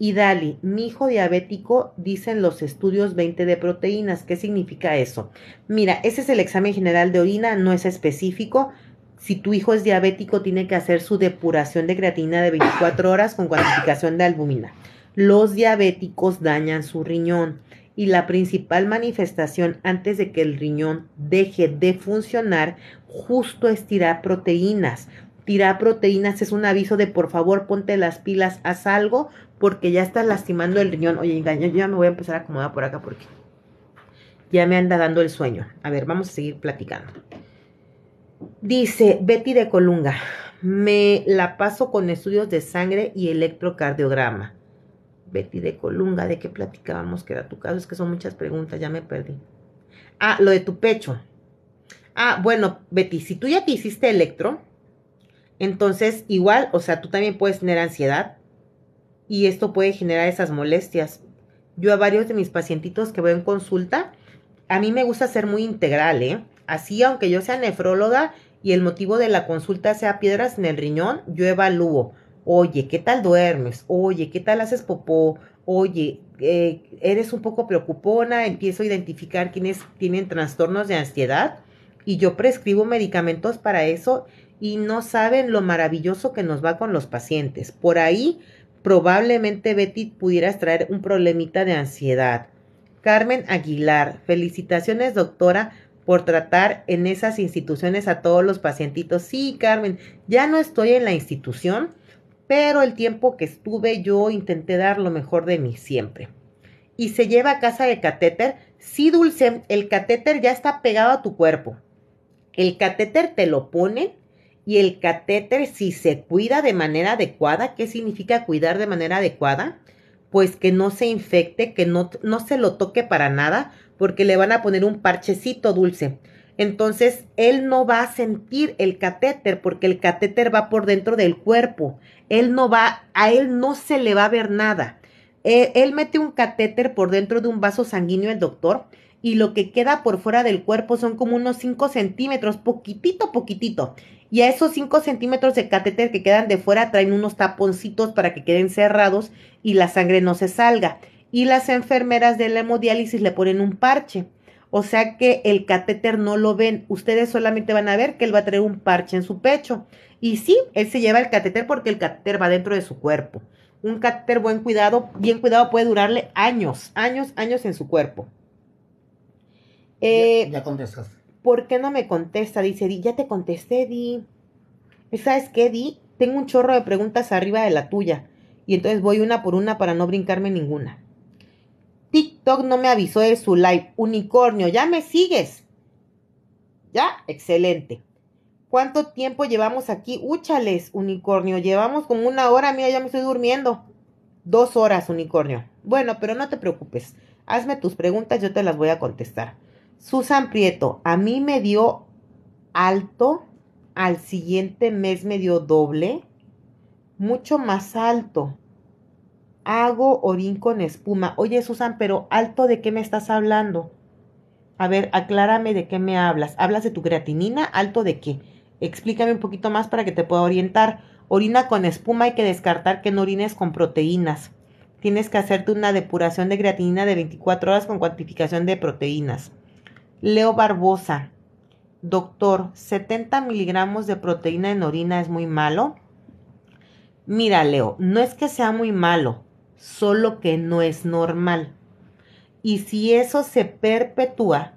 y Dali, mi hijo diabético, dicen los estudios 20 de proteínas. ¿Qué significa eso? Mira, ese es el examen general de orina, no es específico. Si tu hijo es diabético, tiene que hacer su depuración de creatina de 24 horas con cuantificación de albumina. Los diabéticos dañan su riñón y la principal manifestación antes de que el riñón deje de funcionar justo es tirar proteínas. Tirar proteínas es un aviso de por favor ponte las pilas, haz algo porque ya está lastimando el riñón. Oye, yo ya me voy a empezar a acomodar por acá porque ya me anda dando el sueño. A ver, vamos a seguir platicando. Dice Betty de Colunga, me la paso con estudios de sangre y electrocardiograma. Betty de Colunga, ¿de qué platicábamos que era tu caso? Es que son muchas preguntas, ya me perdí. Ah, lo de tu pecho. Ah, bueno, Betty, si tú ya te hiciste electro, entonces igual, o sea, tú también puedes tener ansiedad, y esto puede generar esas molestias. Yo a varios de mis pacientitos que voy en consulta, a mí me gusta ser muy integral, ¿eh? Así, aunque yo sea nefróloga y el motivo de la consulta sea piedras en el riñón, yo evalúo. Oye, ¿qué tal duermes? Oye, ¿qué tal haces popó? Oye, eh, eres un poco preocupona, empiezo a identificar quienes tienen trastornos de ansiedad y yo prescribo medicamentos para eso y no saben lo maravilloso que nos va con los pacientes. Por ahí Probablemente Betty pudieras traer un problemita de ansiedad. Carmen Aguilar, felicitaciones doctora por tratar en esas instituciones a todos los pacientitos. Sí, Carmen, ya no estoy en la institución, pero el tiempo que estuve yo intenté dar lo mejor de mí siempre. Y se lleva a casa el catéter. Sí, Dulce, el catéter ya está pegado a tu cuerpo. El catéter te lo pone. Y el catéter, si se cuida de manera adecuada, ¿qué significa cuidar de manera adecuada? Pues que no se infecte, que no, se lo toque para nada, porque le van a poner un parchecito dulce. Entonces, él no va a sentir el catéter porque el catéter va por dentro del cuerpo. Él no va, a él no se le va a ver nada. E, él, mete un catéter por dentro de un vaso sanguíneo, el doctor, y lo que queda por fuera del cuerpo son como unos 5 centímetros, poquitito, poquitito y a esos 5 centímetros de catéter que quedan de fuera traen unos taponcitos para que queden cerrados y la sangre no se salga. Y las enfermeras de la hemodiálisis le ponen un parche. O sea que el catéter no lo ven. Ustedes solamente van a ver que él va a traer un parche en su pecho. Y sí, él se lleva el catéter porque el catéter va dentro de su cuerpo. Un catéter buen cuidado, bien cuidado puede durarle años, años, años en su cuerpo. ya, eh, ya ¿Por qué no me contesta? Dice Di, ya te contesté, Di. ¿Sabes qué, Di? Tengo un chorro de preguntas arriba de la tuya. Y entonces voy una por una para no brincarme ninguna. TikTok no me avisó de su live. Unicornio, ya me sigues. Ya, excelente. ¿Cuánto tiempo llevamos aquí? Úchales, unicornio. Llevamos como una hora, mira, ya me estoy durmiendo. Dos horas, unicornio. Bueno, pero no te preocupes. Hazme tus preguntas, yo te las voy a contestar. Susan Prieto, a mí me dio alto, al siguiente mes me dio doble, mucho más alto. Hago orín con espuma. Oye, Susan, pero alto, ¿de qué me estás hablando? A ver, aclárame de qué me hablas. ¿Hablas de tu creatinina? ¿Alto de qué? Explícame un poquito más para que te pueda orientar. Orina con espuma, hay que descartar que no orines con proteínas. Tienes que hacerte una depuración de creatinina de 24 horas con cuantificación de proteínas. Leo Barbosa, doctor, 70 miligramos de proteína en orina es muy malo. Mira, Leo, no es que sea muy malo, solo que no es normal. Y si eso se perpetúa,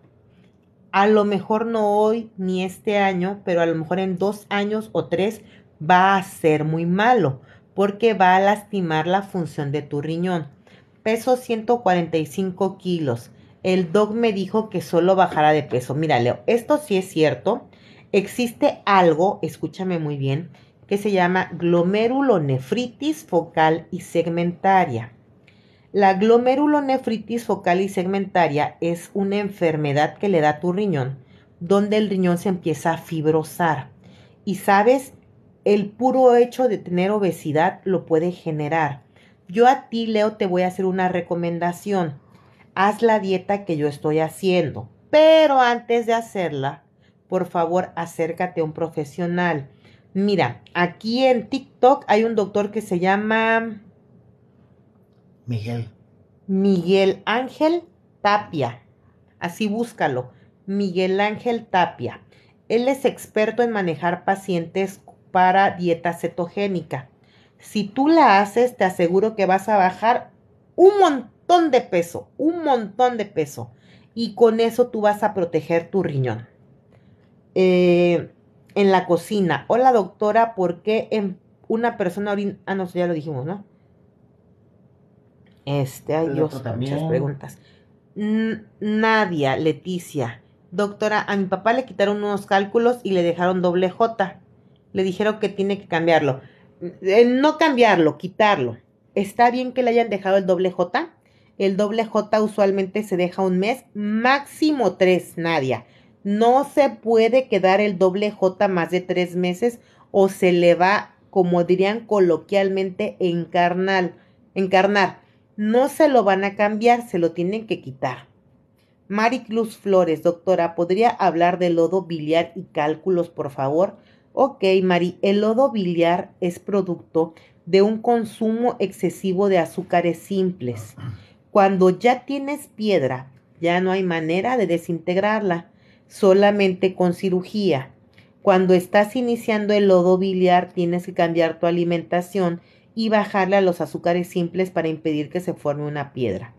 a lo mejor no hoy ni este año, pero a lo mejor en dos años o tres va a ser muy malo, porque va a lastimar la función de tu riñón. Peso 145 kilos el doc me dijo que solo bajara de peso. Mira, Leo, esto sí es cierto. Existe algo, escúchame muy bien, que se llama glomerulonefritis focal y segmentaria. La glomerulonefritis focal y segmentaria es una enfermedad que le da a tu riñón, donde el riñón se empieza a fibrosar. Y sabes, el puro hecho de tener obesidad lo puede generar. Yo a ti, Leo, te voy a hacer una recomendación haz la dieta que yo estoy haciendo, pero antes de hacerla, por favor, acércate a un profesional. Mira, aquí en TikTok hay un doctor que se llama Miguel. Miguel Ángel Tapia. Así búscalo. Miguel Ángel Tapia. Él es experto en manejar pacientes para dieta cetogénica. Si tú la haces, te aseguro que vas a bajar un montón de peso, un montón de peso. Y con eso tú vas a proteger tu riñón. Eh, en la cocina. Hola doctora, ¿por qué en una persona ahorita Ah, no, ya lo dijimos, ¿no? Este, ay Dios, muchas preguntas. Nadia, Leticia. Doctora, a mi papá le quitaron unos cálculos y le dejaron doble J. Le dijeron que tiene que cambiarlo. Eh, no cambiarlo, quitarlo. ¿Está bien que le hayan dejado el doble J? El doble J usualmente se deja un mes, máximo tres, Nadia. No se puede quedar el doble J más de tres meses o se le va, como dirían coloquialmente, encarnar. encarnar. No se lo van a cambiar, se lo tienen que quitar. Cruz Flores, doctora, ¿podría hablar de lodo biliar y cálculos, por favor? Ok, Mari, el lodo biliar es producto de un consumo excesivo de azúcares simples. Cuando ya tienes piedra, ya no hay manera de desintegrarla, solamente con cirugía. Cuando estás iniciando el lodo biliar, tienes que cambiar tu alimentación y bajarle a los azúcares simples para impedir que se forme una piedra.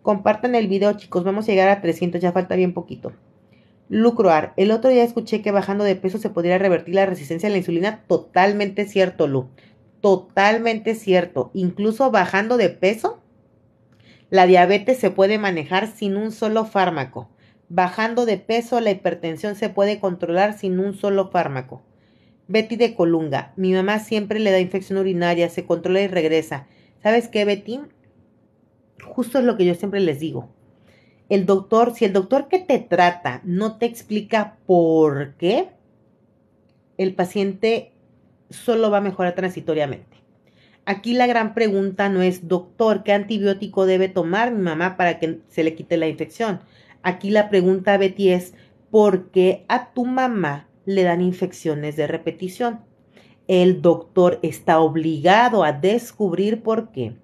Compartan el video, chicos. Vamos a llegar a 300, ya falta bien poquito. Lucroar. El otro día escuché que bajando de peso se podría revertir la resistencia a la insulina. Totalmente cierto, Lu. Totalmente cierto. Incluso bajando de peso la diabetes se puede manejar sin un solo fármaco. Bajando de peso, la hipertensión se puede controlar sin un solo fármaco. Betty de Colunga. Mi mamá siempre le da infección urinaria, se controla y regresa. ¿Sabes qué, Betty? Justo es lo que yo siempre les digo. El doctor, si el doctor que te trata no te explica por qué, el paciente solo va a mejorar transitoriamente. Aquí la gran pregunta no es, doctor, ¿qué antibiótico debe tomar mi mamá para que se le quite la infección? Aquí la pregunta, Betty, es, ¿por qué a tu mamá le dan infecciones de repetición? El doctor está obligado a descubrir por qué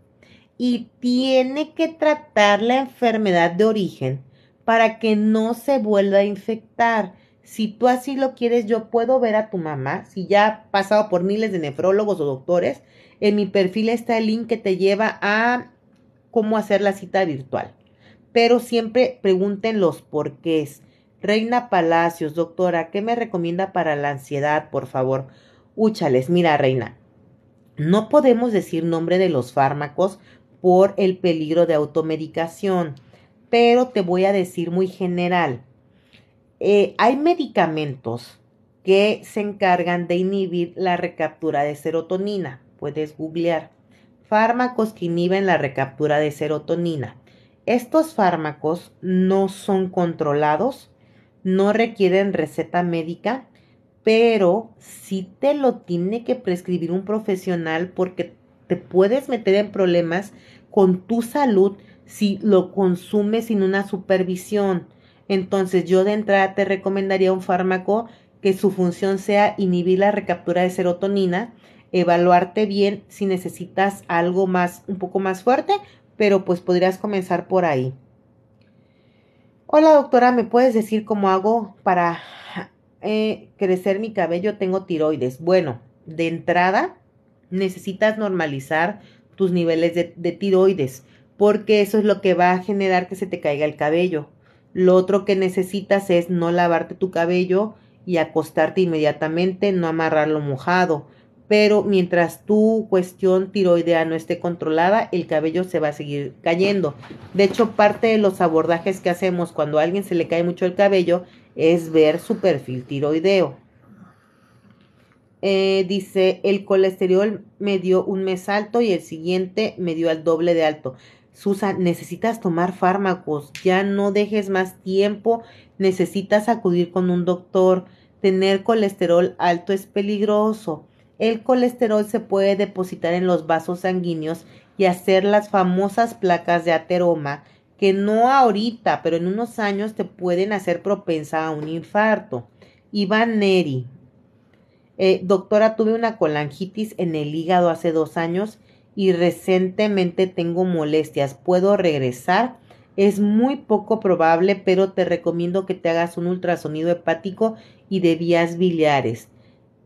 y tiene que tratar la enfermedad de origen para que no se vuelva a infectar si tú así lo quieres, yo puedo ver a tu mamá, si ya ha pasado por miles de nefrólogos o doctores, en mi perfil está el link que te lleva a cómo hacer la cita virtual. Pero siempre pregunten los porqués. Reina Palacios, doctora, ¿qué me recomienda para la ansiedad, por favor? Úchales, mira, Reina, no podemos decir nombre de los fármacos por el peligro de automedicación, pero te voy a decir muy general eh, hay medicamentos que se encargan de inhibir la recaptura de serotonina. Puedes googlear. Fármacos que inhiben la recaptura de serotonina. Estos fármacos no son controlados, no requieren receta médica, pero sí te lo tiene que prescribir un profesional porque te puedes meter en problemas con tu salud si lo consumes sin una supervisión entonces yo de entrada te recomendaría un fármaco que su función sea inhibir la recaptura de serotonina, evaluarte bien si necesitas algo más, un poco más fuerte, pero pues podrías comenzar por ahí. Hola doctora, ¿me puedes decir cómo hago para eh, crecer mi cabello? Tengo tiroides. Bueno, de entrada necesitas normalizar tus niveles de tiroides porque eso es lo que va a generar que se te caiga el cabello. Lo otro que necesitas es no lavarte tu cabello y acostarte inmediatamente, no amarrarlo mojado. Pero mientras tu cuestión tiroidea no esté controlada, el cabello se va a seguir cayendo. De hecho, parte de los abordajes que hacemos cuando a alguien se le cae mucho el cabello es ver su perfil tiroideo. Eh, dice, el colesterol me dio un mes alto y el siguiente me dio al doble de alto. Susan, necesitas tomar fármacos, ya no dejes más tiempo, necesitas acudir con un doctor, tener colesterol alto es peligroso. El colesterol se puede depositar en los vasos sanguíneos y hacer las famosas placas de ateroma, que no ahorita, pero en unos años te pueden hacer propensa a un infarto. Iván Neri. Eh, doctora, tuve una colangitis en el hígado hace dos años y recientemente tengo molestias. ¿Puedo regresar? Es muy poco probable, pero te recomiendo que te hagas un ultrasonido hepático y de vías biliares.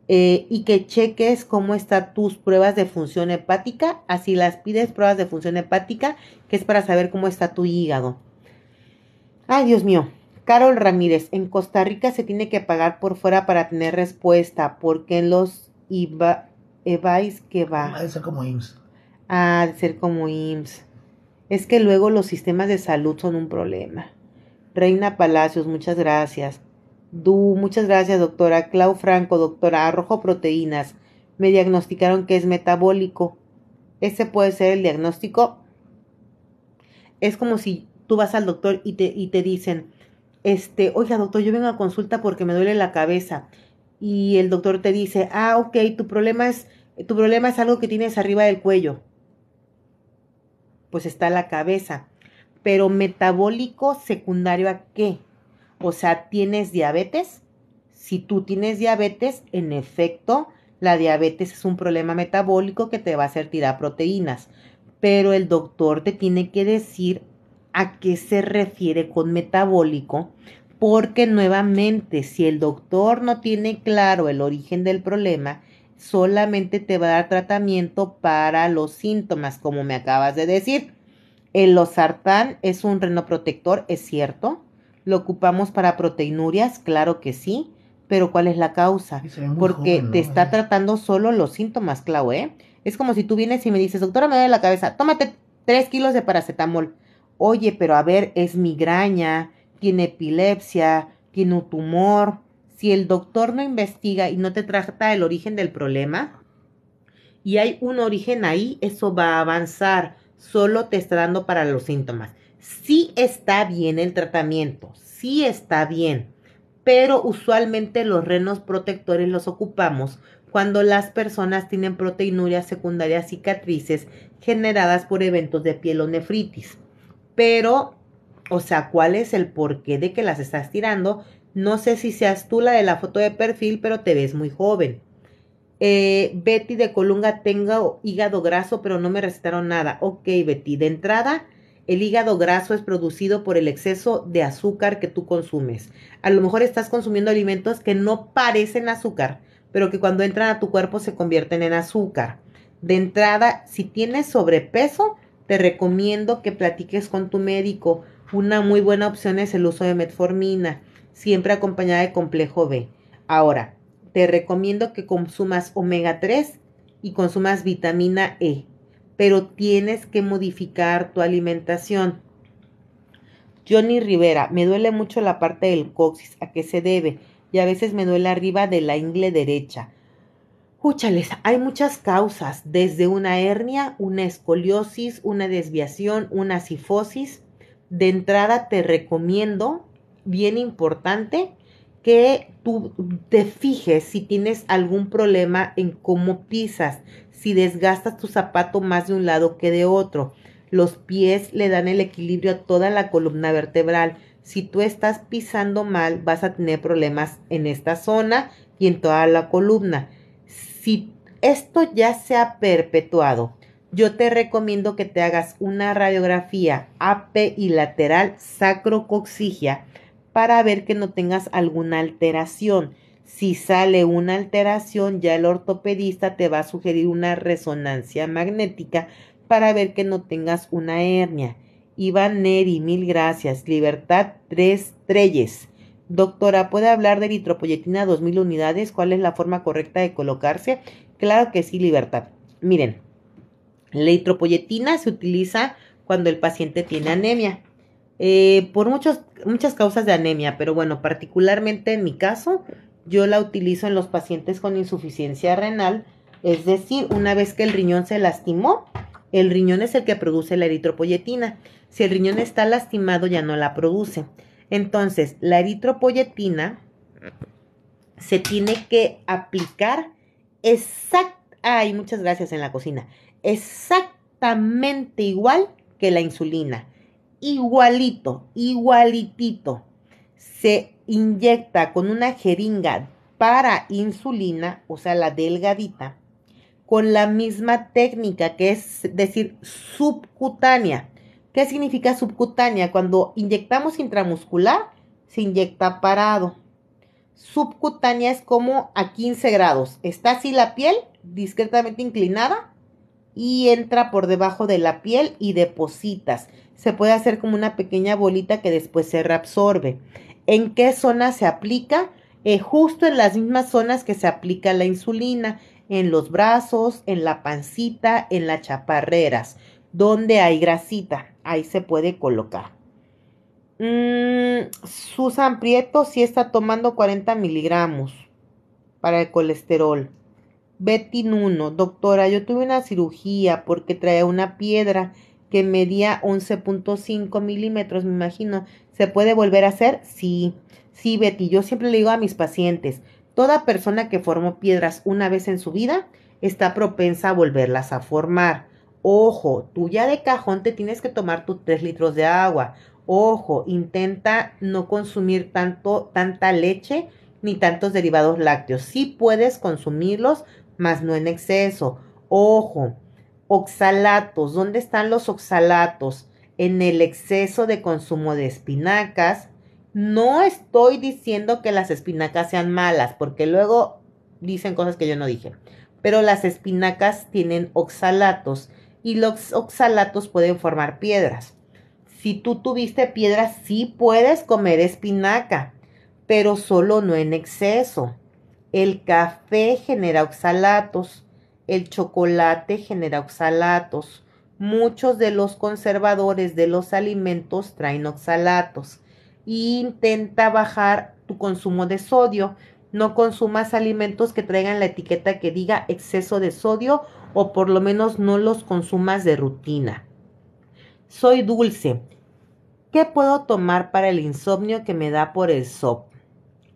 Eh, y que cheques cómo están tus pruebas de función hepática. Así las pides pruebas de función hepática, que es para saber cómo está tu hígado. Ay, Dios mío. Carol Ramírez, en Costa Rica se tiene que pagar por fuera para tener respuesta, porque en los EVAIS que va. Eso como IMSS ah, de ser como IMSS. Es que luego los sistemas de salud son un problema. Reina Palacios, muchas gracias. Du, muchas gracias, doctora. Clau Franco, doctora. Arrojo proteínas. Me diagnosticaron que es metabólico. ¿Ese puede ser el diagnóstico? Es como si tú vas al doctor y te, y te dicen, este, oiga, doctor, yo vengo a consulta porque me duele la cabeza. Y el doctor te dice, ah, ok, tu problema es, tu problema es algo que tienes arriba del cuello pues está la cabeza. Pero metabólico secundario a qué? O sea, ¿tienes diabetes? Si tú tienes diabetes, en efecto, la diabetes es un problema metabólico que te va a hacer tirar proteínas. Pero el doctor te tiene que decir a qué se refiere con metabólico, porque nuevamente, si el doctor no tiene claro el origen del problema, solamente te va a dar tratamiento para los síntomas, como me acabas de decir. El losartán es un renoprotector, es cierto. Lo ocupamos para proteinurias, claro que sí. Pero ¿cuál es la causa? Porque te está tratando solo los síntomas, claro, ¿eh? Es como si tú vienes y me dices, doctora, me duele la cabeza, tómate tres kilos de paracetamol. Oye, pero a ver, es migraña, tiene epilepsia, tiene un tumor, si el doctor no investiga y no te trata el origen del problema, y hay un origen ahí, eso va a avanzar. Solo te está dando para los síntomas. Sí está bien el tratamiento, sí está bien, pero usualmente los renos protectores los ocupamos cuando las personas tienen proteinurias secundarias cicatrices generadas por eventos de piel o nefritis. Pero, o sea, ¿cuál es el porqué de que las estás tirando? No sé si seas tú la de la foto de perfil, pero te ves muy joven. Eh, Betty de Colunga, tengo hígado graso, pero no me recetaron nada. Ok, Betty, de entrada, el hígado graso es producido por el exceso de azúcar que tú consumes. A lo mejor estás consumiendo alimentos que no parecen azúcar, pero que cuando entran a tu cuerpo se convierten en azúcar. De entrada, si tienes sobrepeso, te recomiendo que platiques con tu médico. Una muy buena opción es el uso de metformina siempre acompañada de complejo B. Ahora, te recomiendo que consumas omega 3 y consumas vitamina E, pero tienes que modificar tu alimentación. Johnny Rivera, me duele mucho la parte del coxis, ¿a qué se debe? Y a veces me duele arriba de la ingle derecha. Escúchales, hay muchas causas, desde una hernia, una escoliosis, una desviación, una cifosis. De entrada te recomiendo bien importante que tú te fijes si tienes algún problema en cómo pisas, si desgastas tu zapato más de un lado que de otro. Los pies le dan el equilibrio a toda la columna vertebral. Si tú estás pisando mal, vas a tener problemas en esta zona y en toda la columna. Si esto ya se ha perpetuado, yo te recomiendo que te hagas una radiografía AP y lateral sacrocoxigia para ver que no tengas alguna alteración. Si sale una alteración, ya el ortopedista te va a sugerir una resonancia magnética para ver que no tengas una hernia. Iván Neri, mil gracias. Libertad, tres treyes. Doctora, ¿puede hablar de eritropoyetina 2000 unidades? ¿Cuál es la forma correcta de colocarse? Claro que sí, Libertad. Miren, la eritropoyetina se utiliza cuando el paciente tiene anemia. Eh, por muchos muchas causas de anemia, pero bueno, particularmente en mi caso, yo la utilizo en los pacientes con insuficiencia renal, es decir, una vez que el riñón se lastimó, el riñón es el que produce la eritropoyetina. Si el riñón está lastimado, ya no la produce. Entonces, la eritropoyetina se tiene que aplicar exact, Ay, muchas gracias en la cocina. Exactamente igual que la insulina igualito, igualitito. Se inyecta con una jeringa para insulina, o sea, la delgadita, con la misma técnica, que es decir, subcutánea. ¿Qué significa subcutánea? Cuando inyectamos intramuscular, se inyecta parado. Subcutánea es como a 15 grados. Está así la piel, discretamente inclinada, y entra por debajo de la piel y depositas se puede hacer como una pequeña bolita que después se reabsorbe. ¿En qué zona se aplica? Eh, justo en las mismas zonas que se aplica la insulina, en los brazos, en la pancita, en las chaparreras, donde hay grasita, ahí se puede colocar. Mm, Susan Prieto sí está tomando 40 miligramos para el colesterol. Betty Nuno, doctora, yo tuve una cirugía porque traía una piedra que medía 11.5 milímetros, me imagino. ¿Se puede volver a hacer? Sí, sí, Betty. Yo siempre le digo a mis pacientes, toda persona que formó piedras una vez en su vida está propensa a volverlas a formar. Ojo, tú ya de cajón te tienes que tomar tus 3 litros de agua. Ojo, intenta no consumir tanto, tanta leche ni tantos derivados lácteos. Sí puedes consumirlos, mas no en exceso. Ojo, Oxalatos. ¿Dónde están los oxalatos? En el exceso de consumo de espinacas. No estoy diciendo que las espinacas sean malas, porque luego dicen cosas que yo no dije. Pero las espinacas tienen oxalatos y los oxalatos pueden formar piedras. Si tú tuviste piedras, sí puedes comer espinaca, pero solo no en exceso. El café genera oxalatos el chocolate genera oxalatos. Muchos de los conservadores de los alimentos traen oxalatos. intenta bajar tu consumo de sodio. No consumas alimentos que traigan la etiqueta que diga exceso de sodio o por lo menos no los consumas de rutina. Soy dulce. ¿Qué puedo tomar para el insomnio que me da por el SOP?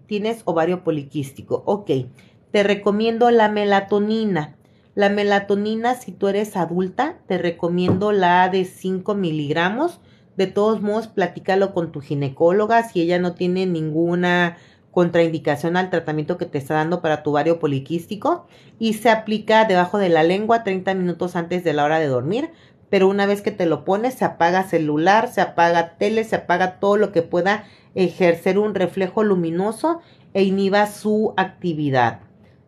Tienes ovario poliquístico. Ok, te recomiendo la melatonina. La melatonina, si tú eres adulta, te recomiendo la de 5 miligramos. De todos modos, platícalo con tu ginecóloga si ella no tiene ninguna contraindicación al tratamiento que te está dando para tu vario poliquístico y se aplica debajo de la lengua 30 minutos antes de la hora de dormir, pero una vez que te lo pones se apaga celular, se apaga tele, se apaga todo lo que pueda ejercer un reflejo luminoso e inhiba su actividad.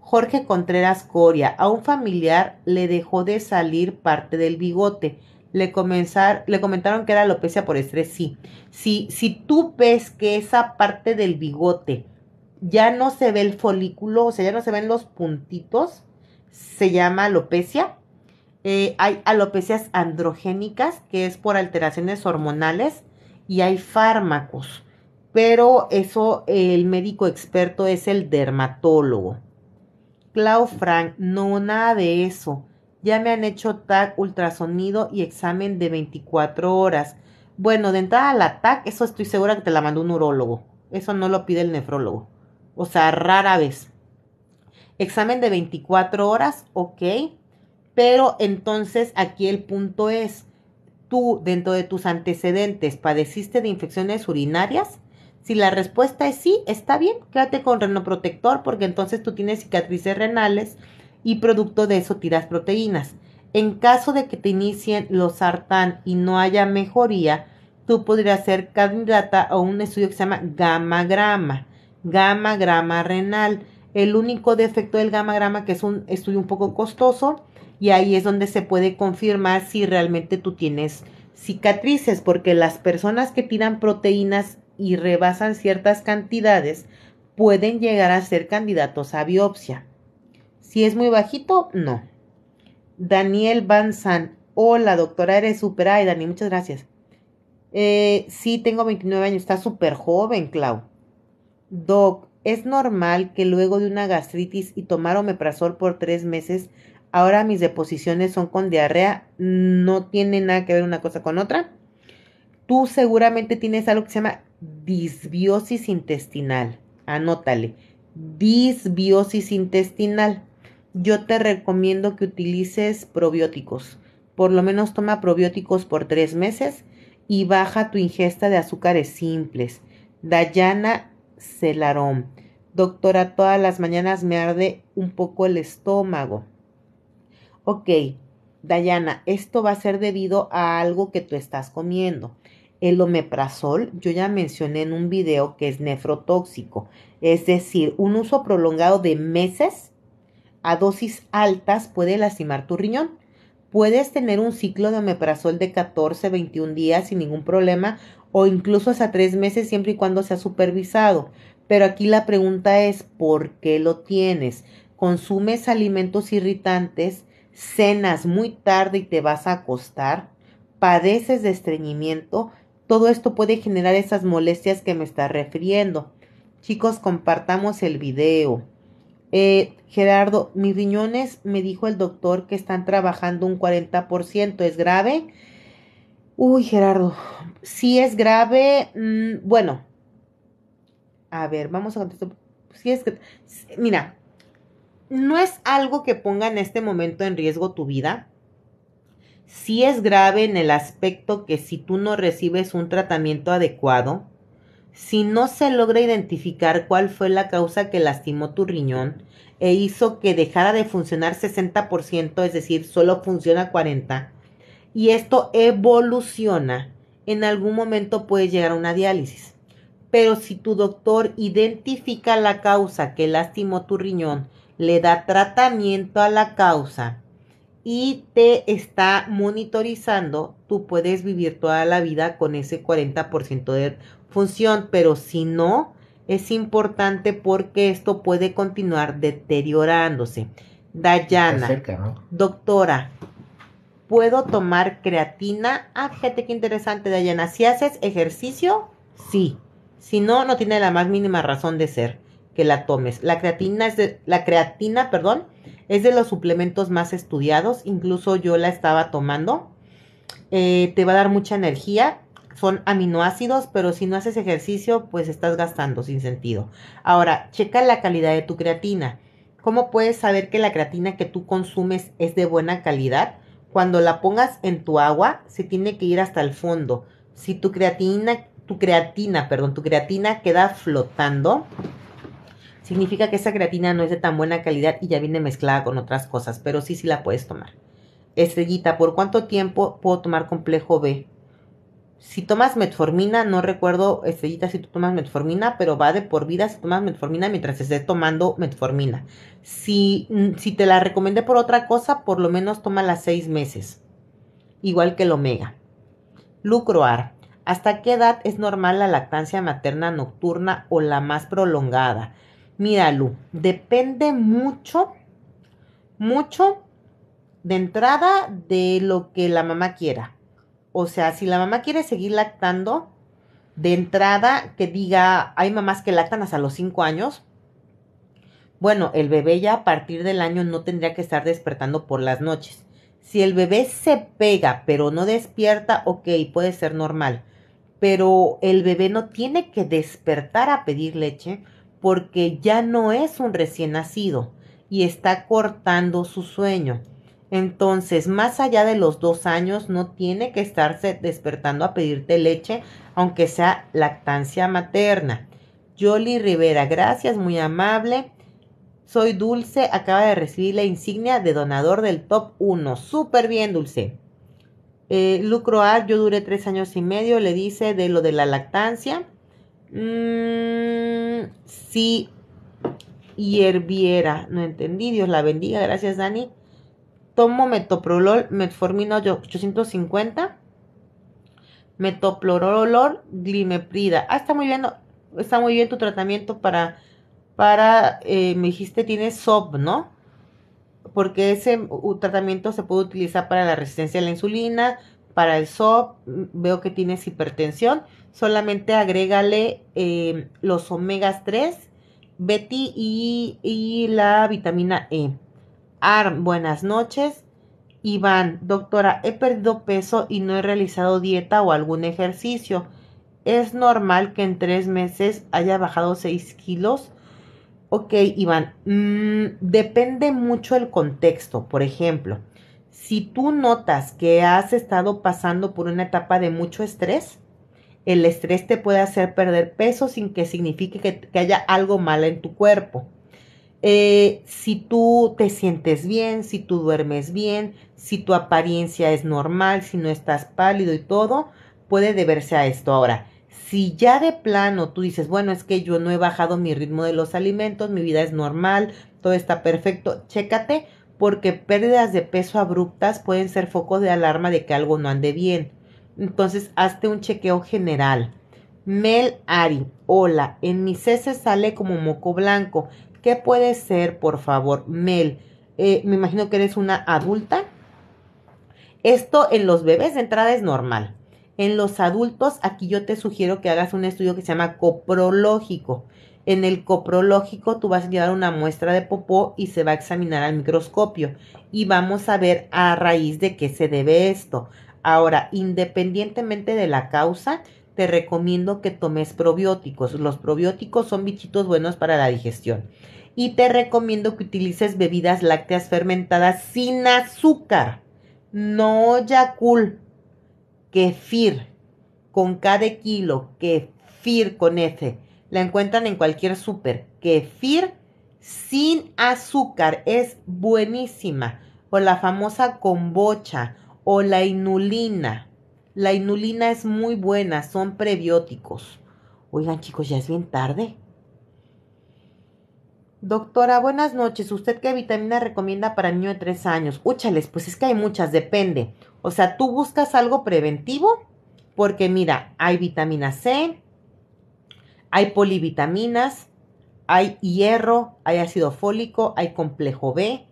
Jorge Contreras Coria a un familiar le dejó de salir parte del bigote. Le, comenzar, le comentaron que era alopecia por estrés. Sí, si, si tú ves que esa parte del bigote ya no se ve el folículo, o sea, ya no se ven los puntitos, se llama alopecia. Eh, hay alopecias androgénicas, que es por alteraciones hormonales, y hay fármacos. Pero eso el médico experto es el dermatólogo. Clau Frank, no nada de eso. Ya me han hecho TAC, ultrasonido y examen de 24 horas. Bueno, de entrada la TAC, eso estoy segura que te la mandó un urólogo. Eso no lo pide el nefrólogo. O sea, rara vez. Examen de 24 horas, ok. Pero entonces aquí el punto es, tú dentro de tus antecedentes padeciste de infecciones urinarias, si la respuesta es sí, está bien, quédate con renoprotector porque entonces tú tienes cicatrices renales y producto de eso tiras proteínas. En caso de que te inicien los sartán y no haya mejoría, tú podrías ser candidata o un estudio que se llama Gamma Grama renal. El único defecto del gamagrama que es un estudio un poco costoso y ahí es donde se puede confirmar si realmente tú tienes cicatrices, porque las personas que tiran proteínas y rebasan ciertas cantidades, pueden llegar a ser candidatos a biopsia. Si es muy bajito, no. Daniel Banzan. Hola, doctora, eres súper. Ay, Dani, muchas gracias. Eh, sí, tengo 29 años. Está súper joven, Clau. Doc, ¿es normal que luego de una gastritis y tomar omeprazol por tres meses, ahora mis deposiciones son con diarrea? ¿No tiene nada que ver una cosa con otra? Tú seguramente tienes algo que se llama disbiosis intestinal. Anótale, disbiosis intestinal. Yo te recomiendo que utilices probióticos. Por lo menos toma probióticos por tres meses y baja tu ingesta de azúcares simples. Dayana Celarón. Doctora, todas las mañanas me arde un poco el estómago. Ok, Dayana, esto va a ser debido a algo que tú estás comiendo. El omeprazol, yo ya mencioné en un video que es nefrotóxico, es decir, un uso prolongado de meses a dosis altas puede lastimar tu riñón. Puedes tener un ciclo de omeprazol de 14, 21 días sin ningún problema o incluso hasta 3 meses siempre y cuando sea supervisado. Pero aquí la pregunta es, ¿por qué lo tienes? ¿Consumes alimentos irritantes? ¿Cenas muy tarde y te vas a acostar? ¿Padeces de estreñimiento? Todo esto puede generar esas molestias que me está refiriendo. Chicos, compartamos el video. Eh, Gerardo, mis riñones me dijo el doctor que están trabajando un 40%. ¿Es grave? Uy, Gerardo, si es grave, mm, bueno, a ver, vamos a contestar. Si es que, mira, no es algo que ponga en este momento en riesgo tu vida, si es grave en el aspecto que si tú no recibes un tratamiento adecuado, si no se logra identificar cuál fue la causa que lastimó tu riñón e hizo que dejara de funcionar 60%, es decir, solo funciona 40%, y esto evoluciona, en algún momento puede llegar a una diálisis. Pero si tu doctor identifica la causa que lastimó tu riñón, le da tratamiento a la causa, y te está monitorizando, tú puedes vivir toda la vida con ese 40% de función, pero si no, es importante porque esto puede continuar deteriorándose. Dayana, doctora, ¿puedo tomar creatina? Ah, fíjate qué interesante, Dayana. Si haces ejercicio, sí. Si no, no tiene la más mínima razón de ser que la tomes. La creatina es de, la creatina, perdón, es de los suplementos más estudiados. Incluso yo la estaba tomando. Eh, te va a dar mucha energía. Son aminoácidos, pero si no haces ejercicio, pues estás gastando sin sentido. Ahora, checa la calidad de tu creatina. ¿Cómo puedes saber que la creatina que tú consumes es de buena calidad? Cuando la pongas en tu agua, se tiene que ir hasta el fondo. Si tu creatina, tu creatina, perdón, tu creatina queda flotando, significa que esa creatina no es de tan buena calidad y ya viene mezclada con otras cosas, pero sí, sí la puedes tomar. Estrellita, ¿por cuánto tiempo puedo tomar complejo B? Si tomas metformina, no recuerdo, Estrellita, si tú tomas metformina, pero va de por vida si tomas metformina mientras estés tomando metformina. Si, mm, si te la recomendé por otra cosa, por lo menos toma las seis meses, igual que el omega. Lucroar, ¿hasta qué edad es normal la lactancia materna nocturna o la más prolongada? Míralo, depende mucho, mucho de entrada de lo que la mamá quiera. O sea, si la mamá quiere seguir lactando, de entrada que diga, hay mamás que lactan hasta los 5 años. Bueno, el bebé ya a partir del año no tendría que estar despertando por las noches. Si el bebé se pega pero no despierta, ok, puede ser normal. Pero el bebé no tiene que despertar a pedir leche porque ya no es un recién nacido y está cortando su sueño. Entonces, más allá de los dos años, no tiene que estarse despertando a pedirte leche, aunque sea lactancia materna. Jolly Rivera, gracias, muy amable. Soy Dulce, acaba de recibir la insignia de donador del top 1. Súper bien, Dulce. Eh, Lucro A, yo duré tres años y medio, le dice de lo de la lactancia. Mm, si hierviera, no entendí, Dios la bendiga, gracias Dani. Tomo metoprolol, metformina 850, metoprolol, glimeprida. Ah, está muy bien, está muy bien tu tratamiento para, para, eh, me dijiste, tiene SOP, ¿no? Porque ese tratamiento se puede utilizar para la resistencia a la insulina, para el SOP, mm, veo que tienes hipertensión solamente agrégale em, los omegas 3, Betty y, la vitamina E. Arm, buenas noches. Iván, doctora, he perdido peso y no he realizado dieta o algún ejercicio. ¿Es normal que en tres meses haya bajado 6 kilos? Ok, Iván, mm, depende mucho el contexto. Por ejemplo, si tú notas que has estado pasando por una etapa de mucho estrés, el estrés te puede hacer perder peso sin que signifique que, haya algo mal en tu cuerpo. Eh, si tú te sientes bien, si tú duermes bien, si tu apariencia es normal, si no estás pálido y todo, puede deberse a esto. Ahora, si ya de plano tú dices, bueno, es que yo no he bajado mi ritmo de los alimentos, mi vida es normal, todo está perfecto, chécate porque pérdidas de peso abruptas pueden ser foco de alarma de que algo no ande bien. Entonces, hazte un chequeo general. Mel Ari, hola, en mi se sale como moco blanco. ¿Qué puede ser, por favor? Mel, eh, me imagino que eres una adulta. Esto en los bebés de entrada es normal. En los adultos, aquí yo te sugiero que hagas un estudio que se llama coprológico. En el coprológico tú vas a llevar una muestra de popó y se va a examinar al microscopio y vamos a ver a raíz de qué se debe esto. Ahora, independientemente de la causa, te recomiendo que tomes probióticos. Los probióticos son bichitos buenos para la digestión. Y te recomiendo que utilices bebidas lácteas fermentadas sin azúcar. No Yakul, kefir con K de kilo, kefir con F. La encuentran en cualquier súper. Kefir sin azúcar es buenísima. O la famosa kombucha o la inulina. La inulina es muy buena, son prebióticos. Oigan chicos, ya es bien tarde. Doctora, buenas noches. ¿Usted qué vitamina recomienda para niño de tres años? Úchales, pues es que hay muchas, depende. O sea, tú buscas algo preventivo porque mira, hay vitamina C, hay polivitaminas, hay hierro, hay ácido fólico, hay complejo B.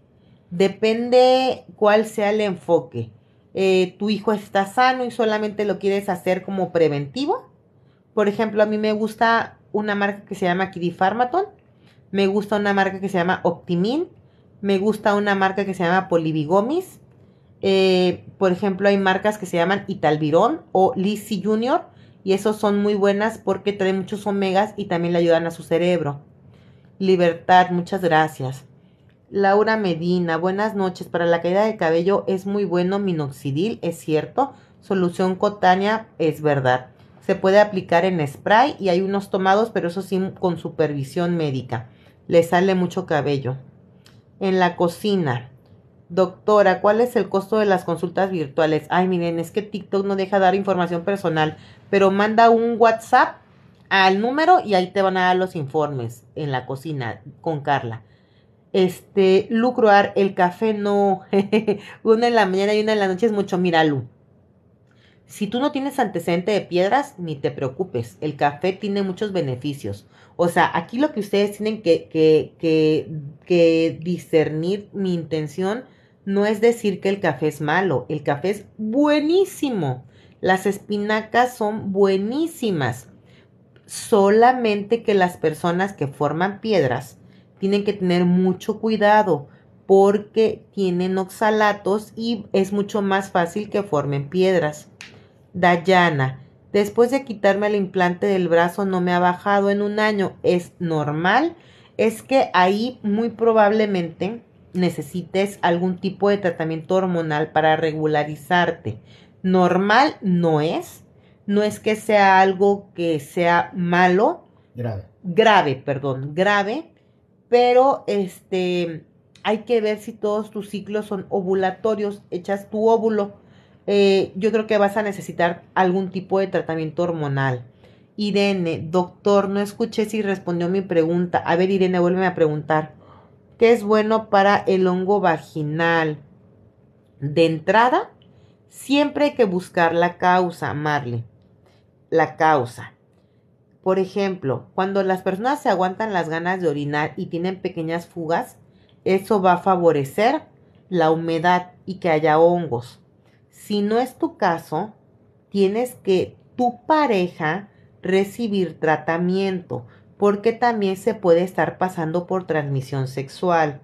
Depende cuál sea el enfoque. Eh, tu hijo está sano y solamente lo quieres hacer como preventivo. Por ejemplo, a mí me gusta una marca que se llama Kidifarmaton, me gusta una marca que se llama Optimin, me gusta una marca que se llama Polibigomis. Eh, por ejemplo, hay marcas que se llaman Italvirón o Lisi Junior y esos son muy buenas porque traen muchos omegas y también le ayudan a su cerebro. Libertad, muchas gracias. Laura Medina, buenas noches. Para la caída de cabello es muy bueno minoxidil, es cierto. Solución cotánea, es verdad. Se puede aplicar en spray y hay unos tomados, pero eso sí con supervisión médica. Le sale mucho cabello. En la cocina. Doctora, ¿cuál es el costo de las consultas virtuales? Ay, miren, es que TikTok no deja dar información personal, pero manda un WhatsApp al número y ahí te van a dar los informes en la cocina con Carla este, lucroar el café no, una en la mañana y una en la noche es mucho, mira Lu. Si tú no tienes antecedente de piedras, ni te preocupes, el café tiene muchos beneficios. O sea, aquí lo que ustedes tienen que, que, que, que discernir mi intención no es decir que el café es malo, el café es buenísimo. Las espinacas son buenísimas. Solamente que las personas que forman piedras, tienen que tener mucho cuidado porque tienen oxalatos y es mucho más fácil que formen piedras. Dayana, después de quitarme el implante del brazo no me ha bajado en un año, es normal, es que ahí muy probablemente necesites algún tipo de tratamiento hormonal para regularizarte. Normal no es, no es que sea algo que sea malo. Grave. Grave, perdón, grave, pero este, hay que ver si todos tus ciclos son ovulatorios, echas tu óvulo. Eh, yo creo que vas a necesitar algún tipo de tratamiento hormonal. Irene, doctor, no escuché si respondió mi pregunta. A ver, Irene, vuelve a preguntar. ¿Qué es bueno para el hongo vaginal? De entrada, siempre hay que buscar la causa, Marle. La causa. Por ejemplo, cuando las personas se aguantan las ganas de orinar y tienen pequeñas fugas, eso va a favorecer la humedad y que haya hongos. Si no es tu caso, tienes que tu pareja recibir tratamiento porque también se puede estar pasando por transmisión sexual.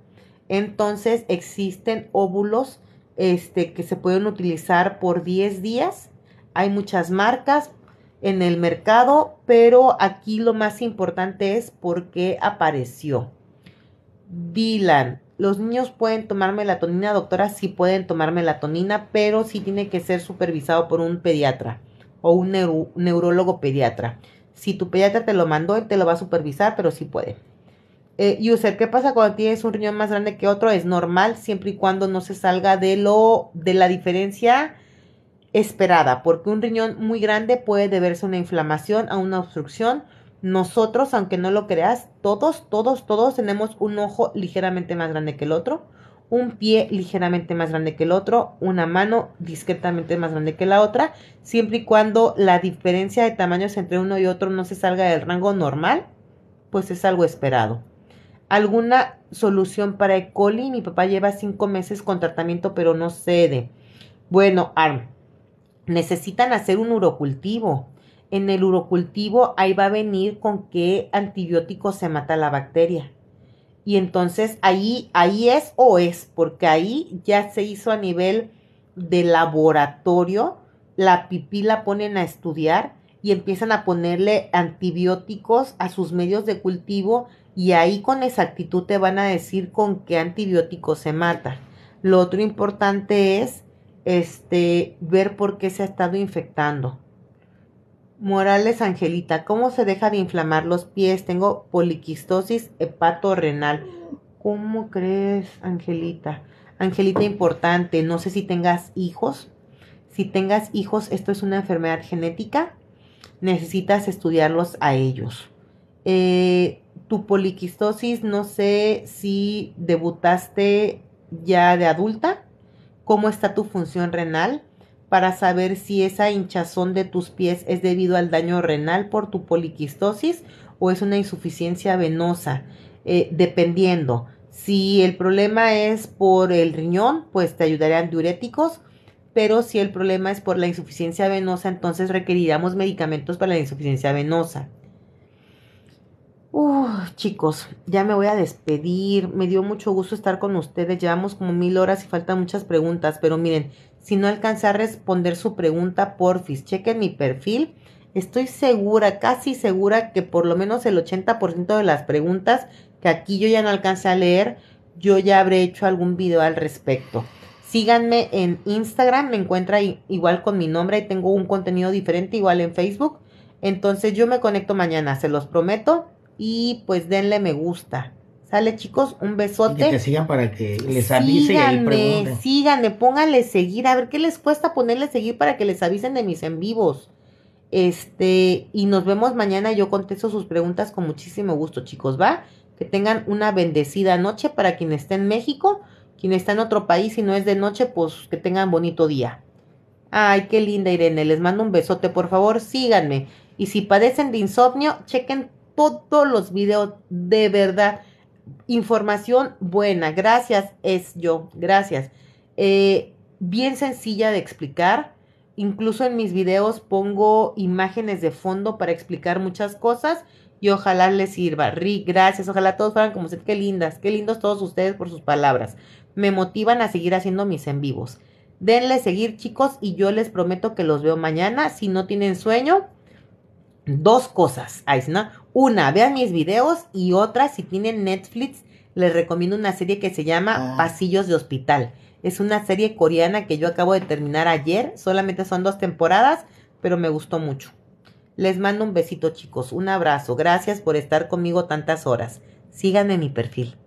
Entonces existen óvulos este, que se pueden utilizar por 10 días. Hay muchas marcas, en el mercado, pero aquí lo más importante es por qué apareció. Dylan, los niños pueden tomar melatonina, doctora, sí pueden tomar melatonina, pero sí tiene que ser supervisado por un pediatra o un neurólogo pediatra. Si tu pediatra te lo mandó, él te lo va a supervisar, pero sí puede. Eh, user, ¿qué pasa cuando tienes un riñón más grande que otro? Es normal siempre y cuando no se salga de lo de la diferencia esperada, porque un riñón muy grande puede deberse a una inflamación, a una obstrucción. Nosotros, aunque no lo creas, todos, todos, todos tenemos un ojo ligeramente más grande que el otro, un pie ligeramente más grande que el otro, una mano discretamente más grande que la otra, siempre y cuando la diferencia de tamaños entre uno y otro no se salga del rango normal, pues es algo esperado. ¿Alguna solución para E. coli? Mi papá lleva cinco meses con tratamiento pero no cede. Bueno, ARM necesitan hacer un urocultivo. En el urocultivo ahí va a venir con qué antibiótico se mata la bacteria. Y entonces ahí, ahí es o es, porque ahí ya se hizo a nivel de laboratorio, la pipí la ponen a estudiar y empiezan a ponerle antibióticos a sus medios de cultivo y ahí con exactitud te van a decir con qué antibiótico se mata. Lo otro importante es este, ver por qué se ha estado infectando. Morales Angelita, ¿cómo se deja de inflamar los pies? Tengo poliquistosis Hepato-renal ¿Cómo crees, Angelita? Angelita, importante, no sé si tengas hijos. Si tengas hijos, esto es una enfermedad genética. Necesitas estudiarlos a ellos. Eh, tu poliquistosis, no sé si debutaste ya de adulta cómo está tu función renal para saber si esa hinchazón de tus pies es debido al daño renal por tu poliquistosis o es una insuficiencia venosa, eh, dependiendo. Si el problema es por el riñón, pues te ayudarán diuréticos, pero si el problema es por la insuficiencia venosa, entonces requeriríamos medicamentos para la insuficiencia venosa. Uh, chicos, ya me voy a despedir. Me dio mucho gusto estar con ustedes. Llevamos como mil horas y faltan muchas preguntas. Pero miren, si no alcancé a responder su pregunta, porfis, chequen mi perfil. Estoy segura, casi segura que por lo menos el 80% de las preguntas que aquí yo ya no alcancé a leer, yo ya habré hecho algún video al respecto. Síganme en Instagram, me encuentra igual con mi nombre y tengo un contenido diferente igual en Facebook. Entonces yo me conecto mañana, se los prometo y pues denle me gusta. Sale chicos, un besote. Y que te sigan para que les avise Síganme, pónganle seguir, a ver qué les cuesta ponerle seguir para que les avisen de mis en vivos. Este, y nos vemos mañana. Yo contesto sus preguntas con muchísimo gusto, chicos, ¿va? Que tengan una bendecida noche para quien esté en México, quien está en otro país y no es de noche, pues que tengan bonito día. Ay, qué linda Irene, les mando un besote, por favor, síganme. Y si padecen de insomnio, chequen todos los videos, de verdad. Información buena, gracias, es yo, gracias. Eh, bien sencilla de explicar. Incluso en mis videos pongo imágenes de fondo para explicar muchas cosas y ojalá les sirva. Rick, gracias. Ojalá todos fueran como usted. Qué lindas, qué lindos todos ustedes por sus palabras. Me motivan a seguir haciendo mis en vivos. Denle seguir, chicos, y yo les prometo que los veo mañana. Si no tienen sueño, dos cosas. Ay, ¿no? Una, vean mis videos y otra, si tienen Netflix, les recomiendo una serie que se llama ah. Pasillos de Hospital. Es una serie coreana que yo acabo de terminar ayer, solamente son dos temporadas, pero me gustó mucho. Les mando un besito chicos, un abrazo, gracias por estar conmigo tantas horas. Síganme en mi perfil.